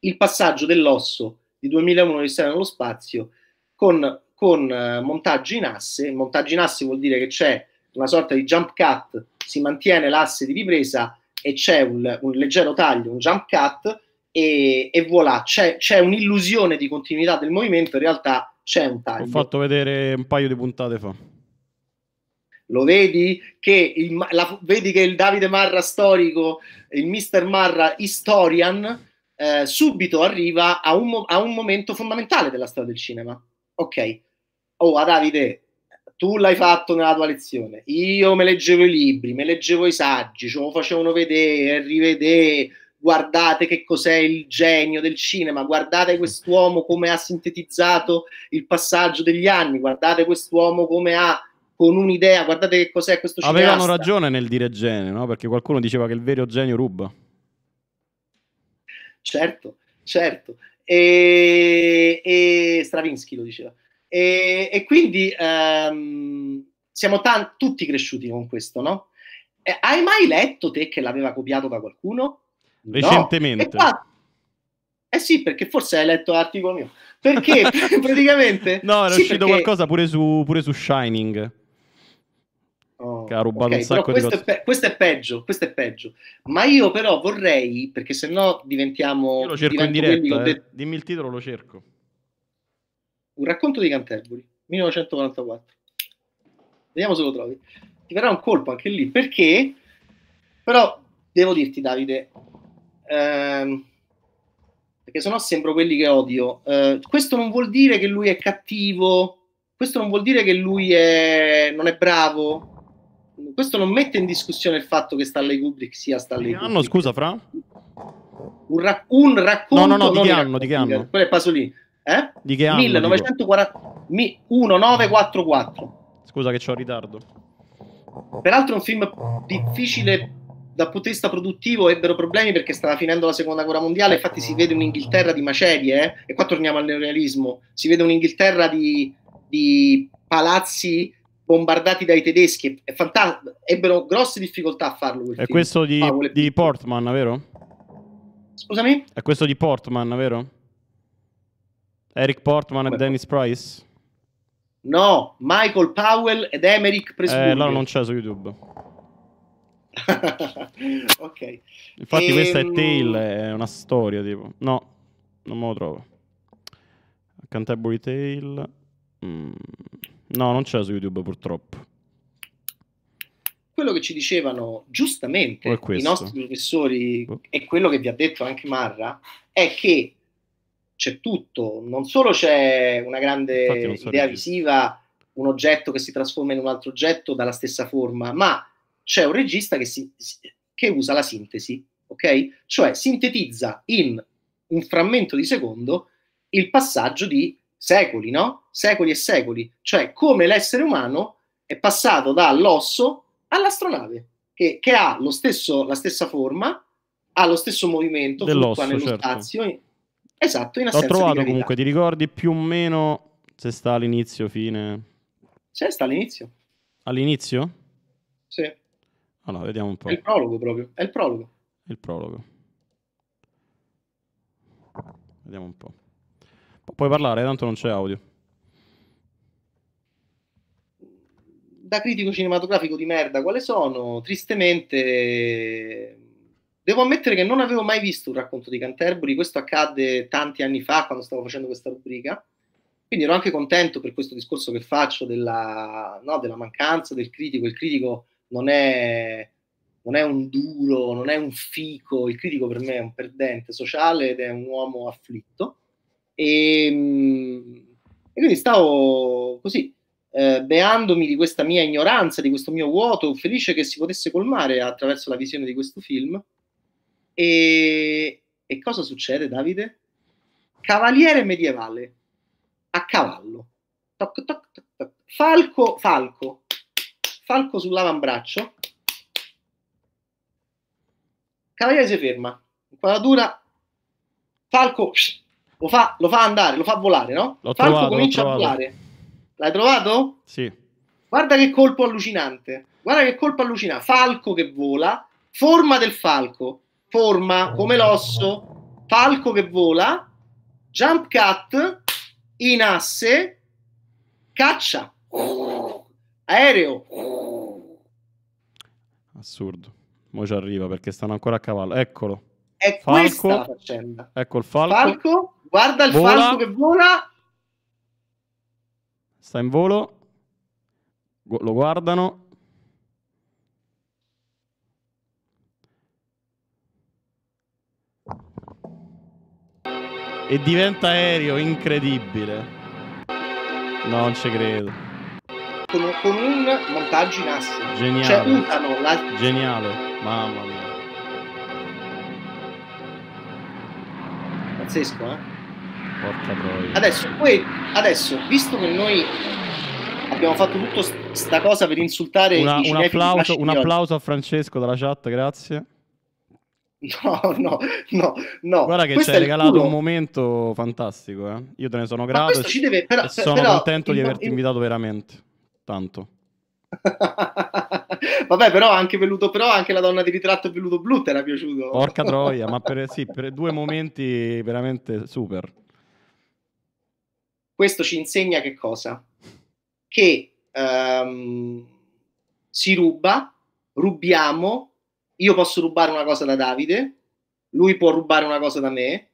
il passaggio dell'osso di 2001 di Stella nello spazio con, con eh, montaggi in asse, montaggi in asse vuol dire che c'è una sorta di jump cut si mantiene l'asse di ripresa e c'è un, un leggero taglio, un jump cut e, e voilà, c'è, un'illusione di continuità del movimento, in realtà c'è un taglio. Ho fatto vedere un paio di puntate fa. Lo vedi che il, la, vedi che il Davide Marra storico, il mister Marra historian, eh, subito arriva a un, a un momento fondamentale della storia del cinema. Ok, oh a Davide, tu l'hai fatto nella tua lezione, io me leggevo i libri, me leggevo i saggi, ce lo facevano vedere, rivedere, guardate che cos'è il genio del cinema, guardate quest'uomo come ha sintetizzato il passaggio degli anni, guardate quest'uomo come ha con un'idea, guardate che cos'è questo cinema. Avevano ragione nel dire genio, no? Perché qualcuno diceva che il vero genio ruba. Certo, certo. E, e Stravinsky lo diceva. E, e quindi ehm, siamo t- tutti cresciuti con questo, no? Eh, hai mai letto te che l'aveva copiato da qualcuno? Recentemente. No. Eh sì, perché forse hai letto l'articolo mio. Perché praticamente... No, era sì, uscito perché... qualcosa pure su, pure su Shining. Oh, che ha rubato okay, un sacco di cose. pe- questo è peggio, questo è peggio. Ma io però vorrei, perché se no diventiamo... Io lo cerco in diretta, eh. de- dimmi il titolo, lo cerco. Un racconto di Canterbury, 1944. Vediamo se lo trovi. Ti verrà un colpo anche lì, perché però devo dirti Davide, ehm, perché sennò sembro quelli che odio, eh, questo non vuol dire che lui è cattivo, questo non vuol dire che lui è, non è bravo, questo non mette in discussione il fatto che Stanley Kubrick sia Stanley Kubrick. Anno, scusa, Fra? Un, ra- un racconto. No, no, no, di che anno? Di che anno? Quello è Pasolini. Eh? Di che anno? 1940... 1944. Scusa che c'ho ritardo. Peraltro è un film difficile dal punto di vista produttivo, ebbero problemi perché stava finendo la seconda guerra mondiale, infatti si vede un'Inghilterra di macerie, eh? e qua torniamo al neorealismo, si vede un'Inghilterra di, di palazzi bombardati dai tedeschi, è fantastico, ebbero grosse difficoltà a farlo. Quel è film. questo di, di Portman, vero? Scusami? È questo di Portman, vero? Eric Portman e Dennis Price? No, Michael Powell ed Emerick eh, Presburger. Eh, no, non c'è su YouTube. ok. Infatti, ehm... questa è ehm, Tale, è una storia tipo. No, non me lo trovo. Canterbury Tale. Mm. No, non c'è su YouTube purtroppo. Quello che ci dicevano giustamente i nostri professori, oh. e quello che vi ha detto anche Marra, è che c'è tutto, non solo c'è una grande so idea visiva, un oggetto che si trasforma in un altro oggetto dalla stessa forma, ma c'è un regista che, si, che usa la sintesi, ok? Cioè sintetizza in un frammento di secondo il passaggio di secoli, no? Secoli e secoli, cioè come l'essere umano è passato dall'osso all'astronave, che, che ha stesso, la stessa forma, ha lo stesso movimento, fluttua nello certo. spazio, Esatto, in assenza L'ho trovato di comunque, ti ricordi più o meno se sta all'inizio, fine? Se sta all'inizio. All'inizio? Sì. Allora, vediamo un po'. È il prologo proprio, è il prologo. il prologo. Vediamo un po'. Puoi parlare, tanto non c'è audio. Da critico cinematografico di merda, quale sono? Tristemente Devo ammettere che non avevo mai visto un racconto di Canterbury, questo accadde tanti anni fa quando stavo facendo questa rubrica, quindi ero anche contento per questo discorso che faccio della, no, della mancanza del critico. Il critico non è, non è, un duro, non è un fico, il critico per me è un perdente sociale ed è un uomo afflitto. E, ehm, e quindi stavo così, eh, beandomi di questa mia ignoranza, di questo mio vuoto, felice che si potesse colmare attraverso la visione di questo film e, e cosa succede, Davide? Cavaliere medievale a cavallo. Toc, toc, toc, toc. Falco, falco, falco sull'avambraccio. Cavaliere si ferma, inquadratura, falco lo fa, lo fa, andare, lo fa volare, no? L'ho falco trovato, comincia a volare. L'hai trovato? Sì. Guarda che colpo allucinante, guarda che colpo allucinante. Falco che vola, forma del falco, forma come l'osso, falco che vola, jump cut, in asse, caccia, aereo. Assurdo. Mo' ci arriva perché stanno ancora a cavallo. Eccolo. È falco. questa Ecco il falco. falco. Guarda il vola. falco che vola. Sta in volo. Lo guardano E diventa aereo, incredibile. non ci credo. Con, con un montaggio in asse. Geniale. Cioè, la... Geniale, mamma mia. Pazzesco, eh? Porca troia. Adesso, adesso, visto che noi abbiamo fatto tutta sta cosa per insultare una, un, applauso, un applauso a Francesco dalla chat, grazie. No, no, no, Guarda che ci hai regalato culo. un momento fantastico, eh? Io te ne sono grato. Ci deve, però, sono però, contento in, di averti in... invitato veramente. Tanto. Vabbè, però anche veluto, però anche la donna di ritratto velluto blu te era piaciuto. Porca troia, ma per, sì, per due momenti veramente super. Questo ci insegna che cosa? Che um, si ruba, rubiamo io posso rubare una cosa da Davide, lui può rubare una cosa da me.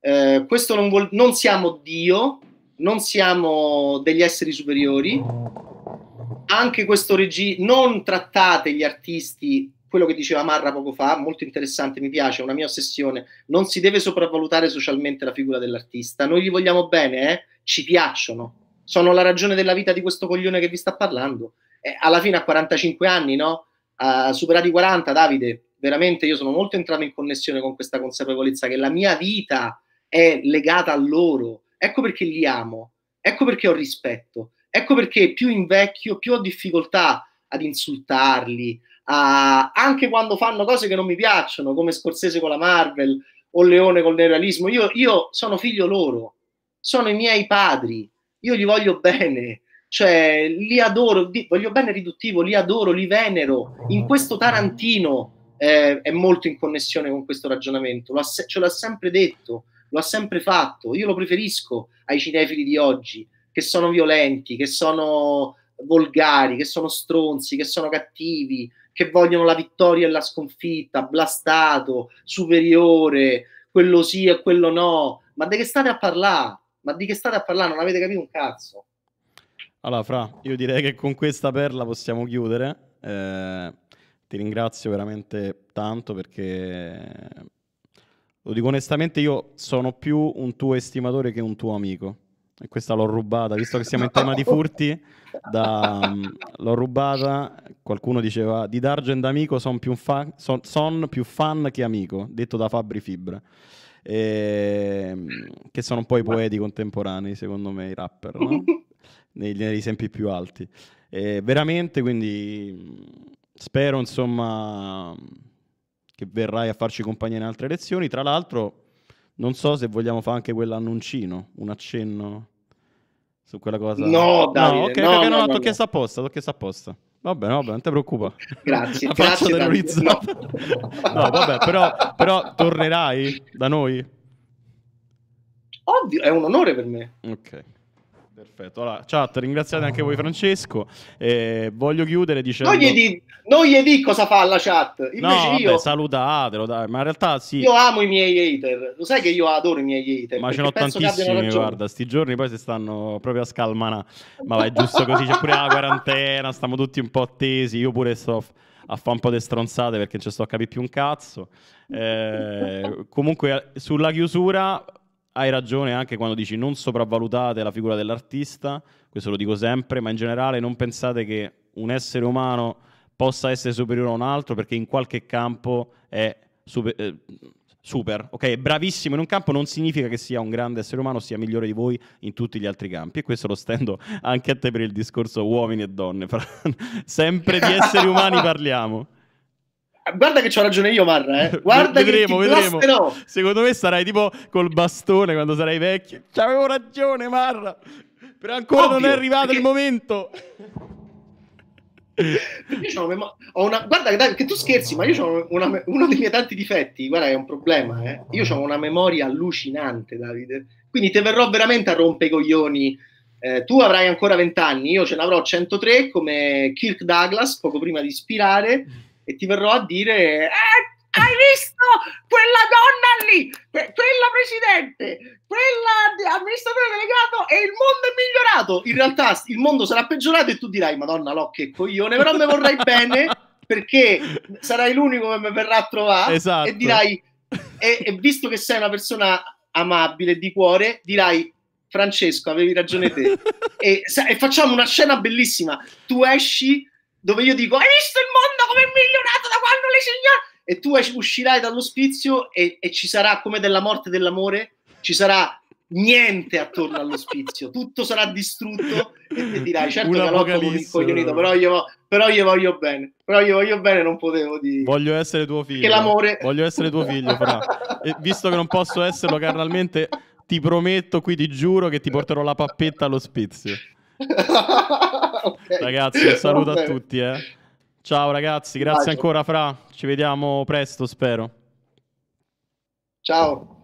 Eh, questo non vuol non siamo Dio, non siamo degli esseri superiori. Anche questo regime, non trattate gli artisti, quello che diceva Marra poco fa, molto interessante, mi piace, è una mia ossessione, non si deve sopravvalutare socialmente la figura dell'artista. Noi gli vogliamo bene, eh? ci piacciono, sono la ragione della vita di questo coglione che vi sta parlando. Eh, alla fine a 45 anni, no? a superare 40, Davide, veramente io sono molto entrato in connessione con questa consapevolezza che la mia vita è legata a loro. Ecco perché li amo, ecco perché ho rispetto, ecco perché più invecchio, più ho difficoltà ad insultarli, a... anche quando fanno cose che non mi piacciono, come Scorsese con la Marvel o Leone con il realismo. Io, io sono figlio loro, sono i miei padri, io gli voglio bene cioè li adoro, voglio bene riduttivo, li adoro, li venero. Oh, in questo Tarantino eh, è molto in connessione con questo ragionamento, lo ha, ce l'ha sempre detto, lo ha sempre fatto. Io lo preferisco ai cinefili di oggi, che sono violenti, che sono volgari, che sono stronzi, che sono cattivi, che vogliono la vittoria e la sconfitta, blastato, superiore, quello sì e quello no. Ma di che state a parlare? Ma di che state a parlare? Non avete capito un cazzo. Allora, Fra, io direi che con questa perla possiamo chiudere. Eh, ti ringrazio veramente tanto perché, lo dico onestamente, io sono più un tuo estimatore che un tuo amico. E questa l'ho rubata, visto che siamo in tema di furti, da, mm, l'ho rubata. Qualcuno diceva di Dargen d'amico son più, fan, son, son più fan che amico, detto da Fabri Fibra. E, ehm, che sono un po' i poeti contemporanei, secondo me, i rapper, no? negli esempi più alti. Eh, veramente, quindi spero insomma che verrai a farci compagnia in altre lezioni. Tra l'altro, non so se vogliamo fare anche quell'annuncino, un accenno su quella cosa. No, Davide, no, ok, no, perché no, no, no, no. chiesto apposta, t'ho chiesto apposta. Va bene, va non ti preoccupa. Grazie, La grazie. Terrorizzata. No. no, vabbè, però, però tornerai da noi? Ovvio, è un onore per me. Ok. Perfetto, allora chat, ringraziate anche voi Francesco. Eh, voglio chiudere dicendo... Non gli, di, di cosa fa la chat, invece no, io... salutatelo, dai, ma in realtà sì... Io amo i miei hater, lo sai che io adoro i miei hater. Ma ce n'ho tantissimi, guarda, sti giorni poi si stanno proprio a scalmana. Ma vai, giusto così, c'è pure la quarantena, stiamo tutti un po' attesi, io pure sto a fare un po' di stronzate perché non ci sto a capire più un cazzo. Eh, comunque sulla chiusura hai ragione anche quando dici non sopravvalutate la figura dell'artista, questo lo dico sempre, ma in generale non pensate che un essere umano possa essere superiore a un altro perché in qualche campo è super, eh, super ok? bravissimo in un campo non significa che sia un grande essere umano, sia migliore di voi in tutti gli altri campi e questo lo stendo anche a te per il discorso uomini e donne, sempre di esseri umani parliamo. Eh, guarda che ho ragione io, Marra. Eh. Guarda vedremo, che vedremo. Blasterò. Secondo me sarai tipo col bastone quando sarai vecchio. C'avevo ragione, Marra. Però ancora Obvio, non è arrivato perché... il momento. Io mem- una... Guarda dai, che tu scherzi, ma io ho una... uno dei miei tanti difetti. Guarda, è un problema. Eh. Io ho una memoria allucinante, Davide. Quindi te verrò veramente a rompe i coglioni. Eh, tu avrai ancora 20 anni, io ce l'avrò 103 come Kirk Douglas, poco prima di ispirare e ti verrò a dire eh, hai visto quella donna lì, quella presidente, quella amministratore delegato e il mondo è migliorato. In realtà il mondo sarà peggiorato e tu dirai, madonna, no, che coglione, però mi vorrai bene perché sarai l'unico che mi verrà a trovare esatto. e dirai, e, e visto che sei una persona amabile di cuore, dirai, Francesco, avevi ragione te. e, e facciamo una scena bellissima. Tu esci dove io dico hai visto il mondo come è migliorato da quando le signore e tu uscirai dall'ospizio e, e ci sarà come della morte dell'amore ci sarà niente attorno all'ospizio, tutto sarà distrutto e, e dirai certo Una che lotto con un coglionito, però io, però io voglio bene, però io voglio bene, non potevo dire. Voglio essere tuo figlio. Che l'amore... Voglio essere tuo figlio, fra. E visto che non posso esserlo carnalmente, ti prometto qui, ti giuro che ti porterò la pappetta all'ospizio. okay. Ragazzi, un saluto a tutti. Eh. Ciao ragazzi, grazie Bacio. ancora Fra. Ci vediamo presto, spero. Ciao.